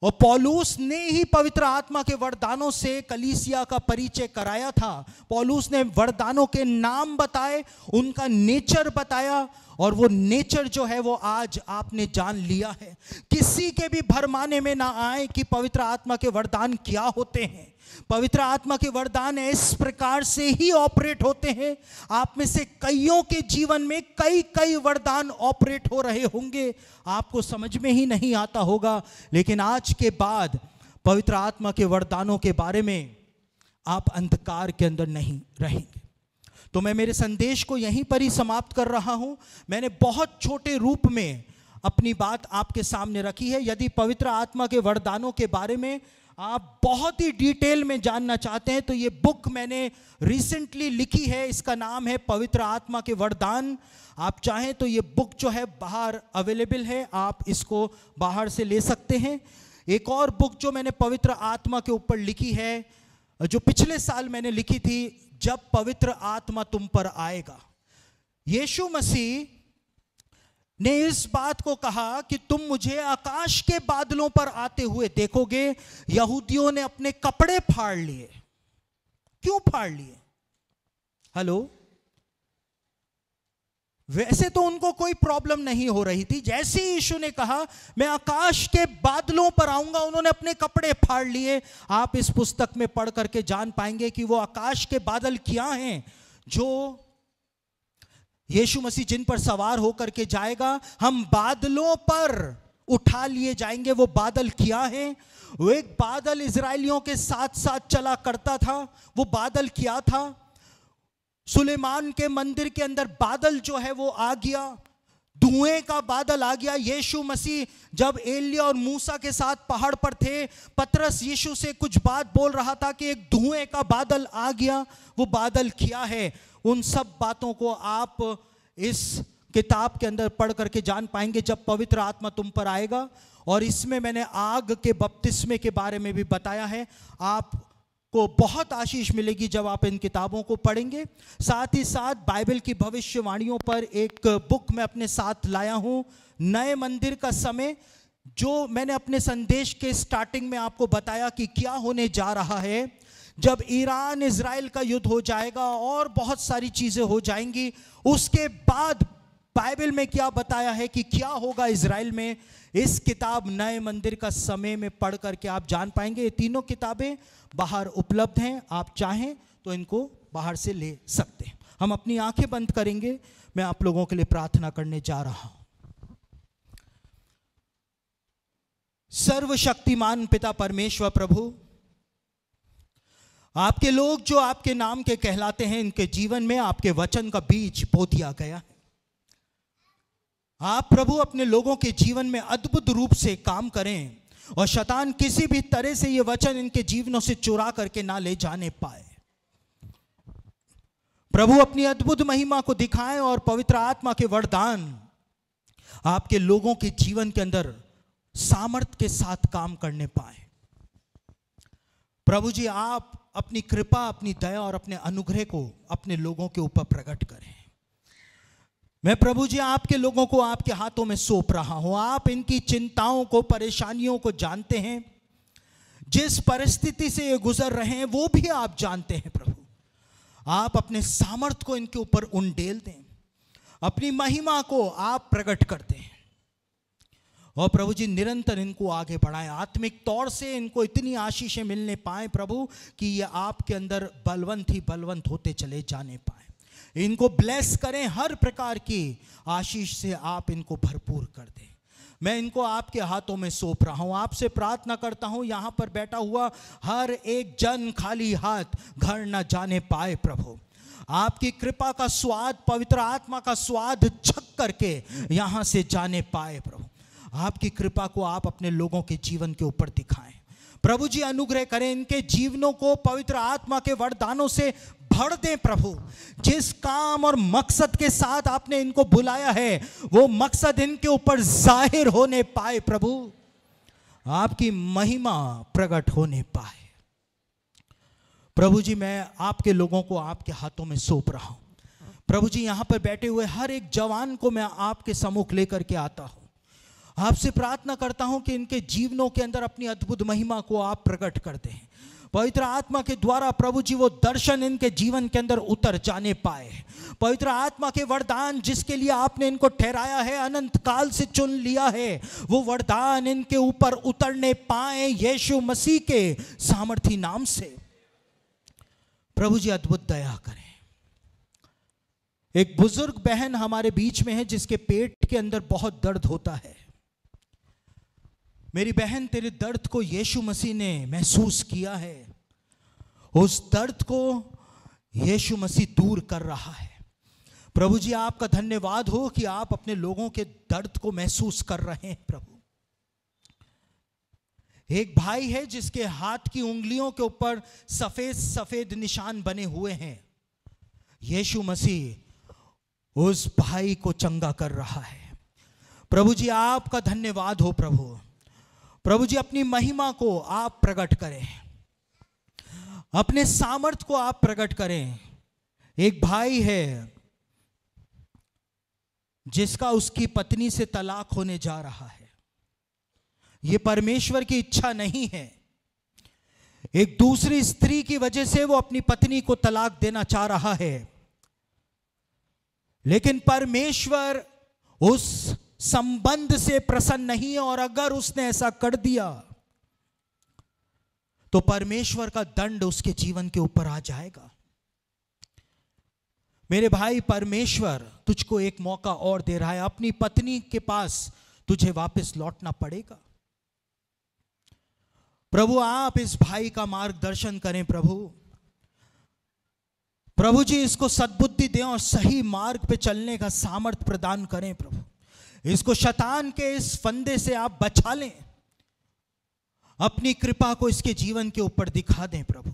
और पॉलूस ने ही पवित्र आत्मा के वरदानों से कलीसिया का परिचय कराया था पौलूस ने वरदानों के नाम बताए उनका नेचर बताया और वो नेचर जो है वो आज आपने जान लिया है किसी के भी भरमाने में ना आए कि पवित्र आत्मा के वरदान क्या होते हैं पवित्र आत्मा के वरदान इस प्रकार से ही ऑपरेट होते हैं आप में से कईयों के जीवन में कई कई वरदान ऑपरेट हो रहे होंगे आपको समझ में ही नहीं आता होगा लेकिन आज के बाद पवित्र आत्मा के वरदानों के बारे में आप अंधकार के अंदर नहीं रहेंगे तो मैं मेरे संदेश को यहीं पर ही समाप्त कर रहा हूं मैंने बहुत छोटे रूप में अपनी बात आपके सामने रखी है यदि पवित्र आत्मा के वरदानों के बारे में आप बहुत ही डिटेल में जानना चाहते हैं तो ये बुक मैंने रिसेंटली लिखी है इसका नाम है पवित्र आत्मा के वरदान आप चाहें तो ये बुक जो है बाहर अवेलेबल है आप इसको बाहर से ले सकते हैं एक और बुक जो मैंने पवित्र आत्मा के ऊपर लिखी है जो पिछले साल मैंने लिखी थी जब पवित्र आत्मा तुम पर आएगा यीशु मसीह ने इस बात को कहा कि तुम मुझे आकाश के बादलों पर आते हुए देखोगे यहूदियों ने अपने कपड़े फाड़ लिए क्यों फाड़ लिए हेलो वैसे तो उनको कोई प्रॉब्लम नहीं हो रही थी जैसे ही यीशु ने कहा मैं आकाश के बादलों पर आऊंगा उन्होंने अपने कपड़े फाड़ लिए आप इस पुस्तक में पढ़ करके जान पाएंगे कि वो आकाश के बादल क्या हैं जो यीशु मसीह जिन पर सवार होकर के जाएगा हम बादलों पर उठा लिए जाएंगे वो बादल क्या है वो एक बादल इसराइलियों के साथ साथ चला करता था वो बादल क्या था सुलेमान के मंदिर के अंदर बादल जो है वो आ गया धुएं का बादल आ गया यीशु मसीह जब एलिया और मूसा के साथ पहाड़ पर थे पतरस यीशु से कुछ बात बोल रहा था कि एक धुएं का बादल आ गया वो बादल क्या है उन सब बातों को आप इस किताब के अंदर पढ़ करके जान पाएंगे जब पवित्र आत्मा तुम पर आएगा और इसमें मैंने आग के बपतिस्मे के बारे में भी बताया है आप को बहुत आशीष मिलेगी जब आप इन किताबों को पढ़ेंगे साथ ही साथ बाइबल की भविष्यवाणियों पर एक बुक मैं अपने साथ लाया हूं नए मंदिर का समय जो मैंने अपने संदेश के स्टार्टिंग में आपको बताया कि क्या होने जा रहा है जब ईरान इसराइल का युद्ध हो जाएगा और बहुत सारी चीज़ें हो जाएंगी उसके बाद बाइबल में क्या बताया है कि क्या होगा इसराइल में इस किताब नए मंदिर का समय में पढ़ करके आप जान पाएंगे ये तीनों किताबें बाहर उपलब्ध हैं आप चाहें तो इनको बाहर से ले सकते हैं हम अपनी आंखें बंद करेंगे मैं आप लोगों के लिए प्रार्थना करने जा रहा हूं सर्वशक्तिमान पिता परमेश्वर प्रभु आपके लोग जो आपके नाम के कहलाते हैं इनके जीवन में आपके वचन का बीज बो दिया गया है आप प्रभु अपने लोगों के जीवन में अद्भुत रूप से काम करें और शतान किसी भी तरह से ये वचन इनके जीवनों से चुरा करके ना ले जाने पाए प्रभु अपनी अद्भुत महिमा को दिखाएं और पवित्र आत्मा के वरदान आपके लोगों के जीवन के अंदर सामर्थ के साथ काम करने पाए प्रभु जी आप अपनी कृपा अपनी दया और अपने अनुग्रह को अपने लोगों के ऊपर प्रकट करें मैं प्रभु जी आपके लोगों को आपके हाथों में सौंप रहा हूं आप इनकी चिंताओं को परेशानियों को जानते हैं जिस परिस्थिति से ये गुजर रहे हैं वो भी आप जानते हैं प्रभु आप अपने सामर्थ्य को इनके ऊपर उंडेल दें अपनी महिमा को आप प्रकट करते हैं और प्रभु जी निरंतर इनको आगे बढ़ाएं आत्मिक तौर से इनको इतनी आशीषें मिलने पाए प्रभु कि ये आपके अंदर बलवंत ही बलवंत होते चले जाने पाए इनको ब्लेस करें हर प्रकार की आशीष से आप इनको भरपूर कर दें मैं इनको आपके हाथों में सौंप रहा हूँ आपसे प्रार्थना करता हूँ यहाँ पर बैठा हुआ हर एक जन खाली हाथ घर न जाने पाए प्रभु आपकी कृपा का स्वाद पवित्र आत्मा का स्वाद छक करके यहाँ से जाने पाए प्रभु आपकी कृपा को आप अपने लोगों के जीवन के ऊपर दिखाएं प्रभु जी अनुग्रह करें इनके जीवनों को पवित्र आत्मा के वरदानों से भर दें प्रभु जिस काम और मकसद के साथ आपने इनको बुलाया है वो मकसद इनके ऊपर जाहिर होने पाए प्रभु आपकी महिमा प्रकट होने पाए प्रभु जी मैं आपके लोगों को आपके हाथों में सौंप रहा हूं प्रभु जी यहां पर बैठे हुए हर एक जवान को मैं आपके सम्मुख लेकर के आता हूं आपसे प्रार्थना करता हूं कि इनके जीवनों के अंदर अपनी अद्भुत महिमा को आप प्रकट करते हैं पवित्र आत्मा के द्वारा प्रभु जी वो दर्शन इनके जीवन के अंदर उतर जाने पाए पवित्र आत्मा के वरदान जिसके लिए आपने इनको ठहराया है अनंत काल से चुन लिया है वो वरदान इनके ऊपर उतरने पाए यीशु मसीह के सामर्थी नाम से प्रभु जी अद्भुत दया करें एक बुजुर्ग बहन हमारे बीच में है जिसके पेट के अंदर बहुत दर्द होता है मेरी बहन तेरे दर्द को यीशु मसीह ने महसूस किया है उस दर्द को यीशु मसीह दूर कर रहा है प्रभु जी आपका धन्यवाद हो कि आप अपने लोगों के दर्द को महसूस कर रहे हैं प्रभु एक भाई है जिसके हाथ की उंगलियों के ऊपर सफेद सफेद निशान बने हुए हैं यीशु मसीह उस भाई को चंगा कर रहा है प्रभु जी आपका धन्यवाद हो प्रभु प्रभु जी अपनी महिमा को आप प्रकट करें अपने सामर्थ को आप प्रकट करें एक भाई है जिसका उसकी पत्नी से तलाक होने जा रहा है यह परमेश्वर की इच्छा नहीं है एक दूसरी स्त्री की वजह से वो अपनी पत्नी को तलाक देना चाह रहा है लेकिन परमेश्वर उस संबंध से प्रसन्न नहीं है और अगर उसने ऐसा कर दिया तो परमेश्वर का दंड उसके जीवन के ऊपर आ जाएगा मेरे भाई परमेश्वर तुझको एक मौका और दे रहा है अपनी पत्नी के पास तुझे वापस लौटना पड़ेगा प्रभु आप इस भाई का मार्गदर्शन करें प्रभु प्रभु जी इसको सद्बुद्धि दें और सही मार्ग पे चलने का सामर्थ्य प्रदान करें प्रभु इसको शतान के इस फंदे से आप बचा लें अपनी कृपा को इसके जीवन के ऊपर दिखा दें प्रभु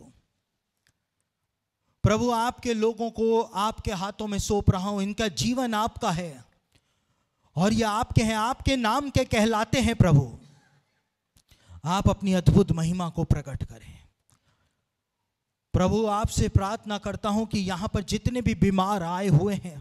प्रभु आपके लोगों को आपके हाथों में सौंप रहा हूं इनका जीवन आपका है और ये आपके हैं आपके नाम के कहलाते हैं प्रभु आप अपनी अद्भुत महिमा को प्रकट करें प्रभु आपसे प्रार्थना करता हूं कि यहां पर जितने भी बीमार आए हुए हैं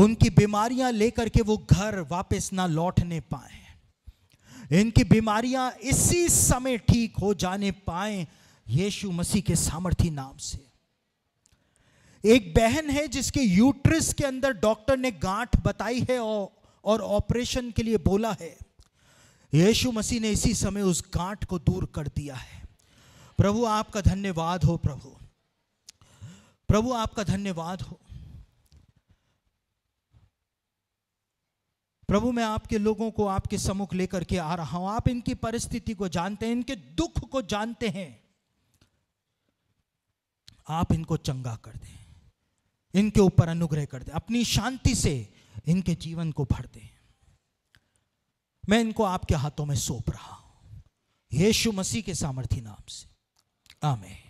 उनकी बीमारियां लेकर के वो घर वापस ना लौटने पाए इनकी बीमारियां इसी समय ठीक हो जाने पाए यीशु मसीह के सामर्थ्य नाम से एक बहन है जिसके यूट्रस के अंदर डॉक्टर ने गांठ बताई है और ऑपरेशन के लिए बोला है यीशु मसीह ने इसी समय उस गांठ को दूर कर दिया है प्रभु आपका धन्यवाद हो प्रभु प्रभु आपका धन्यवाद हो प्रभु मैं आपके लोगों को आपके सम्मुख लेकर के आ रहा हूं आप इनकी परिस्थिति को जानते हैं इनके दुख को जानते हैं आप इनको चंगा कर दें इनके ऊपर अनुग्रह कर दें अपनी शांति से इनके जीवन को भर दें मैं इनको आपके हाथों में सौंप रहा हूं यीशु मसीह के सामर्थी नाम से आमेन